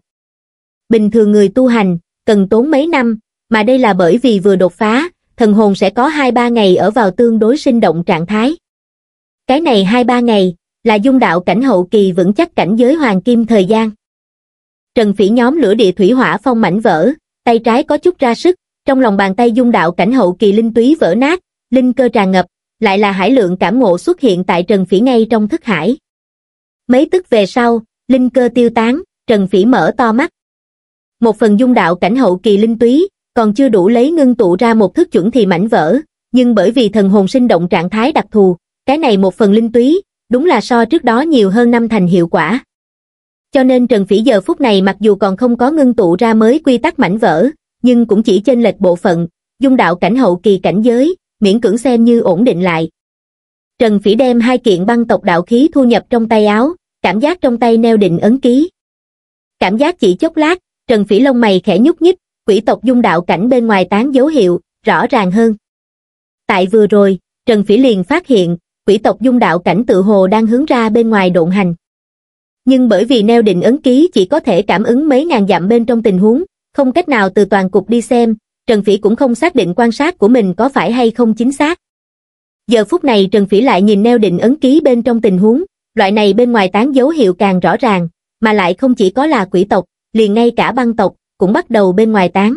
Bình thường người tu hành, cần tốn mấy năm, mà đây là bởi vì vừa đột phá, thần hồn sẽ có 2-3 ngày ở vào tương đối sinh động trạng thái. Cái này hai ba ngày, là dung đạo cảnh hậu kỳ vững chắc cảnh giới hoàng kim thời gian. Trần Phỉ nhóm lửa địa thủy hỏa phong mảnh vỡ, tay trái có chút ra sức, trong lòng bàn tay dung đạo cảnh hậu kỳ linh túy vỡ nát, linh cơ tràn ngập, lại là hải lượng cảm ngộ xuất hiện tại Trần Phỉ ngay trong thức hải. Mấy tức về sau, linh cơ tiêu tán, Trần Phỉ mở to mắt. Một phần dung đạo cảnh hậu kỳ linh túy, còn chưa đủ lấy ngưng tụ ra một thức chuẩn thì mảnh vỡ, nhưng bởi vì thần hồn sinh động trạng thái đặc thù, cái này một phần linh túy, đúng là so trước đó nhiều hơn năm thành hiệu quả. Cho nên Trần Phỉ giờ phút này mặc dù còn không có ngưng tụ ra mới quy tắc mảnh vỡ, nhưng cũng chỉ trên lệch bộ phận, dung đạo cảnh hậu kỳ cảnh giới, miễn cưỡng xem như ổn định lại. Trần Phỉ đem hai kiện băng tộc đạo khí thu nhập trong tay áo, cảm giác trong tay neo định ấn ký. Cảm giác chỉ chốc lát, Trần Phỉ lông mày khẽ nhúc nhích, quỷ tộc dung đạo cảnh bên ngoài tán dấu hiệu, rõ ràng hơn. Tại vừa rồi, Trần Phỉ liền phát hiện, quỷ tộc dung đạo cảnh tự hồ đang hướng ra bên ngoài độn hành. Nhưng bởi vì neo định ấn ký chỉ có thể cảm ứng mấy ngàn dặm bên trong tình huống, không cách nào từ toàn cục đi xem, Trần Phỉ cũng không xác định quan sát của mình có phải hay không chính xác. Giờ phút này Trần Phỉ lại nhìn neo định ấn ký bên trong tình huống, loại này bên ngoài tán dấu hiệu càng rõ ràng, mà lại không chỉ có là quỷ tộc, liền ngay cả băng tộc, cũng bắt đầu bên ngoài tán.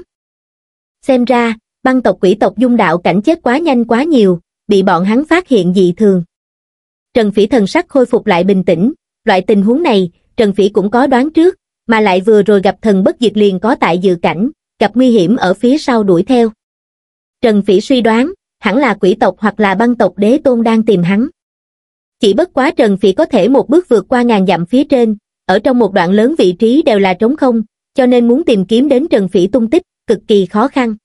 Xem ra, băng tộc quỷ tộc dung đạo cảnh chết quá nhanh quá nhiều, bị bọn hắn phát hiện dị thường. Trần Phỉ thần sắc khôi phục lại bình tĩnh, loại tình huống này, Trần Phỉ cũng có đoán trước, mà lại vừa rồi gặp thần bất diệt liền có tại dự cảnh, gặp nguy hiểm ở phía sau đuổi theo. Trần Phỉ suy đoán, hẳn là quỷ tộc hoặc là băng tộc đế tôn đang tìm hắn. Chỉ bất quá Trần Phỉ có thể một bước vượt qua ngàn dặm phía trên, ở trong một đoạn lớn vị trí đều là trống không, cho nên muốn tìm kiếm đến Trần Phỉ tung tích, cực kỳ khó khăn.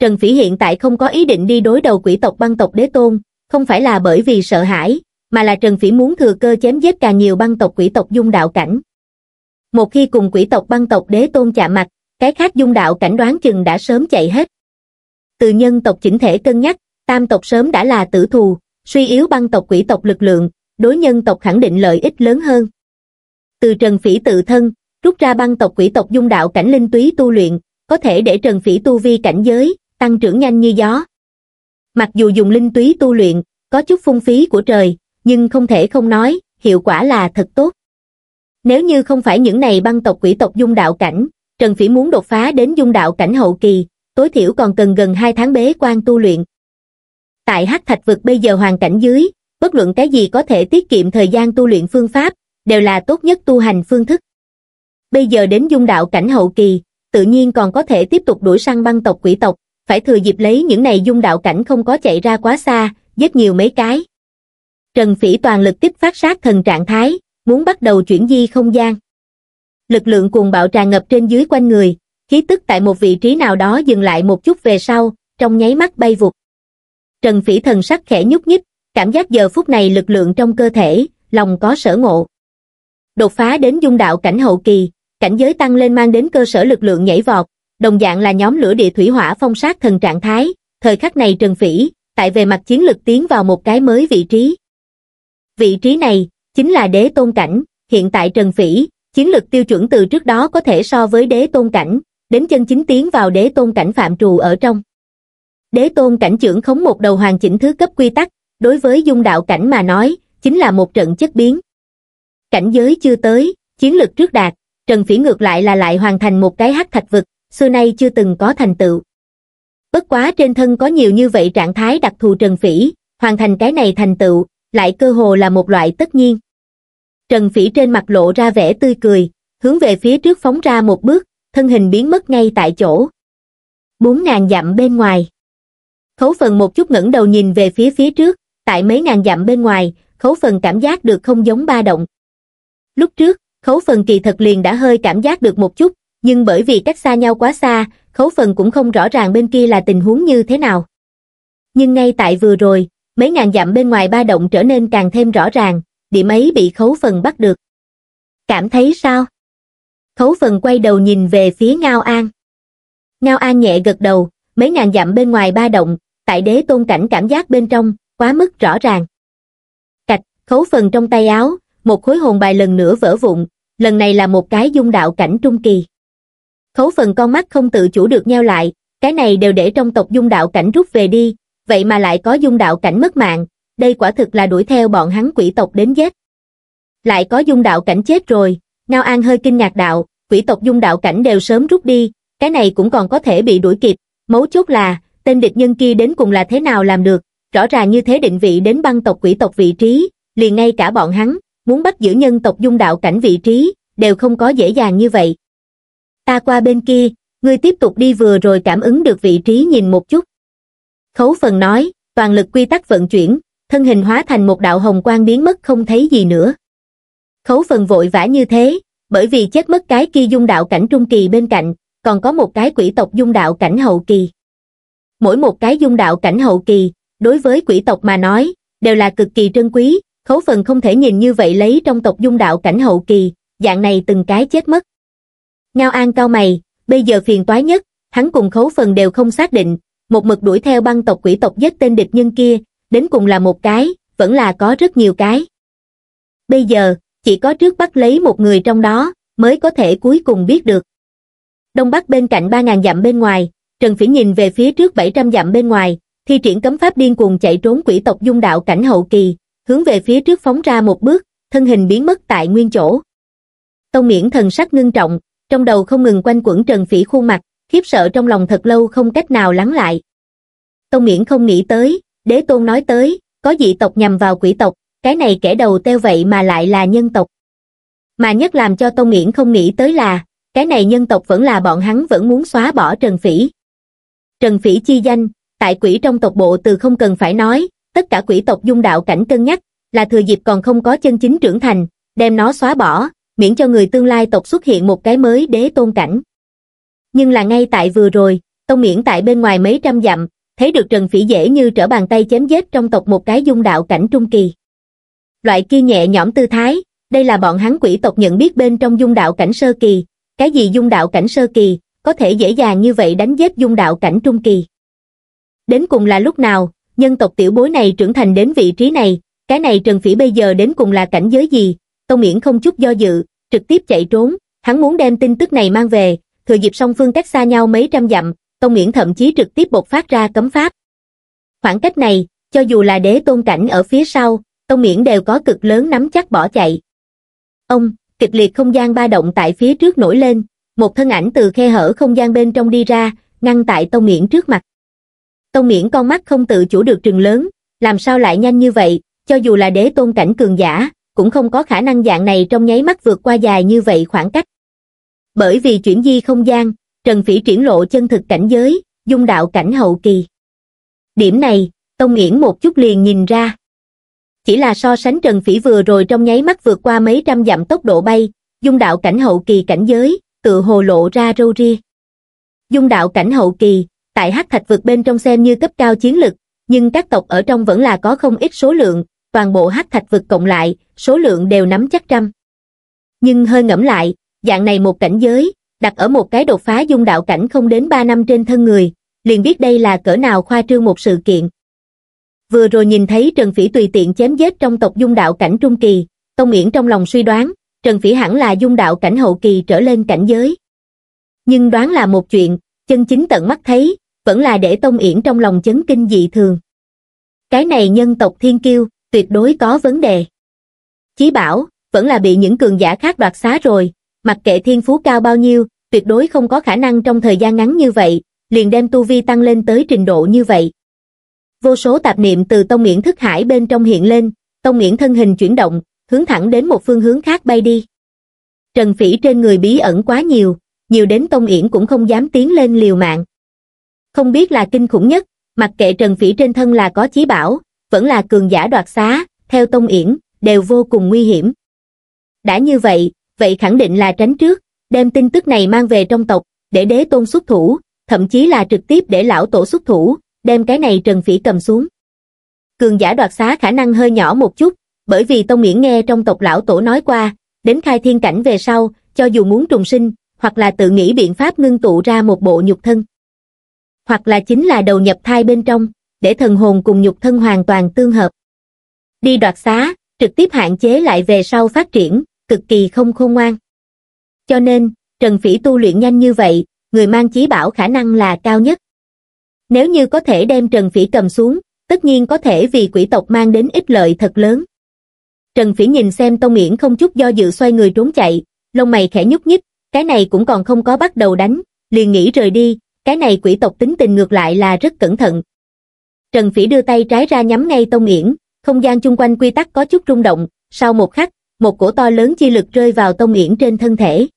Trần Phỉ hiện tại không có ý định đi đối đầu quỷ tộc băng tộc đế tôn, không phải là bởi vì sợ hãi, mà là Trần Phỉ muốn thừa cơ chém giết càng nhiều băng tộc quỷ tộc dung đạo cảnh. Một khi cùng quỷ tộc băng tộc đế tôn chạm mặt, cái khác dung đạo cảnh đoán chừng đã sớm chạy hết. Từ nhân tộc chỉnh thể cân nhắc, tam tộc sớm đã là tử thù, suy yếu băng tộc quỷ tộc lực lượng, đối nhân tộc khẳng định lợi ích lớn hơn. Từ Trần Phỉ tự thân, rút ra băng tộc quỷ tộc dung đạo cảnh linh túy tu luyện, có thể để Trần Phỉ tu vi cảnh giới, tăng trưởng nhanh như gió. Mặc dù dùng linh túy tu luyện, có chút phung phí của trời, nhưng không thể không nói, hiệu quả là thật tốt. Nếu như không phải những này băng tộc quỷ tộc dung đạo cảnh, Trần Phỉ muốn đột phá đến dung đạo cảnh hậu kỳ, tối thiểu còn cần gần 2 tháng bế quan tu luyện. Tại hắc thạch vực bây giờ hoàn cảnh dưới, bất luận cái gì có thể tiết kiệm thời gian tu luyện phương pháp, đều là tốt nhất tu hành phương thức. Bây giờ đến dung đạo cảnh hậu kỳ, tự nhiên còn có thể tiếp tục đuổi săn băng tộc quỷ tộc, phải thừa dịp lấy những này dung đạo cảnh không có chạy ra quá xa, giết nhiều mấy cái. Trần Phỉ toàn lực tiếp phát sát thần trạng thái, muốn bắt đầu chuyển di không gian. Lực lượng cuồng bạo tràn ngập trên dưới quanh người, khí tức tại một vị trí nào đó dừng lại một chút về sau, trong nháy mắt bay vụt. Trần Phỉ thần sắc khẽ nhúc nhích, cảm giác giờ phút này lực lượng trong cơ thể, lòng có sở ngộ. Đột phá đến dung đạo cảnh hậu kỳ, cảnh giới tăng lên mang đến cơ sở lực lượng nhảy vọt, đồng dạng là nhóm lửa địa thủy hỏa phong sát thần trạng thái, thời khắc này Trần Phỉ, tại về mặt chiến lực tiến vào một cái mới vị trí. Vị trí này, chính là đế tôn cảnh, hiện tại Trần Phỉ, chiến lực tiêu chuẩn từ trước đó có thể so với đế tôn cảnh, đến chân chính tiến vào đế tôn cảnh phạm trù ở trong. Đế tôn cảnh trưởng khống một đầu hoàn chỉnh thứ cấp quy tắc, đối với dung đạo cảnh mà nói, chính là một trận chất biến. Cảnh giới chưa tới, chiến lực trước đạt, Trần Phỉ ngược lại là lại hoàn thành một cái hắc thạch vực, xưa nay chưa từng có thành tựu. Bất quá trên thân có nhiều như vậy trạng thái đặc thù Trần Phỉ, hoàn thành cái này thành tựu, lại cơ hồ là một loại tất nhiên. Trần Phỉ trên mặt lộ ra vẻ tươi cười, hướng về phía trước phóng ra một bước, thân hình biến mất ngay tại chỗ. Bốn ngàn dặm bên ngoài. Khấu phần một chút ngẩng đầu nhìn về phía phía trước, tại mấy ngàn dặm bên ngoài, khấu phần cảm giác được không giống ba động. Lúc trước, khấu phần kỳ thật liền đã hơi cảm giác được một chút, nhưng bởi vì cách xa nhau quá xa khấu phần cũng không rõ ràng bên kia là tình huống như thế nào nhưng ngay tại vừa rồi mấy ngàn dặm bên ngoài ba động trở nên càng thêm rõ ràng điểm ấy bị khấu phần bắt được cảm thấy sao khấu phần quay đầu nhìn về phía ngao an ngao an nhẹ gật đầu mấy ngàn dặm bên ngoài ba động tại đế tôn cảnh cảm giác bên trong quá mức rõ ràng cạch khấu phần trong tay áo một khối hồn bài lần nữa vỡ vụn lần này là một cái dung đạo cảnh trung kỳ khấu phần con mắt không tự chủ được nheo lại, cái này đều để trong tộc dung đạo cảnh rút về đi, vậy mà lại có dung đạo cảnh mất mạng, đây quả thực là đuổi theo bọn hắn quỷ tộc đến giết. Lại có dung đạo cảnh chết rồi, Ngao An hơi kinh ngạc đạo, quỷ tộc dung đạo cảnh đều sớm rút đi, cái này cũng còn có thể bị đuổi kịp, mấu chốt là, tên địch nhân kia đến cùng là thế nào làm được, rõ ràng như thế định vị đến băng tộc quỷ tộc vị trí, liền ngay cả bọn hắn, muốn bắt giữ nhân tộc dung đạo cảnh vị trí, đều không có dễ dàng như vậy ta qua bên kia ngươi tiếp tục đi vừa rồi cảm ứng được vị trí nhìn một chút khấu phần nói toàn lực quy tắc vận chuyển thân hình hóa thành một đạo hồng quang biến mất không thấy gì nữa khấu phần vội vã như thế bởi vì chết mất cái kia dung đạo cảnh trung kỳ bên cạnh còn có một cái quỷ tộc dung đạo cảnh hậu kỳ mỗi một cái dung đạo cảnh hậu kỳ đối với quỷ tộc mà nói đều là cực kỳ trân quý khấu phần không thể nhìn như vậy lấy trong tộc dung đạo cảnh hậu kỳ dạng này từng cái chết mất Ngao An cao mày, bây giờ phiền toái nhất, hắn cùng khấu phần đều không xác định, một mực đuổi theo băng tộc quỷ tộc giết tên địch nhân kia, đến cùng là một cái, vẫn là có rất nhiều cái. Bây giờ, chỉ có trước bắt lấy một người trong đó, mới có thể cuối cùng biết được. Đông Bắc bên cạnh 3.000 dặm bên ngoài, Trần Phỉ nhìn về phía trước 700 dặm bên ngoài, thi triển cấm pháp điên cuồng chạy trốn quỷ tộc dung đạo cảnh hậu kỳ, hướng về phía trước phóng ra một bước, thân hình biến mất tại nguyên chỗ. Tông miễn thần sắc ngưng trọng, trong đầu không ngừng quanh quẩn Trần Phỉ khuôn mặt, khiếp sợ trong lòng thật lâu không cách nào lắng lại. Tông Miễn không nghĩ tới, đế tôn nói tới, có dị tộc nhằm vào quỷ tộc, cái này kẻ đầu teo vậy mà lại là nhân tộc. Mà nhất làm cho Tông Miễn không nghĩ tới là, cái này nhân tộc vẫn là bọn hắn vẫn muốn xóa bỏ Trần Phỉ. Trần Phỉ chi danh, tại quỷ trong tộc bộ từ không cần phải nói, tất cả quỷ tộc dung đạo cảnh cân nhắc, là thừa dịp còn không có chân chính trưởng thành, đem nó xóa bỏ, miễn cho người tương lai tộc xuất hiện một cái mới đế tôn cảnh. Nhưng là ngay tại vừa rồi, Tông Miễn tại bên ngoài mấy trăm dặm, thấy được Trần Phỉ dễ như trở bàn tay chém giết trong tộc một cái dung đạo cảnh trung kỳ. Loại kia nhẹ nhõm tư thái, đây là bọn hắn quỷ tộc nhận biết bên trong dung đạo cảnh sơ kỳ, cái gì dung đạo cảnh sơ kỳ, có thể dễ dàng như vậy đánh giết dung đạo cảnh trung kỳ. Đến cùng là lúc nào, nhân tộc tiểu bối này trưởng thành đến vị trí này, cái này Trần Phỉ bây giờ đến cùng là cảnh giới gì, Tông Miễn không chút do dự, trực tiếp chạy trốn, hắn muốn đem tin tức này mang về, thừa dịp song phương cách xa nhau mấy trăm dặm, Tông Miễn thậm chí trực tiếp bộc phát ra cấm pháp. Khoảng cách này, cho dù là đế tôn cảnh ở phía sau, Tông Miễn đều có cực lớn nắm chắc bỏ chạy. Ông, kịch liệt không gian ba động tại phía trước nổi lên, một thân ảnh từ khe hở không gian bên trong đi ra, ngăn tại Tông Miễn trước mặt. Tông Miễn con mắt không tự chủ được trừng lớn, làm sao lại nhanh như vậy, cho dù là đế tôn cảnh cường giả, cũng không có khả năng dạng này trong nháy mắt vượt qua dài như vậy khoảng cách. Bởi vì chuyển di không gian, Trần Phỉ triển lộ chân thực cảnh giới, dung đạo cảnh hậu kỳ. Điểm này, Tông Nghiễn một chút liền nhìn ra. Chỉ là so sánh Trần Phỉ vừa rồi trong nháy mắt vượt qua mấy trăm dặm tốc độ bay, dung đạo cảnh hậu kỳ cảnh giới, tự hồ lộ ra râu ria. Dung đạo cảnh hậu kỳ, tại hắc thạch vượt bên trong xem như cấp cao chiến lực, nhưng các tộc ở trong vẫn là có không ít số lượng, toàn bộ hắc thạch vực cộng lại, số lượng đều nắm chắc trăm. Nhưng hơi ngẫm lại, dạng này một cảnh giới, đặt ở một cái đột phá dung đạo cảnh không đến 3 năm trên thân người, liền biết đây là cỡ nào khoa trương một sự kiện. Vừa rồi nhìn thấy Trần Phỉ tùy tiện chém giết trong tộc dung đạo cảnh trung kỳ, Tông Miễn trong lòng suy đoán, Trần Phỉ hẳn là dung đạo cảnh hậu kỳ trở lên cảnh giới. Nhưng đoán là một chuyện, chân chính tận mắt thấy, vẫn là để Tông Yển trong lòng chấn kinh dị thường. Cái này nhân tộc thiên kiêu, tuyệt đối có vấn đề. Chí bảo, vẫn là bị những cường giả khác đoạt xá rồi, mặc kệ thiên phú cao bao nhiêu, tuyệt đối không có khả năng trong thời gian ngắn như vậy, liền đem tu vi tăng lên tới trình độ như vậy. Vô số tạp niệm từ Tông Nguyễn thức hải bên trong hiện lên, Tông Nguyễn thân hình chuyển động, hướng thẳng đến một phương hướng khác bay đi. Trần Phỉ trên người bí ẩn quá nhiều, nhiều đến Tông Uyển cũng không dám tiến lên liều mạng. Không biết là kinh khủng nhất, mặc kệ Trần Phỉ trên thân là có chí bảo, vẫn là cường giả đoạt xá theo tông yển đều vô cùng nguy hiểm đã như vậy vậy khẳng định là tránh trước đem tin tức này mang về trong tộc để đế tôn xuất thủ thậm chí là trực tiếp để lão tổ xuất thủ đem cái này trần phỉ cầm xuống cường giả đoạt xá khả năng hơi nhỏ một chút bởi vì tông yển nghe trong tộc lão tổ nói qua đến khai thiên cảnh về sau cho dù muốn trùng sinh hoặc là tự nghĩ biện pháp ngưng tụ ra một bộ nhục thân hoặc là chính là đầu nhập thai bên trong để thần hồn cùng nhục thân hoàn toàn tương hợp. Đi đoạt xá, trực tiếp hạn chế lại về sau phát triển, cực kỳ không khôn ngoan. Cho nên, Trần Phỉ tu luyện nhanh như vậy, người mang chí bảo khả năng là cao nhất. Nếu như có thể đem Trần Phỉ cầm xuống, tất nhiên có thể vì quỷ tộc mang đến ích lợi thật lớn. Trần Phỉ nhìn xem Tông Miễn không chút do dự xoay người trốn chạy, lông mày khẽ nhúc nhích, cái này cũng còn không có bắt đầu đánh, liền nghĩ rời đi, cái này quỷ tộc tính tình ngược lại là rất cẩn thận, Trần Phỉ đưa tay trái ra nhắm ngay Tông yển không gian chung quanh quy tắc có chút rung động, sau một khắc, một cổ to lớn chi lực rơi vào Tông yển trên thân thể.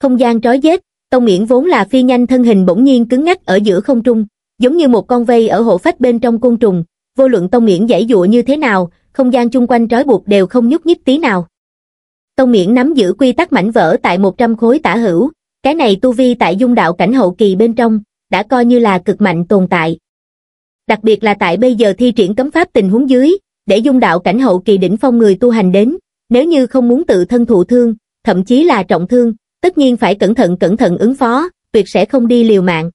Không gian trói dết, Tông yển vốn là phi nhanh thân hình bỗng nhiên cứng ngắc ở giữa không trung, giống như một con vây ở hộ phách bên trong côn trùng, vô luận Tông yển giải dụa như thế nào, không gian chung quanh trói buộc đều không nhúc nhích tí nào. Tông yển nắm giữ quy tắc mảnh vỡ tại 100 khối tả hữu, cái này tu vi tại dung đạo cảnh hậu kỳ bên trong, đã coi như là cực mạnh tồn tại đặc biệt là tại bây giờ thi triển cấm pháp tình huống dưới, để dung đạo cảnh hậu kỳ đỉnh phong người tu hành đến, nếu như không muốn tự thân thụ thương, thậm chí là trọng thương, tất nhiên phải cẩn thận cẩn thận ứng phó, tuyệt sẽ không đi liều mạng.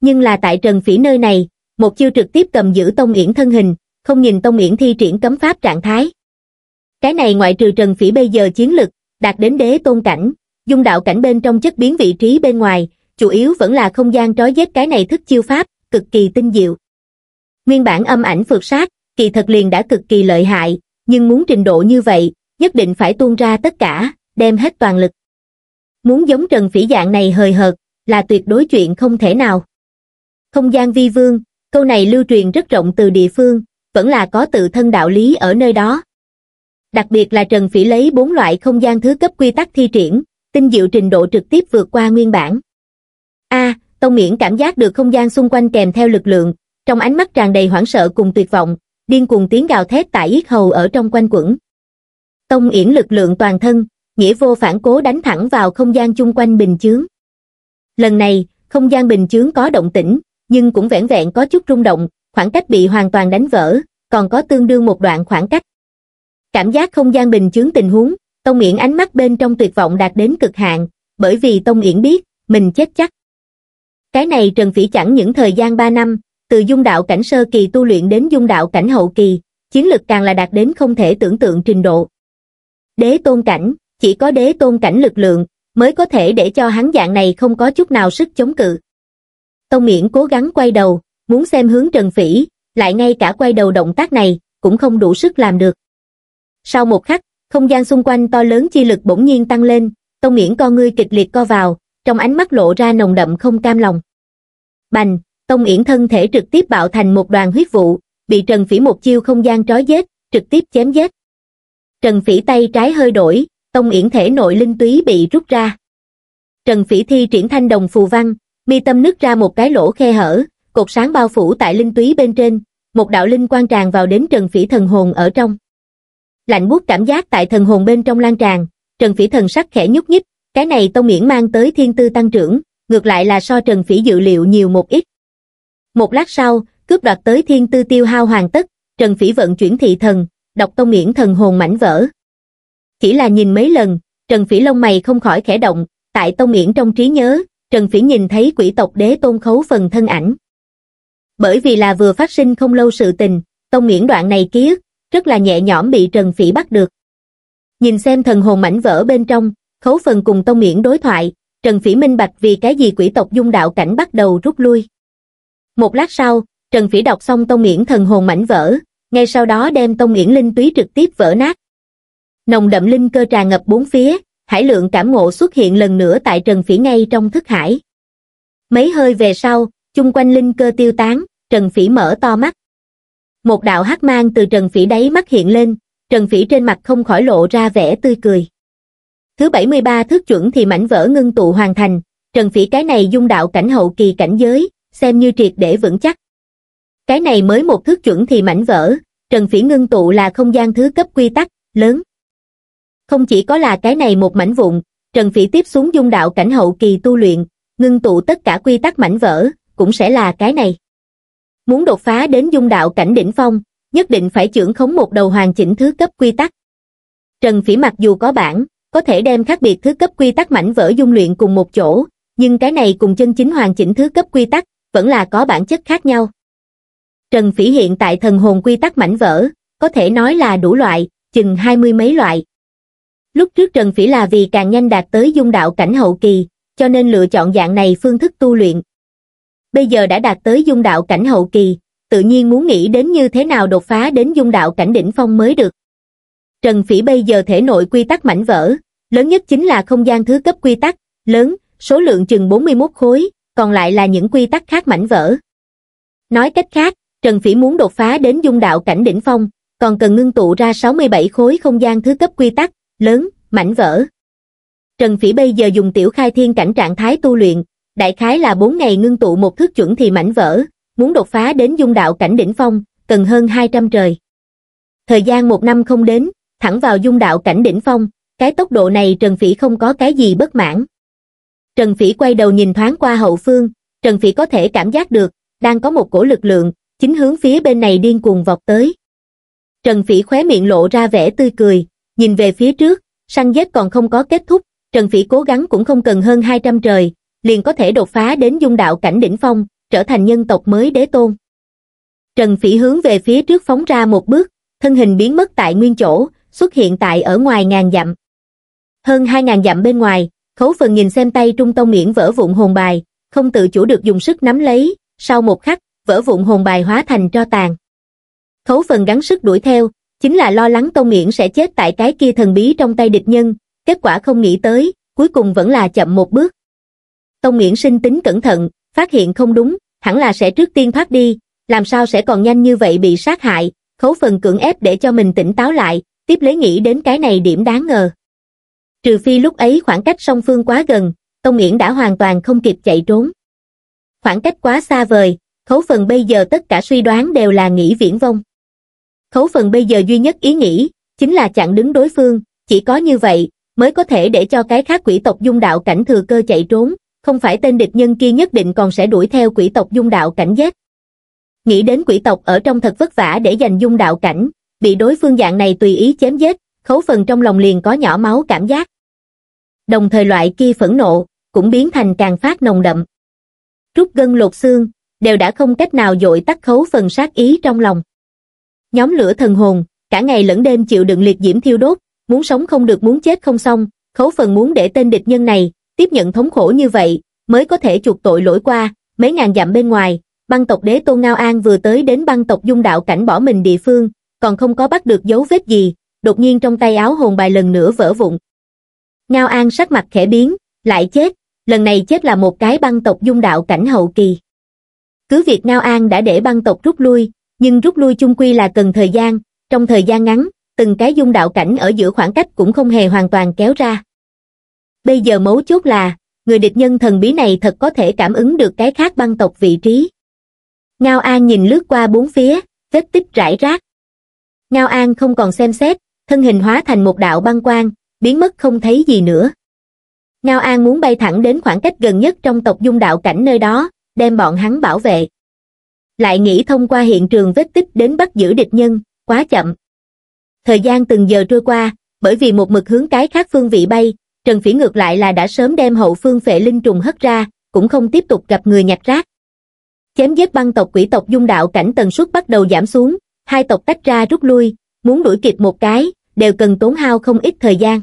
Nhưng là tại Trần Phỉ nơi này, một chiêu trực tiếp cầm giữ Tông Yển thân hình, không nhìn Tông Yển thi triển cấm pháp trạng thái. Cái này ngoại trừ Trần Phỉ bây giờ chiến lực, đạt đến đế tôn cảnh, dung đạo cảnh bên trong chất biến vị trí bên ngoài, chủ yếu vẫn là không gian trói giết cái này thức chiêu pháp, cực kỳ tinh diệu. Nguyên bản âm ảnh phượt sát, kỳ thật liền đã cực kỳ lợi hại, nhưng muốn trình độ như vậy, nhất định phải tuôn ra tất cả, đem hết toàn lực. Muốn giống Trần Phỉ dạng này hời hợt, là tuyệt đối chuyện không thể nào. Không gian vi vương, câu này lưu truyền rất rộng từ địa phương, vẫn là có tự thân đạo lý ở nơi đó. Đặc biệt là Trần Phỉ lấy bốn loại không gian thứ cấp quy tắc thi triển, tinh diệu trình độ trực tiếp vượt qua nguyên bản. A. Tông Miễn cảm giác được không gian xung quanh kèm theo lực lượng, trong ánh mắt tràn đầy hoảng sợ cùng tuyệt vọng, điên cuồng tiếng gào thét tại yết hầu ở trong quanh quẩn. Tông Yển lực lượng toàn thân, nghĩa vô phản cố đánh thẳng vào không gian chung quanh bình chướng. Lần này, không gian bình chướng có động tĩnh, nhưng cũng vẹn vẹn có chút rung động, khoảng cách bị hoàn toàn đánh vỡ, còn có tương đương một đoạn khoảng cách. Cảm giác không gian bình chướng tình huống, Tông Yển ánh mắt bên trong tuyệt vọng đạt đến cực hạn, bởi vì Tông Yển biết, mình chết chắc. Cái này Trần Phỉ chẳng những thời gian 3 năm, từ dung đạo cảnh sơ kỳ tu luyện đến dung đạo cảnh hậu kỳ, chiến lực càng là đạt đến không thể tưởng tượng trình độ. Đế tôn cảnh, chỉ có đế tôn cảnh lực lượng, mới có thể để cho hắn dạng này không có chút nào sức chống cự. Tông miễn cố gắng quay đầu, muốn xem hướng Trần Phỉ, lại ngay cả quay đầu động tác này, cũng không đủ sức làm được. Sau một khắc, không gian xung quanh to lớn chi lực bỗng nhiên tăng lên, Tông miễn co ngươi kịch liệt co vào, trong ánh mắt lộ ra nồng đậm không cam lòng. Bành, Tông Yển thân thể trực tiếp bạo thành một đoàn huyết vụ, bị Trần Phỉ một chiêu không gian trói giết, trực tiếp chém giết. Trần Phỉ tay trái hơi đổi, Tông Yển thể nội linh túy bị rút ra. Trần Phỉ thi triển thanh đồng phù văn, mi tâm nứt ra một cái lỗ khe hở, cột sáng bao phủ tại linh túy bên trên, một đạo linh quang tràn vào đến Trần Phỉ thần hồn ở trong. Lạnh buốt cảm giác tại thần hồn bên trong lan tràn, Trần Phỉ thần sắc khẽ nhúc nhích, cái này Tông Yển mang tới thiên tư tăng trưởng, ngược lại là so Trần Phỉ dự liệu nhiều một ít. Một lát sau, cướp đoạt tới thiên tư tiêu hao hoàn tất, Trần Phỉ vận chuyển thị thần, đọc tông miễn thần hồn mảnh vỡ. Chỉ là nhìn mấy lần, Trần Phỉ lông mày không khỏi khẽ động, tại tông miễn trong trí nhớ, Trần Phỉ nhìn thấy quỷ tộc đế tôn khấu phần thân ảnh. Bởi vì là vừa phát sinh không lâu sự tình, tông miễn đoạn này ký ức, rất là nhẹ nhõm bị Trần Phỉ bắt được. Nhìn xem thần hồn mảnh vỡ bên trong, khấu phần cùng tông miễn đối thoại, Trần Phỉ minh bạch vì cái gì quỷ tộc dung đạo cảnh bắt đầu rút lui. Một lát sau, Trần Phỉ đọc xong Tông Nghiễn thần hồn mảnh vỡ, ngay sau đó đem Tông Nghiễn linh túy trực tiếp vỡ nát. Nồng đậm linh cơ tràn ngập bốn phía, hải lượng cảm ngộ xuất hiện lần nữa tại Trần Phỉ ngay trong thức hải. Mấy hơi về sau, chung quanh linh cơ tiêu tán, Trần Phỉ mở to mắt. Một đạo hắc mang từ Trần Phỉ đáy mắt hiện lên, Trần Phỉ trên mặt không khỏi lộ ra vẻ tươi cười. Thứ 73 thước chuẩn thì mảnh vỡ ngưng tụ hoàn thành, Trần Phỉ cái này dung đạo cảnh hậu kỳ cảnh giới, xem như triệt để vững chắc. Cái này mới một thước chuẩn thì mảnh vỡ, Trần Phỉ ngưng tụ là không gian thứ cấp quy tắc, lớn. Không chỉ có là cái này một mảnh vụn, Trần Phỉ tiếp xuống dung đạo cảnh hậu kỳ tu luyện, ngưng tụ tất cả quy tắc mảnh vỡ, cũng sẽ là cái này. Muốn đột phá đến dung đạo cảnh đỉnh phong, nhất định phải trưởng khống một đầu hoàn chỉnh thứ cấp quy tắc. Trần Phỉ mặc dù có bản, có thể đem khác biệt thứ cấp quy tắc mảnh vỡ dung luyện cùng một chỗ, nhưng cái này cùng chân chính hoàn chỉnh thứ cấp quy tắc vẫn là có bản chất khác nhau. Trần Phỉ hiện tại thần hồn quy tắc mảnh vỡ, có thể nói là đủ loại, chừng hai mươi mấy loại. Lúc trước Trần Phỉ là vì càng nhanh đạt tới dung đạo cảnh hậu kỳ, cho nên lựa chọn dạng này phương thức tu luyện. Bây giờ đã đạt tới dung đạo cảnh hậu kỳ, tự nhiên muốn nghĩ đến như thế nào đột phá đến dung đạo cảnh đỉnh phong mới được. Trần Phỉ bây giờ thể nội quy tắc mảnh vỡ, lớn nhất chính là không gian thứ cấp quy tắc, lớn, số lượng chừng 41 khối, còn lại là những quy tắc khác mảnh vỡ. Nói cách khác, Trần Phỉ muốn đột phá đến dung đạo cảnh đỉnh phong, còn cần ngưng tụ ra 67 khối không gian thứ cấp quy tắc, lớn, mảnh vỡ. Trần Phỉ bây giờ dùng tiểu khai thiên cảnh trạng thái tu luyện, đại khái là 4 ngày ngưng tụ một thước chuẩn thì mảnh vỡ, muốn đột phá đến dung đạo cảnh đỉnh phong, cần hơn 200 trời. Thời gian một năm không đến, thẳng vào dung đạo cảnh đỉnh phong, cái tốc độ này Trần Phỉ không có cái gì bất mãn. Trần Phỉ quay đầu nhìn thoáng qua hậu phương, Trần Phỉ có thể cảm giác được, đang có một cổ lực lượng, chính hướng phía bên này điên cuồng vọt tới. Trần Phỉ khóe miệng lộ ra vẻ tươi cười, nhìn về phía trước, săn giết còn không có kết thúc, Trần Phỉ cố gắng cũng không cần hơn 200 trời, liền có thể đột phá đến dung đạo cảnh đỉnh phong, trở thành nhân tộc mới đế tôn. Trần Phỉ hướng về phía trước phóng ra một bước, thân hình biến mất tại nguyên chỗ, xuất hiện tại ở ngoài ngàn dặm. Hơn 2.000 dặm bên ngoài, Khấu phần nhìn xem tay Trung Tông Miễn vỡ vụn hồn bài, không tự chủ được dùng sức nắm lấy, sau một khắc, vỡ vụn hồn bài hóa thành tro tàn. Khấu phần gắng sức đuổi theo, chính là lo lắng Tông Miễn sẽ chết tại cái kia thần bí trong tay địch nhân, kết quả không nghĩ tới, cuối cùng vẫn là chậm một bước. Tông Miễn sinh tính cẩn thận, phát hiện không đúng, hẳn là sẽ trước tiên thoát đi, làm sao sẽ còn nhanh như vậy bị sát hại, khấu phần cưỡng ép để cho mình tỉnh táo lại, tiếp lấy nghĩ đến cái này điểm đáng ngờ trừ phi lúc ấy khoảng cách song phương quá gần tông yển đã hoàn toàn không kịp chạy trốn khoảng cách quá xa vời khấu phần bây giờ tất cả suy đoán đều là nghĩ viễn vông khấu phần bây giờ duy nhất ý nghĩ chính là chặn đứng đối phương chỉ có như vậy mới có thể để cho cái khác quỷ tộc dung đạo cảnh thừa cơ chạy trốn không phải tên địch nhân kia nhất định còn sẽ đuổi theo quỷ tộc dung đạo cảnh giác nghĩ đến quỷ tộc ở trong thật vất vả để giành dung đạo cảnh bị đối phương dạng này tùy ý chém giết khấu phần trong lòng liền có nhỏ máu cảm giác. Đồng thời loại kia phẫn nộ, cũng biến thành càng phát nồng đậm. Rút gân lột xương, đều đã không cách nào dội tắt khấu phần sát ý trong lòng. Nhóm lửa thần hồn, cả ngày lẫn đêm chịu đựng liệt diễm thiêu đốt, muốn sống không được muốn chết không xong, khấu phần muốn để tên địch nhân này, tiếp nhận thống khổ như vậy, mới có thể chuộc tội lỗi qua, mấy ngàn dặm bên ngoài, băng tộc đế Tô Ngao An vừa tới đến băng tộc dung đạo cảnh bỏ mình địa phương, còn không có bắt được dấu vết gì, đột nhiên trong tay áo hồn bài lần nữa vỡ vụn. Ngao An sắc mặt khẽ biến, lại chết, lần này chết là một cái băng tộc dung đạo cảnh hậu kỳ. Cứ việc Ngao An đã để băng tộc rút lui, nhưng rút lui chung quy là cần thời gian, trong thời gian ngắn, từng cái dung đạo cảnh ở giữa khoảng cách cũng không hề hoàn toàn kéo ra. Bây giờ mấu chốt là, người địch nhân thần bí này thật có thể cảm ứng được cái khác băng tộc vị trí. Ngao An nhìn lướt qua bốn phía, vết tích rải rác. Ngao An không còn xem xét, thân hình hóa thành một đạo băng quang, biến mất không thấy gì nữa. Ngao An muốn bay thẳng đến khoảng cách gần nhất trong tộc dung đạo cảnh nơi đó, đem bọn hắn bảo vệ. Lại nghĩ thông qua hiện trường vết tích đến bắt giữ địch nhân, quá chậm. Thời gian từng giờ trôi qua, bởi vì một mực hướng cái khác phương vị bay, Trần Phỉ ngược lại là đã sớm đem hậu phương phệ linh trùng hất ra, cũng không tiếp tục gặp người nhặt rác. Chém giết băng tộc quỷ tộc dung đạo cảnh tần suất bắt đầu giảm xuống, hai tộc tách ra rút lui, muốn đuổi kịp một cái đều cần tốn hao không ít thời gian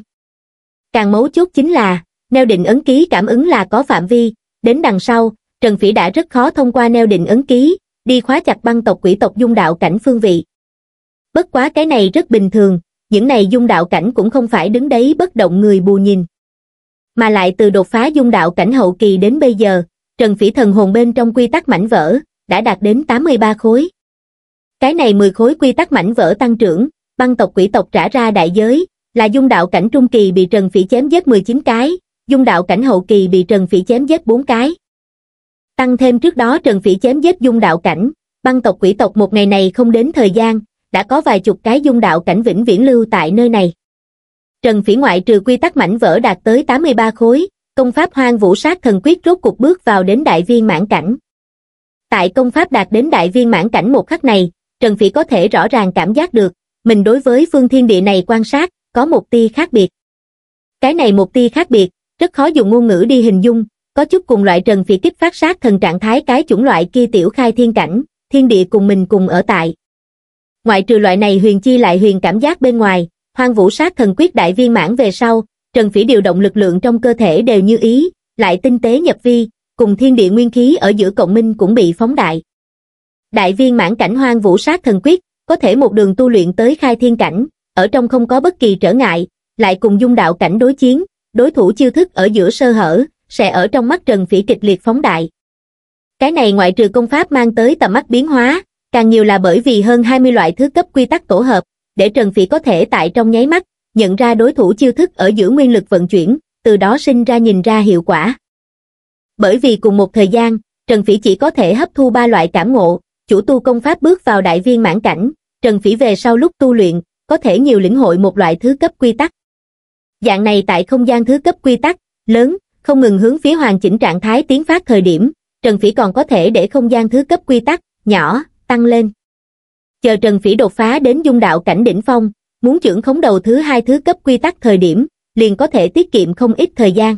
càng mấu chốt chính là neo định ấn ký cảm ứng là có phạm vi đến đằng sau trần phỉ đã rất khó thông qua neo định ấn ký đi khóa chặt băng tộc quỷ tộc dung đạo cảnh phương vị bất quá cái này rất bình thường những này dung đạo cảnh cũng không phải đứng đấy bất động người bù nhìn mà lại từ đột phá dung đạo cảnh hậu kỳ đến bây giờ trần phỉ thần hồn bên trong quy tắc mảnh vỡ đã đạt đến 83 khối cái này 10 khối quy tắc mảnh vỡ tăng trưởng, băng tộc quỷ tộc trả ra đại giới, là dung đạo cảnh trung kỳ bị Trần Phỉ chém giết 19 cái, dung đạo cảnh hậu kỳ bị Trần Phỉ chém giết 4 cái. Tăng thêm trước đó Trần Phỉ chém giết dung đạo cảnh, băng tộc quỷ tộc một ngày này không đến thời gian, đã có vài chục cái dung đạo cảnh vĩnh viễn lưu tại nơi này. Trần Phỉ ngoại trừ quy tắc mảnh vỡ đạt tới 83 khối, công pháp hoang vũ sát thần quyết rốt cục bước vào đến đại viên mãn cảnh. Tại công pháp đạt đến đại viên mãn cảnh một khắc này, Trần Phỉ có thể rõ ràng cảm giác được, mình đối với phương thiên địa này quan sát, có một tia khác biệt. Cái này một tia khác biệt, rất khó dùng ngôn ngữ đi hình dung, có chút cùng loại Trần Phỉ kích phát sát thần trạng thái cái chủng loại kia tiểu khai thiên cảnh, thiên địa cùng mình cùng ở tại. Ngoại trừ loại này huyền chi lại huyền cảm giác bên ngoài, hoang vũ sát thần quyết đại viên mãn về sau, Trần Phỉ điều động lực lượng trong cơ thể đều như ý, lại tinh tế nhập vi, cùng thiên địa nguyên khí ở giữa cộng minh cũng bị phóng đại. Đại viên mãn cảnh hoang vũ sát thần quyết, có thể một đường tu luyện tới khai thiên cảnh, ở trong không có bất kỳ trở ngại, lại cùng dung đạo cảnh đối chiến, đối thủ chiêu thức ở giữa sơ hở, sẽ ở trong mắt Trần Phỉ kịch liệt phóng đại. Cái này ngoại trừ công pháp mang tới tầm mắt biến hóa, càng nhiều là bởi vì hơn 20 loại thứ cấp quy tắc tổ hợp, để Trần Phỉ có thể tại trong nháy mắt, nhận ra đối thủ chiêu thức ở giữa nguyên lực vận chuyển, từ đó sinh ra nhìn ra hiệu quả. Bởi vì cùng một thời gian, Trần Phỉ chỉ có thể hấp thu ba loại cảm ngộ, chủ tu công pháp bước vào đại viên mãn cảnh, Trần Phỉ về sau lúc tu luyện, có thể nhiều lĩnh hội một loại thứ cấp quy tắc. Dạng này tại không gian thứ cấp quy tắc, lớn, không ngừng hướng phía hoàn chỉnh trạng thái tiến phát thời điểm, Trần Phỉ còn có thể để không gian thứ cấp quy tắc, nhỏ, tăng lên. Chờ Trần Phỉ đột phá đến dung đạo cảnh đỉnh phong, muốn trưởng khống đầu thứ hai thứ cấp quy tắc thời điểm, liền có thể tiết kiệm không ít thời gian.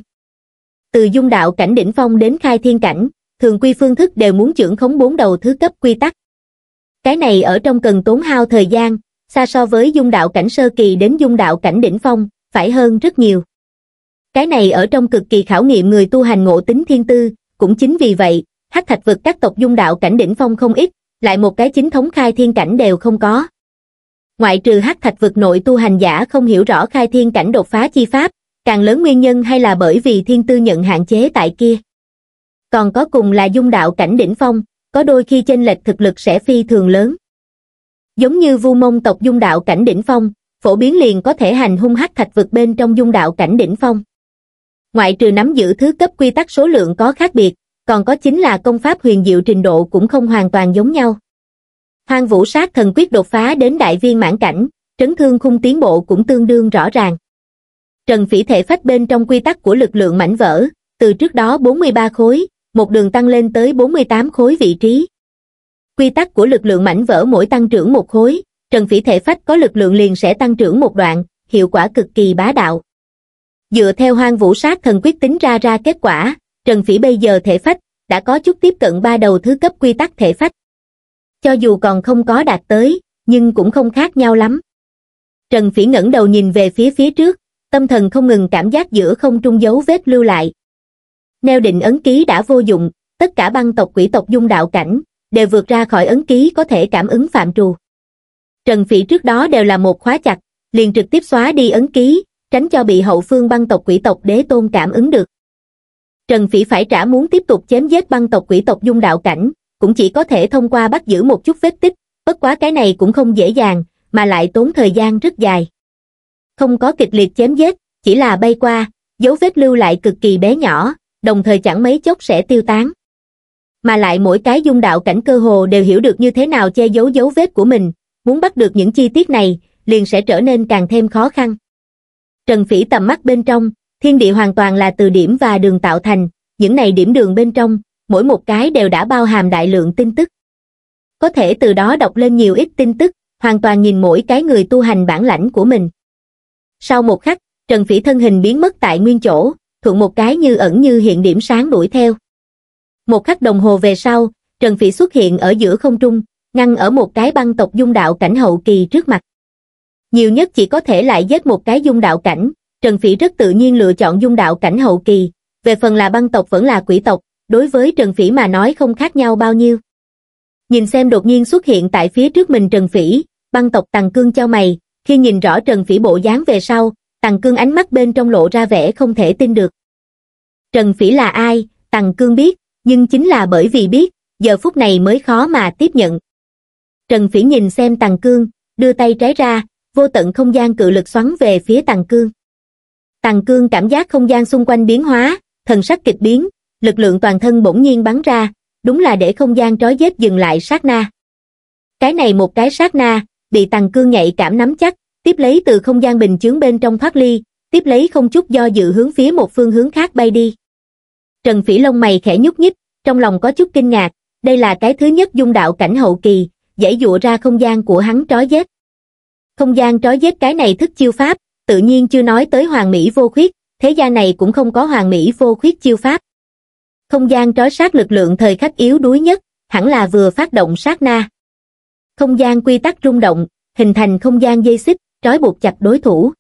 Từ dung đạo cảnh đỉnh phong đến khai thiên cảnh, thường quy phương thức đều muốn trưởng khống bốn đầu thứ cấp quy tắc. Cái này ở trong cần tốn hao thời gian, xa so với dung đạo cảnh sơ kỳ đến dung đạo cảnh đỉnh phong, phải hơn rất nhiều. Cái này ở trong cực kỳ khảo nghiệm người tu hành ngộ tính thiên tư, cũng chính vì vậy, hắc thạch vực các tộc dung đạo cảnh đỉnh phong không ít, lại một cái chính thống khai thiên cảnh đều không có. Ngoại trừ hắc thạch vực nội tu hành giả không hiểu rõ khai thiên cảnh đột phá chi pháp, càng lớn nguyên nhân hay là bởi vì thiên tư nhận hạn chế tại kia còn có cùng là dung đạo cảnh đỉnh phong có đôi khi chênh lệch thực lực sẽ phi thường lớn giống như vu mông tộc dung đạo cảnh đỉnh phong phổ biến liền có thể hành hung hắc thạch vực bên trong dung đạo cảnh đỉnh phong ngoại trừ nắm giữ thứ cấp quy tắc số lượng có khác biệt còn có chính là công pháp huyền diệu trình độ cũng không hoàn toàn giống nhau hoang vũ sát thần quyết đột phá đến đại viên mãn cảnh trấn thương khung tiến bộ cũng tương đương rõ ràng trần phỉ thể phách bên trong quy tắc của lực lượng mảnh vỡ từ trước đó 43 khối một đường tăng lên tới 48 khối vị trí. Quy tắc của lực lượng mảnh vỡ mỗi tăng trưởng một khối, Trần Phỉ thể phách có lực lượng liền sẽ tăng trưởng một đoạn, hiệu quả cực kỳ bá đạo. Dựa theo hoang vũ sát thần quyết tính ra ra kết quả, Trần Phỉ bây giờ thể phách đã có chút tiếp cận ba đầu thứ cấp quy tắc thể phách. Cho dù còn không có đạt tới, nhưng cũng không khác nhau lắm. Trần Phỉ ngẩng đầu nhìn về phía phía trước, tâm thần không ngừng cảm giác giữa không trung dấu vết lưu lại, Neo định ấn ký đã vô dụng, tất cả băng tộc quỷ tộc dung đạo cảnh, đều vượt ra khỏi ấn ký có thể cảm ứng phạm trù. Trần Phỉ trước đó đều là một khóa chặt, liền trực tiếp xóa đi ấn ký, tránh cho bị hậu phương băng tộc quỷ tộc đế tôn cảm ứng được. Trần Phỉ phải trả muốn tiếp tục chém giết băng tộc quỷ tộc dung đạo cảnh, cũng chỉ có thể thông qua bắt giữ một chút vết tích, bất quá cái này cũng không dễ dàng, mà lại tốn thời gian rất dài. Không có kịch liệt chém giết, chỉ là bay qua, dấu vết lưu lại cực kỳ bé nhỏ, đồng thời chẳng mấy chốc sẽ tiêu tán. Mà lại mỗi cái dung đạo cảnh cơ hồ đều hiểu được như thế nào che giấu dấu vết của mình, muốn bắt được những chi tiết này, liền sẽ trở nên càng thêm khó khăn. Trần Phỉ tầm mắt bên trong, thiên địa hoàn toàn là từ điểm và đường tạo thành, những này điểm đường bên trong, mỗi một cái đều đã bao hàm đại lượng tin tức. Có thể từ đó đọc lên nhiều ít tin tức, hoàn toàn nhìn mỗi cái người tu hành bản lãnh của mình. Sau một khắc, Trần Phỉ thân hình biến mất tại nguyên chỗ, thuận một cái như ẩn như hiện điểm sáng đuổi theo. Một khắc đồng hồ về sau, Trần Phỉ xuất hiện ở giữa không trung, ngăn ở một cái băng tộc dung đạo cảnh hậu kỳ trước mặt. Nhiều nhất chỉ có thể lại giết một cái dung đạo cảnh, Trần Phỉ rất tự nhiên lựa chọn dung đạo cảnh hậu kỳ, về phần là băng tộc vẫn là quỷ tộc, đối với Trần Phỉ mà nói không khác nhau bao nhiêu. Nhìn xem đột nhiên xuất hiện tại phía trước mình Trần Phỉ, băng tộc tàng Cương cho mày, khi nhìn rõ Trần Phỉ bộ dáng về sau, Tằng Cương ánh mắt bên trong lộ ra vẻ không thể tin được. Trần Phỉ là ai, Tằng Cương biết, nhưng chính là bởi vì biết, giờ phút này mới khó mà tiếp nhận. Trần Phỉ nhìn xem Tằng Cương, đưa tay trái ra, vô tận không gian cự lực xoắn về phía Tằng Cương. Tằng Cương cảm giác không gian xung quanh biến hóa, thần sắc kịch biến, lực lượng toàn thân bỗng nhiên bắn ra, đúng là để không gian trói dép dừng lại sát na. Cái này một cái sát na, bị Tằng Cương nhạy cảm nắm chắc, tiếp lấy từ không gian bình chướng bên trong thoát ly, tiếp lấy không chút do dự hướng phía một phương hướng khác bay đi. Trần Phỉ lông mày khẽ nhúc nhích, trong lòng có chút kinh ngạc, đây là cái thứ nhất dung đạo cảnh hậu kỳ, dễ dụa ra không gian của hắn trói dết. Không gian trói dết cái này thức chiêu pháp, tự nhiên chưa nói tới hoàng mỹ vô khuyết, thế gian này cũng không có hoàng mỹ vô khuyết chiêu pháp. Không gian trói sát lực lượng thời khắc yếu đuối nhất, hẳn là vừa phát động sát na. Không gian quy tắc rung động, hình thành không gian dây xích, trói buộc chặt đối thủ.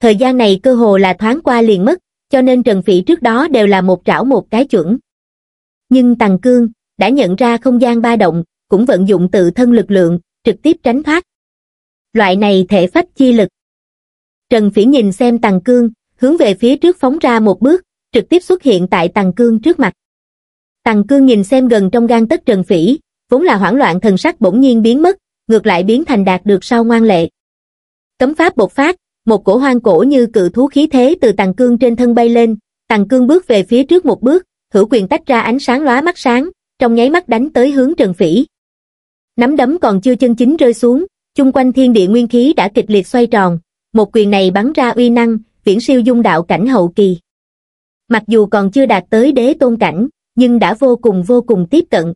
Thời gian này cơ hồ là thoáng qua liền mất, cho nên Trần Phỉ trước đó đều là một trảo một cái chuẩn. Nhưng Tằng Cương đã nhận ra không gian ba động, cũng vận dụng tự thân lực lượng, trực tiếp tránh thoát. Loại này thể phách chi lực. Trần Phỉ nhìn xem Tằng Cương, hướng về phía trước phóng ra một bước, trực tiếp xuất hiện tại Tằng Cương trước mặt. Tằng Cương nhìn xem gần trong gan tất Trần Phỉ, vốn là hoảng loạn thần sắc bỗng nhiên biến mất, ngược lại biến thành đạt được sau ngoan lệ. Cấm pháp bộc phát, một cổ hoang cổ như cự thú khí thế từ tàng cương trên thân bay lên, tàng cương bước về phía trước một bước, hữu quyền tách ra ánh sáng lóa mắt sáng, trong nháy mắt đánh tới hướng Trần Phỉ. Nắm đấm còn chưa chân chính rơi xuống, chung quanh thiên địa nguyên khí đã kịch liệt xoay tròn, một quyền này bắn ra uy năng, viễn siêu dung đạo cảnh hậu kỳ. Mặc dù còn chưa đạt tới đế tôn cảnh, nhưng đã vô cùng vô cùng tiếp cận.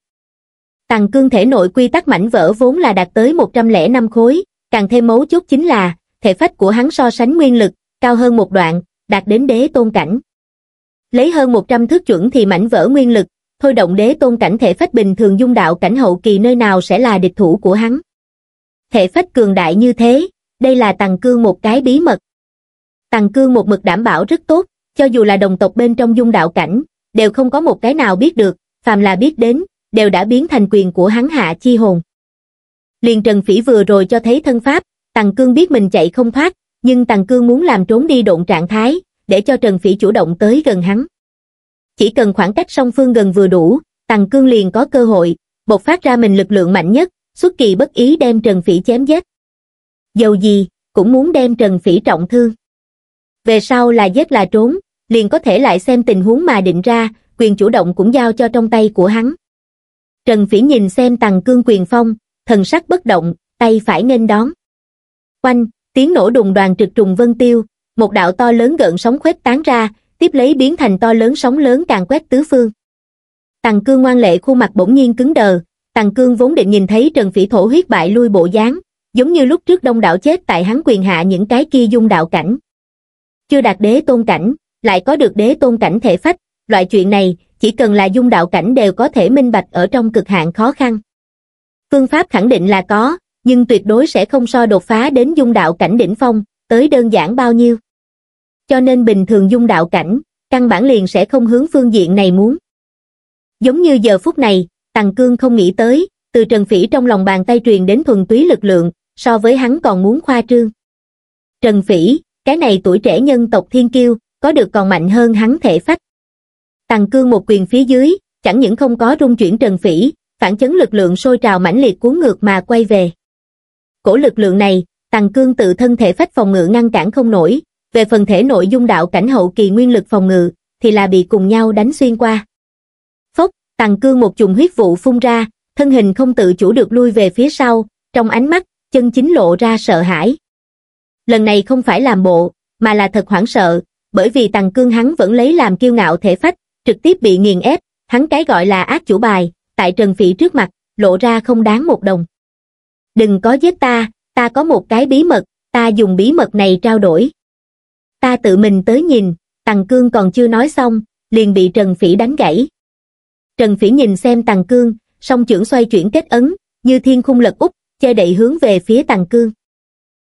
Tàng cương thể nội quy tắc mảnh vỡ vốn là đạt tới 105 khối, Càng thêm mấu chốt chính là, thể phách của hắn so sánh nguyên lực, cao hơn một đoạn, đạt đến đế tôn cảnh. Lấy hơn 100 thước chuẩn thì mảnh vỡ nguyên lực, thôi động đế tôn cảnh thể phách bình thường dung đạo cảnh hậu kỳ nơi nào sẽ là địch thủ của hắn. Thể phách cường đại như thế, đây là Tàng Cương một cái bí mật. Tàng Cương một mực đảm bảo rất tốt, cho dù là đồng tộc bên trong dung đạo cảnh, đều không có một cái nào biết được, phàm là biết đến, đều đã biến thành quyền của hắn hạ chi hồn liền Trần Phỉ vừa rồi cho thấy thân pháp, Tằng Cương biết mình chạy không thoát, nhưng Tằng Cương muốn làm trốn đi độn trạng thái, để cho Trần Phỉ chủ động tới gần hắn. Chỉ cần khoảng cách song phương gần vừa đủ, Tằng Cương liền có cơ hội, bộc phát ra mình lực lượng mạnh nhất, xuất kỳ bất ý đem Trần Phỉ chém giết. Dầu gì, cũng muốn đem Trần Phỉ trọng thương. Về sau là giết là trốn, liền có thể lại xem tình huống mà định ra, quyền chủ động cũng giao cho trong tay của hắn. Trần Phỉ nhìn xem Tằng Cương quyền phong, thần sắc bất động, tay phải nghênh đón. Quanh, tiếng nổ đùng đoàn trực trùng vân tiêu, một đạo to lớn gợn sóng khuếch tán ra, tiếp lấy biến thành to lớn sóng lớn càng quét tứ phương. Tằng Cương ngoan lệ khuôn mặt bỗng nhiên cứng đờ, Tằng Cương vốn định nhìn thấy Trần Phỉ Thổ huyết bại lui bộ dáng, giống như lúc trước Đông đảo chết tại hắn quyền hạ những cái kia dung đạo cảnh. Chưa đạt đế tôn cảnh, lại có được đế tôn cảnh thể phách, loại chuyện này, chỉ cần là dung đạo cảnh đều có thể minh bạch ở trong cực hạn khó khăn phương pháp khẳng định là có, nhưng tuyệt đối sẽ không so đột phá đến dung đạo cảnh đỉnh phong, tới đơn giản bao nhiêu. Cho nên bình thường dung đạo cảnh, căn bản liền sẽ không hướng phương diện này muốn. Giống như giờ phút này, Tằng Cương không nghĩ tới, từ Trần Phỉ trong lòng bàn tay truyền đến thuần túy lực lượng, so với hắn còn muốn khoa trương. Trần Phỉ, cái này tuổi trẻ nhân tộc thiên kiêu, có được còn mạnh hơn hắn thể phách. Tằng Cương một quyền phía dưới, chẳng những không có rung chuyển Trần Phỉ, phản chấn lực lượng sôi trào mãnh liệt cuốn ngược mà quay về. Cổ lực lượng này, Tàng Cương tự thân thể phách phòng ngự ngăn cản không nổi, về phần thể nội dung đạo cảnh hậu kỳ nguyên lực phòng ngự, thì là bị cùng nhau đánh xuyên qua. Phốc, Tàng Cương một chùm huyết vụ phun ra, thân hình không tự chủ được lui về phía sau, trong ánh mắt, chân chính lộ ra sợ hãi. Lần này không phải làm bộ, mà là thật hoảng sợ, bởi vì Tàng Cương hắn vẫn lấy làm kiêu ngạo thể phách, trực tiếp bị nghiền ép, hắn cái gọi là ác chủ bài, tại Trần Phỉ trước mặt, lộ ra không đáng một đồng. Đừng có giết ta, ta có một cái bí mật, ta dùng bí mật này trao đổi. Ta tự mình tới nhìn, Tằng Cương còn chưa nói xong, liền bị Trần Phỉ đánh gãy. Trần Phỉ nhìn xem Tằng Cương, song trưởng xoay chuyển kết ấn, như thiên khung lật úp, che đậy hướng về phía Tằng Cương.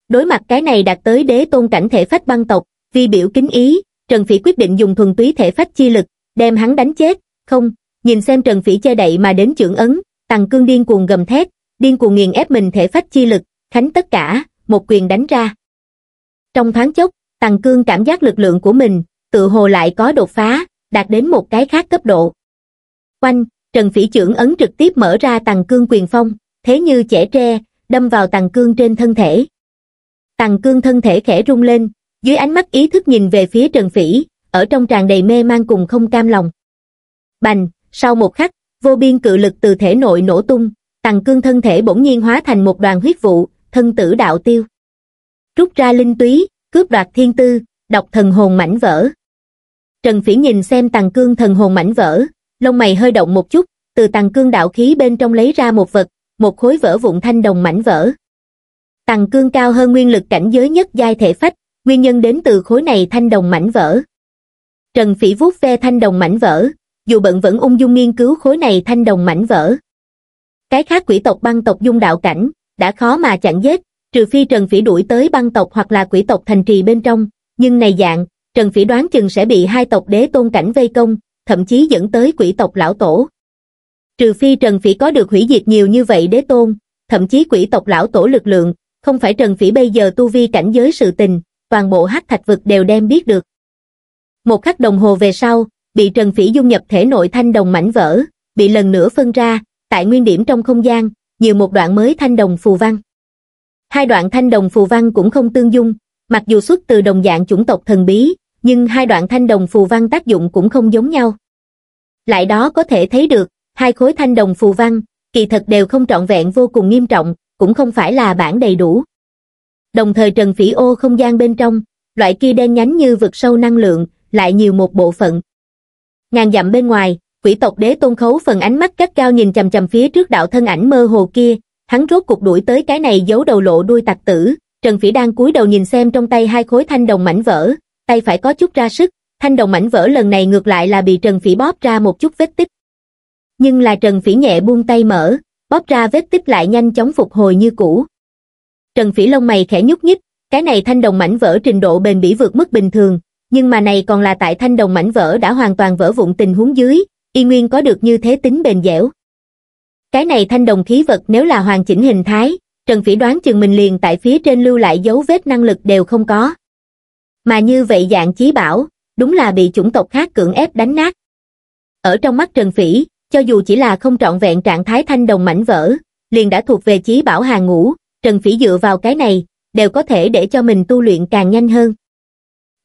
Đối mặt cái này đạt tới đế tôn cảnh thể phách băng tộc, vi biểu kính ý, Trần Phỉ quyết định dùng thuần túy thể phách chi lực, đem hắn đánh chết, không, nhìn xem Trần Phỉ che đậy mà đến trưởng ấn, Tằng Cương điên cuồng gầm thét, điên cuồng nghiền ép mình thể phách chi lực, khánh tất cả, một quyền đánh ra. Trong thoáng chốc, Tằng Cương cảm giác lực lượng của mình, tự hồ lại có đột phá, đạt đến một cái khác cấp độ. Quanh, Trần Phỉ trưởng ấn trực tiếp mở ra Tằng Cương quyền phong, thế như trẻ tre, đâm vào Tằng Cương trên thân thể. Tằng Cương thân thể khẽ rung lên, dưới ánh mắt ý thức nhìn về phía Trần Phỉ, ở trong tràn đầy mê mang cùng không cam lòng. Bành, sau một khắc, vô biên cự lực từ thể nội nổ tung, tàng cương thân thể bỗng nhiên hóa thành một đoàn huyết vụ, thân tử đạo tiêu. Rút ra linh túy, cướp đoạt thiên tư, đọc thần hồn mảnh vỡ. Trần Phỉ nhìn xem tàng cương thần hồn mảnh vỡ, lông mày hơi động một chút, từ tàng cương đạo khí bên trong lấy ra một vật, một khối vỡ vụn thanh đồng mảnh vỡ. Tàng cương cao hơn nguyên lực cảnh giới nhất giai thể phách, nguyên nhân đến từ khối này thanh đồng mảnh vỡ. Trần Phỉ vuốt ve thanh đồng mảnh vỡ, dù bận vẫn ung dung nghiên cứu khối này thanh đồng mảnh vỡ cái khác quỷ tộc băng tộc dung đạo cảnh đã khó mà chặn giết trừ phi trần phỉ đuổi tới băng tộc hoặc là quỷ tộc thành trì bên trong nhưng này dạng trần phỉ đoán chừng sẽ bị hai tộc đế tôn cảnh vây công thậm chí dẫn tới quỷ tộc lão tổ trừ phi trần phỉ có được hủy diệt nhiều như vậy đế tôn thậm chí quỷ tộc lão tổ lực lượng không phải trần phỉ bây giờ tu vi cảnh giới sự tình toàn bộ hắc thạch vực đều đem biết được một khắc đồng hồ về sau bị Trần Phỉ dung nhập thể nội thanh đồng mảnh vỡ, bị lần nữa phân ra, tại nguyên điểm trong không gian, nhiều một đoạn mới thanh đồng phù văn. Hai đoạn thanh đồng phù văn cũng không tương dung, mặc dù xuất từ đồng dạng chủng tộc thần bí, nhưng hai đoạn thanh đồng phù văn tác dụng cũng không giống nhau. Lại đó có thể thấy được, hai khối thanh đồng phù văn, kỳ thật đều không trọn vẹn vô cùng nghiêm trọng, cũng không phải là bản đầy đủ. Đồng thời Trần Phỉ ô không gian bên trong, loại kia đen nhánh như vực sâu năng lượng, lại nhiều một bộ phận, ngàn dặm bên ngoài, quỷ tộc đế tôn khấu phần ánh mắt cắt cao nhìn chầm chầm phía trước đạo thân ảnh mơ hồ kia, hắn rốt cuộc đuổi tới cái này giấu đầu lộ đuôi tặc tử, Trần Phỉ đang cúi đầu nhìn xem trong tay hai khối thanh đồng mảnh vỡ, tay phải có chút ra sức, thanh đồng mảnh vỡ lần này ngược lại là bị Trần Phỉ bóp ra một chút vết tích. Nhưng là Trần Phỉ nhẹ buông tay mở, bóp ra vết tích lại nhanh chóng phục hồi như cũ. Trần Phỉ lông mày khẽ nhúc nhích, cái này thanh đồng mảnh vỡ trình độ bền bỉ vượt mức bình thường, nhưng mà này còn là tại thanh đồng mảnh vỡ đã hoàn toàn vỡ vụn tình huống dưới, y nguyên có được như thế tính bền dẻo. Cái này thanh đồng khí vật nếu là hoàn chỉnh hình thái, Trần Phỉ đoán chừng mình liền tại phía trên lưu lại dấu vết năng lực đều không có. Mà như vậy dạng chí bảo, đúng là bị chủng tộc khác cưỡng ép đánh nát. Ở trong mắt Trần Phỉ, cho dù chỉ là không trọn vẹn trạng thái thanh đồng mảnh vỡ, liền đã thuộc về chí bảo hàng ngũ, Trần Phỉ dựa vào cái này, đều có thể để cho mình tu luyện càng nhanh hơn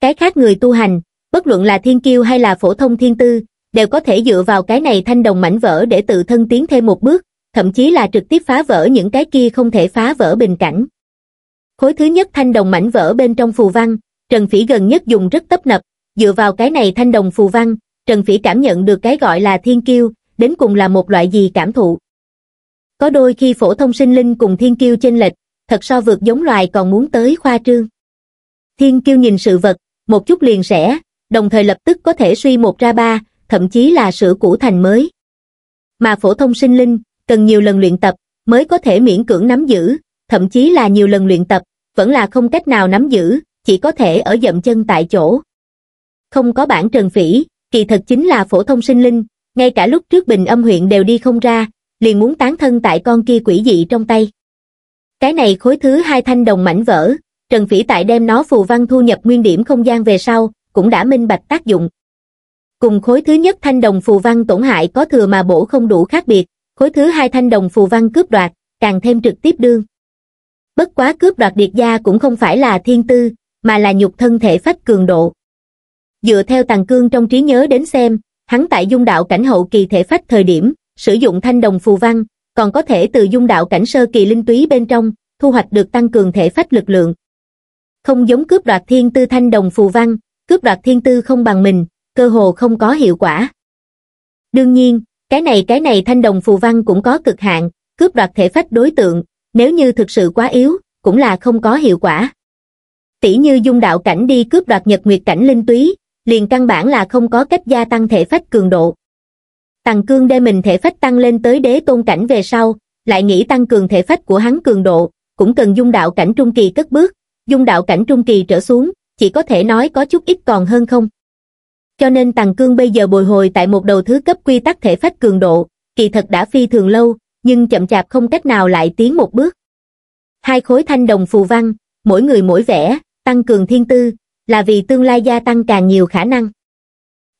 cái khác người tu hành, bất luận là thiên kiêu hay là phổ thông thiên tư, đều có thể dựa vào cái này thanh đồng mảnh vỡ để tự thân tiến thêm một bước, thậm chí là trực tiếp phá vỡ những cái kia không thể phá vỡ bình cảnh. Khối thứ nhất thanh đồng mảnh vỡ bên trong phù văn, Trần Phỉ gần nhất dùng rất tấp nập, dựa vào cái này thanh đồng phù văn, Trần Phỉ cảm nhận được cái gọi là thiên kiêu, đến cùng là một loại gì cảm thụ. Có đôi khi phổ thông sinh linh cùng thiên kiêu chênh lệch, thật so vượt giống loài còn muốn tới khoa trương. Thiên kiêu nhìn sự vật, một chút liền rẻ, đồng thời lập tức có thể suy một ra ba, thậm chí là sửa cũ thành mới. Mà phổ thông sinh linh, cần nhiều lần luyện tập, mới có thể miễn cưỡng nắm giữ, thậm chí là nhiều lần luyện tập, vẫn là không cách nào nắm giữ, chỉ có thể ở dậm chân tại chỗ. Không có bản trần phỉ, kỳ thật chính là phổ thông sinh linh, ngay cả lúc trước bình âm huyện đều đi không ra, liền muốn tán thân tại con kia quỷ dị trong tay. Cái này khối thứ hai thanh đồng mảnh vỡ, Trần Phỉ tại đem nó phù văn thu nhập nguyên điểm không gian về sau, cũng đã minh bạch tác dụng. Cùng khối thứ nhất thanh đồng phù văn tổn hại có thừa mà bổ không đủ khác biệt, khối thứ hai thanh đồng phù văn cướp đoạt, càng thêm trực tiếp đương. Bất quá cướp đoạt điệt gia cũng không phải là thiên tư, mà là nhục thân thể phách cường độ. Dựa theo tàng cương trong trí nhớ đến xem, hắn tại dung đạo cảnh hậu kỳ thể phách thời điểm, sử dụng thanh đồng phù văn, còn có thể từ dung đạo cảnh sơ kỳ linh túy bên trong, thu hoạch được tăng cường thể phách lực lượng, không giống cướp đoạt thiên tư thanh đồng phù văn, cướp đoạt thiên tư không bằng mình, cơ hồ không có hiệu quả. Đương nhiên, cái này cái này thanh đồng phù văn cũng có cực hạn, cướp đoạt thể phách đối tượng, nếu như thực sự quá yếu, cũng là không có hiệu quả. Tỷ như dung đạo cảnh đi cướp đoạt nhật nguyệt cảnh linh túy, liền căn bản là không có cách gia tăng thể phách cường độ. Tàng cương đê mình thể phách tăng lên tới đế tôn cảnh về sau, lại nghĩ tăng cường thể phách của hắn cường độ, cũng cần dung đạo cảnh trung kỳ cất bước, dung đạo cảnh trung kỳ trở xuống, chỉ có thể nói có chút ít còn hơn không. Cho nên Tàng Cương bây giờ bồi hồi tại một đầu thứ cấp quy tắc thể phách cường độ, kỳ thật đã phi thường lâu, nhưng chậm chạp không cách nào lại tiến một bước. Hai khối thanh đồng phù văn, mỗi người mỗi vẻ, tăng cường thiên tư, là vì tương lai gia tăng càng nhiều khả năng.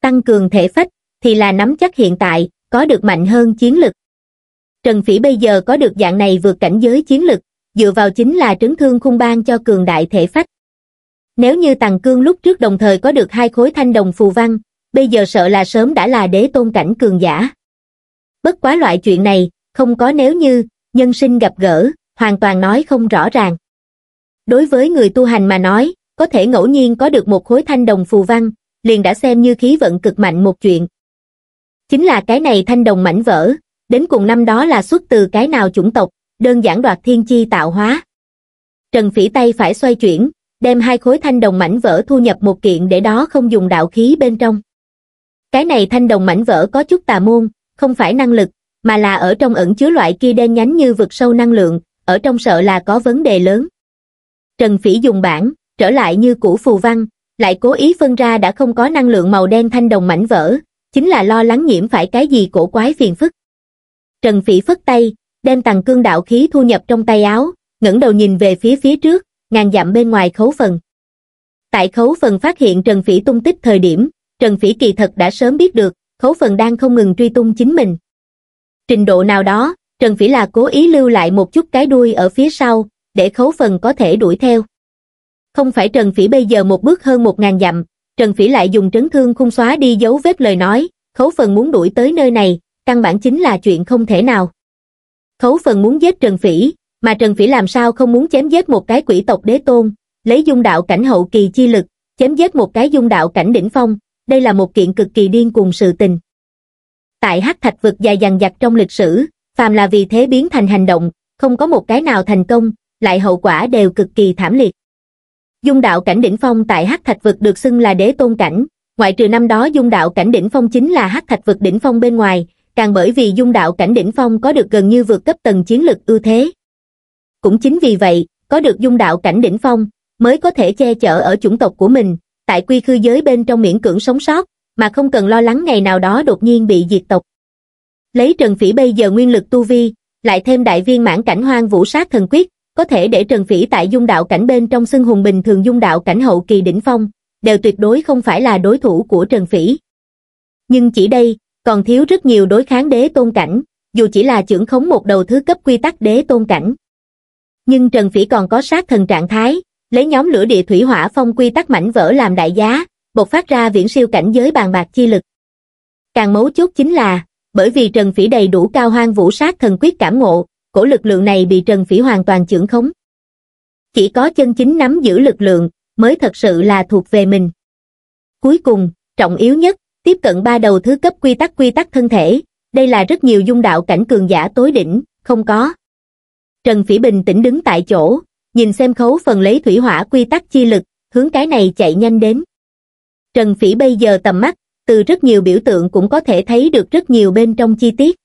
Tăng cường thể phách, thì là nắm chắc hiện tại, có được mạnh hơn chiến lực. Trần Phỉ bây giờ có được dạng này vượt cảnh giới chiến lực, dựa vào chính là trấn thương khung ban cho cường đại thể phách. Nếu như Tằng Cương lúc trước đồng thời có được hai khối thanh đồng phù văn, bây giờ sợ là sớm đã là đế tôn cảnh cường giả. Bất quá loại chuyện này, không có nếu như, nhân sinh gặp gỡ, hoàn toàn nói không rõ ràng. Đối với người tu hành mà nói, có thể ngẫu nhiên có được một khối thanh đồng phù văn, liền đã xem như khí vận cực mạnh một chuyện. Chính là cái này thanh đồng mảnh vỡ, đến cùng năm đó là xuất từ cái nào chủng tộc, đơn giản đoạt thiên chi tạo hóa. Trần Phỉ tay phải xoay chuyển, đem hai khối thanh đồng mảnh vỡ thu nhập một kiện để đó không dùng đạo khí bên trong. Cái này thanh đồng mảnh vỡ có chút tà môn, không phải năng lực, mà là ở trong ẩn chứa loại kia đen nhánh như vực sâu năng lượng, ở trong sợ là có vấn đề lớn. Trần Phỉ dùng bản, trở lại như cũ phù văn, lại cố ý phân ra đã không có năng lượng màu đen thanh đồng mảnh vỡ, chính là lo lắng nhiễm phải cái gì cổ quái phiền phức. Trần Phỉ phất tay, đem tàng cương đạo khí thu nhập trong tay áo ngẩng đầu nhìn về phía phía trước ngàn dặm bên ngoài khấu phần tại khấu phần phát hiện trần phỉ tung tích thời điểm trần phỉ kỳ thật đã sớm biết được khấu phần đang không ngừng truy tung chính mình trình độ nào đó trần phỉ là cố ý lưu lại một chút cái đuôi ở phía sau để khấu phần có thể đuổi theo không phải trần phỉ bây giờ một bước hơn một ngàn dặm trần phỉ lại dùng trấn thương khung xóa đi dấu vết lời nói khấu phần muốn đuổi tới nơi này căn bản chính là chuyện không thể nào Khấu phần muốn giết Trần Phỉ, mà Trần Phỉ làm sao không muốn chém giết một cái quỷ tộc đế tôn, lấy dung đạo cảnh hậu kỳ chi lực, chém giết một cái dung đạo cảnh đỉnh phong, đây là một kiện cực kỳ điên cuồng sự tình. Tại hắc thạch vực dài dằng dặc trong lịch sử, phàm là vì thế biến thành hành động, không có một cái nào thành công, lại hậu quả đều cực kỳ thảm liệt. Dung đạo cảnh đỉnh phong tại hắc thạch vực được xưng là đế tôn cảnh, ngoại trừ năm đó dung đạo cảnh đỉnh phong chính là hắc thạch vực đỉnh phong bên ngoài, càng bởi vì dung đạo cảnh đỉnh phong có được gần như vượt cấp tầng chiến lực ưu thế. Cũng chính vì vậy, có được dung đạo cảnh đỉnh phong, mới có thể che chở ở chủng tộc của mình, tại quy khư giới bên trong miễn cưỡng sống sót, mà không cần lo lắng ngày nào đó đột nhiên bị diệt tộc. Lấy Trần Phỉ bây giờ nguyên lực tu vi, lại thêm đại viên mãn cảnh hoang vũ sát thần quyết, có thể để Trần Phỉ tại dung đạo cảnh bên trong xưng hùng bình thường dung đạo cảnh hậu kỳ đỉnh phong, đều tuyệt đối không phải là đối thủ của Trần Phỉ. Nhưng chỉ đây, còn thiếu rất nhiều đối kháng đế tôn cảnh, dù chỉ là trưởng khống một đầu thứ cấp quy tắc đế tôn cảnh. Nhưng Trần Phỉ còn có sát thần trạng thái, lấy nhóm lửa địa thủy hỏa phong quy tắc mảnh vỡ làm đại giá, bộc phát ra viễn siêu cảnh giới bàn bạc chi lực. Càng mấu chốt chính là, bởi vì Trần Phỉ đầy đủ cao hoang vũ sát thần quyết cảm ngộ, cổ lực lượng này bị Trần Phỉ hoàn toàn trưởng khống. Chỉ có chân chính nắm giữ lực lượng, mới thật sự là thuộc về mình. Cuối cùng, trọng yếu nhất, tiếp cận ba đầu thứ cấp quy tắc quy tắc thân thể, đây là rất nhiều dung đạo cảnh cường giả tối đỉnh, không có. Trần Phỉ Bình tĩnh đứng tại chỗ, nhìn xem khấu phần lấy thủy hỏa quy tắc chi lực, hướng cái này chạy nhanh đến. Trần Phỉ bây giờ tầm mắt, từ rất nhiều biểu tượng cũng có thể thấy được rất nhiều bên trong chi tiết.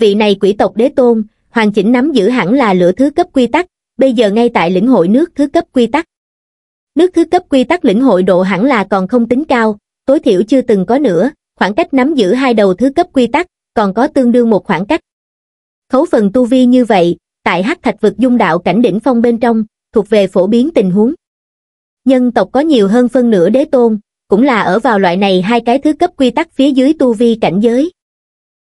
Vị này quỷ tộc đế tôn, hoàn chỉnh nắm giữ hẳn là lửa thứ cấp quy tắc, bây giờ ngay tại lĩnh hội nước thứ cấp quy tắc. Nước thứ cấp quy tắc lĩnh hội độ hẳn là còn không tính cao, tối thiểu chưa từng có nữa, khoảng cách nắm giữ hai đầu thứ cấp quy tắc, còn có tương đương một khoảng cách. Khấu phần tu vi như vậy, tại hắc thạch vực dung đạo cảnh đỉnh phong bên trong, thuộc về phổ biến tình huống. Nhân tộc có nhiều hơn phân nửa đế tôn, cũng là ở vào loại này hai cái thứ cấp quy tắc phía dưới tu vi cảnh giới.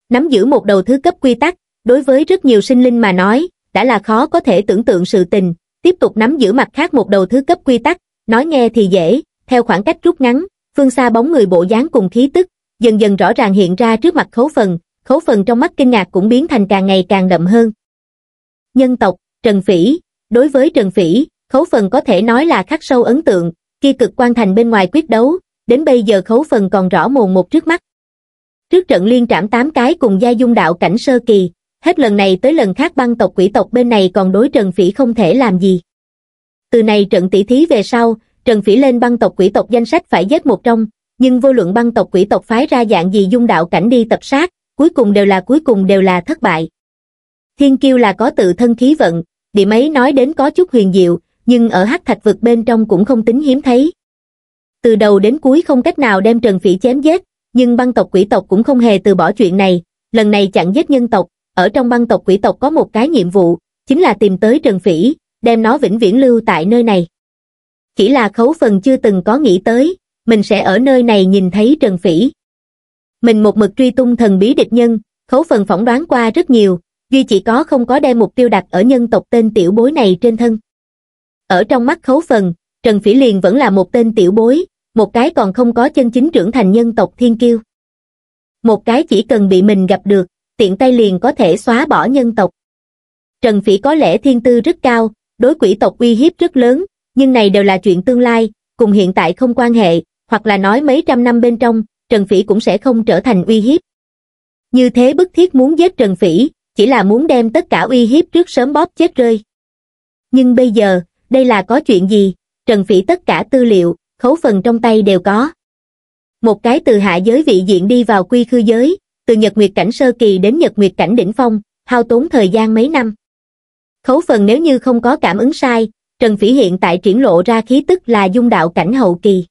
Nắm giữ một đầu thứ cấp quy tắc, đối với rất nhiều sinh linh mà nói, đã là khó có thể tưởng tượng sự tình, tiếp tục nắm giữ mặt khác một đầu thứ cấp quy tắc, nói nghe thì dễ, theo khoảng cách rút ngắn, Phương xa bóng người bộ dáng cùng khí tức, dần dần rõ ràng hiện ra trước mặt khấu phần, khấu phần trong mắt kinh ngạc cũng biến thành càng ngày càng đậm hơn. Nhân tộc, Trần Phỉ, đối với Trần Phỉ, khấu phần có thể nói là khắc sâu ấn tượng, khi cực quan thành bên ngoài quyết đấu, đến bây giờ khấu phần còn rõ mồn một trước mắt. Trước trận liên trảm tám cái cùng gia dung đạo cảnh sơ kỳ, hết lần này tới lần khác băng tộc quỷ tộc bên này còn đối Trần Phỉ không thể làm gì. Từ này trận tỷ thí về sau, Trần Phỉ lên băng tộc quỷ tộc danh sách phải giết một trong, nhưng vô luận băng tộc quỷ tộc phái ra dạng gì dung đạo cảnh đi tập sát, cuối cùng đều là cuối cùng đều là thất bại. Thiên kiêu là có tự thân khí vận, địa mấy nói đến có chút huyền diệu, nhưng ở hắc thạch vực bên trong cũng không tính hiếm thấy. Từ đầu đến cuối không cách nào đem Trần Phỉ chém giết, nhưng băng tộc quỷ tộc cũng không hề từ bỏ chuyện này, lần này chặn giết nhân tộc, ở trong băng tộc quỷ tộc có một cái nhiệm vụ, chính là tìm tới Trần Phỉ, đem nó vĩnh viễn lưu tại nơi này chỉ là khấu phần chưa từng có nghĩ tới, mình sẽ ở nơi này nhìn thấy Trần Phỉ. Mình một mực truy tung thần bí địch nhân, khấu phần phỏng đoán qua rất nhiều, duy chỉ có không có đem mục tiêu đặt ở nhân tộc tên tiểu bối này trên thân. Ở trong mắt khấu phần, Trần Phỉ liền vẫn là một tên tiểu bối, một cái còn không có chân chính trưởng thành nhân tộc thiên kiêu. Một cái chỉ cần bị mình gặp được, tiện tay liền có thể xóa bỏ nhân tộc. Trần Phỉ có lẽ thiên tư rất cao, đối quỷ tộc uy hiếp rất lớn, nhưng này đều là chuyện tương lai, cùng hiện tại không quan hệ, hoặc là nói mấy trăm năm bên trong, Trần Phỉ cũng sẽ không trở thành uy hiếp. Như thế bức thiết muốn giết Trần Phỉ, chỉ là muốn đem tất cả uy hiếp trước sớm bóp chết rơi. Nhưng bây giờ, đây là có chuyện gì, Trần Phỉ tất cả tư liệu, khấu phần trong tay đều có. Một cái từ hạ giới vị diện đi vào quy khư giới, từ Nhật Nguyệt Cảnh Sơ Kỳ đến Nhật Nguyệt Cảnh Đỉnh Phong, hao tốn thời gian mấy năm. Khấu phần nếu như không có cảm ứng sai, Trần Phỉ hiện tại triển lộ ra khí tức là dung đạo cảnh hậu kỳ.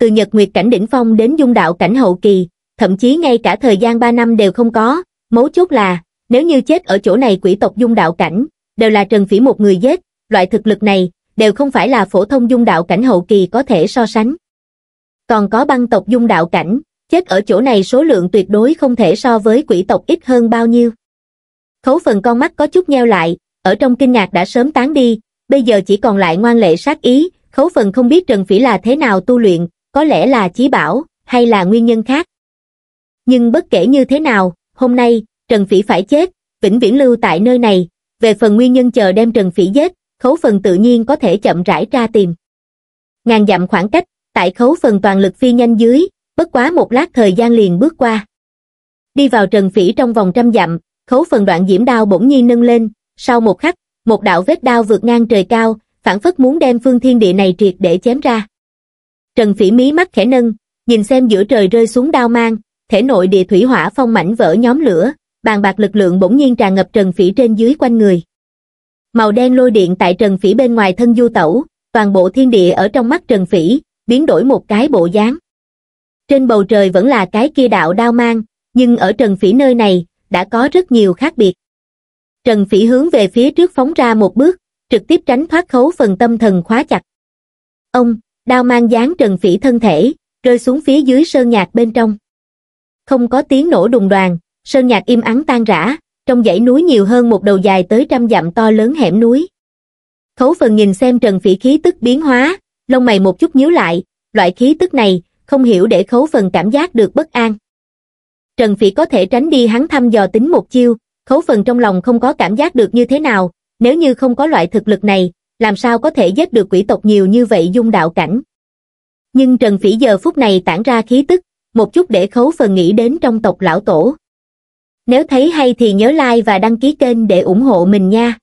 Từ Nhật Nguyệt cảnh đỉnh phong đến dung đạo cảnh hậu kỳ, thậm chí ngay cả thời gian 3 năm đều không có, mấu chốt là, nếu như chết ở chỗ này quỷ tộc dung đạo cảnh, đều là Trần Phỉ một người giết, loại thực lực này, đều không phải là phổ thông dung đạo cảnh hậu kỳ có thể so sánh. Còn có băng tộc dung đạo cảnh, chết ở chỗ này số lượng tuyệt đối không thể so với quỷ tộc ít hơn bao nhiêu. Khấu phần con mắt có chút nheo lại, ở trong kinh ngạc đã sớm tán đi, bây giờ chỉ còn lại ngoan lệ sát ý khấu phần không biết trần phỉ là thế nào tu luyện có lẽ là chí bảo hay là nguyên nhân khác nhưng bất kể như thế nào hôm nay trần phỉ phải chết vĩnh viễn lưu tại nơi này về phần nguyên nhân chờ đem trần phỉ giết khấu phần tự nhiên có thể chậm rãi ra tìm ngàn dặm khoảng cách tại khấu phần toàn lực phi nhanh dưới bất quá một lát thời gian liền bước qua đi vào trần phỉ trong vòng trăm dặm khấu phần đoạn diễm đao bỗng nhiên nâng lên sau một khắc một đạo vết đao vượt ngang trời cao, phản phất muốn đem phương thiên địa này triệt để chém ra. Trần Phỉ mí mắt khẽ nâng, nhìn xem giữa trời rơi xuống đao mang, thể nội địa thủy hỏa phong mảnh vỡ nhóm lửa, bàn bạc lực lượng bỗng nhiên tràn ngập Trần Phỉ trên dưới quanh người. Màu đen lôi điện tại Trần Phỉ bên ngoài thân du tẩu, toàn bộ thiên địa ở trong mắt Trần Phỉ, biến đổi một cái bộ dáng. Trên bầu trời vẫn là cái kia đạo đao mang, nhưng ở Trần Phỉ nơi này, đã có rất nhiều khác biệt trần phỉ hướng về phía trước phóng ra một bước trực tiếp tránh thoát khấu phần tâm thần khóa chặt ông đao mang dáng trần phỉ thân thể rơi xuống phía dưới sơn nhạc bên trong không có tiếng nổ đùng đoàn sơn nhạc im ắng tan rã trong dãy núi nhiều hơn một đầu dài tới trăm dặm to lớn hẻm núi khấu phần nhìn xem trần phỉ khí tức biến hóa lông mày một chút nhíu lại loại khí tức này không hiểu để khấu phần cảm giác được bất an trần phỉ có thể tránh đi hắn thăm dò tính một chiêu Khấu phần trong lòng không có cảm giác được như thế nào, nếu như không có loại thực lực này, làm sao có thể giết được quỷ tộc nhiều như vậy dung đạo cảnh. Nhưng Trần Phỉ giờ phút này tản ra khí tức, một chút để khấu phần nghĩ đến trong tộc lão tổ. Nếu thấy hay thì nhớ like và đăng ký kênh để ủng hộ mình nha.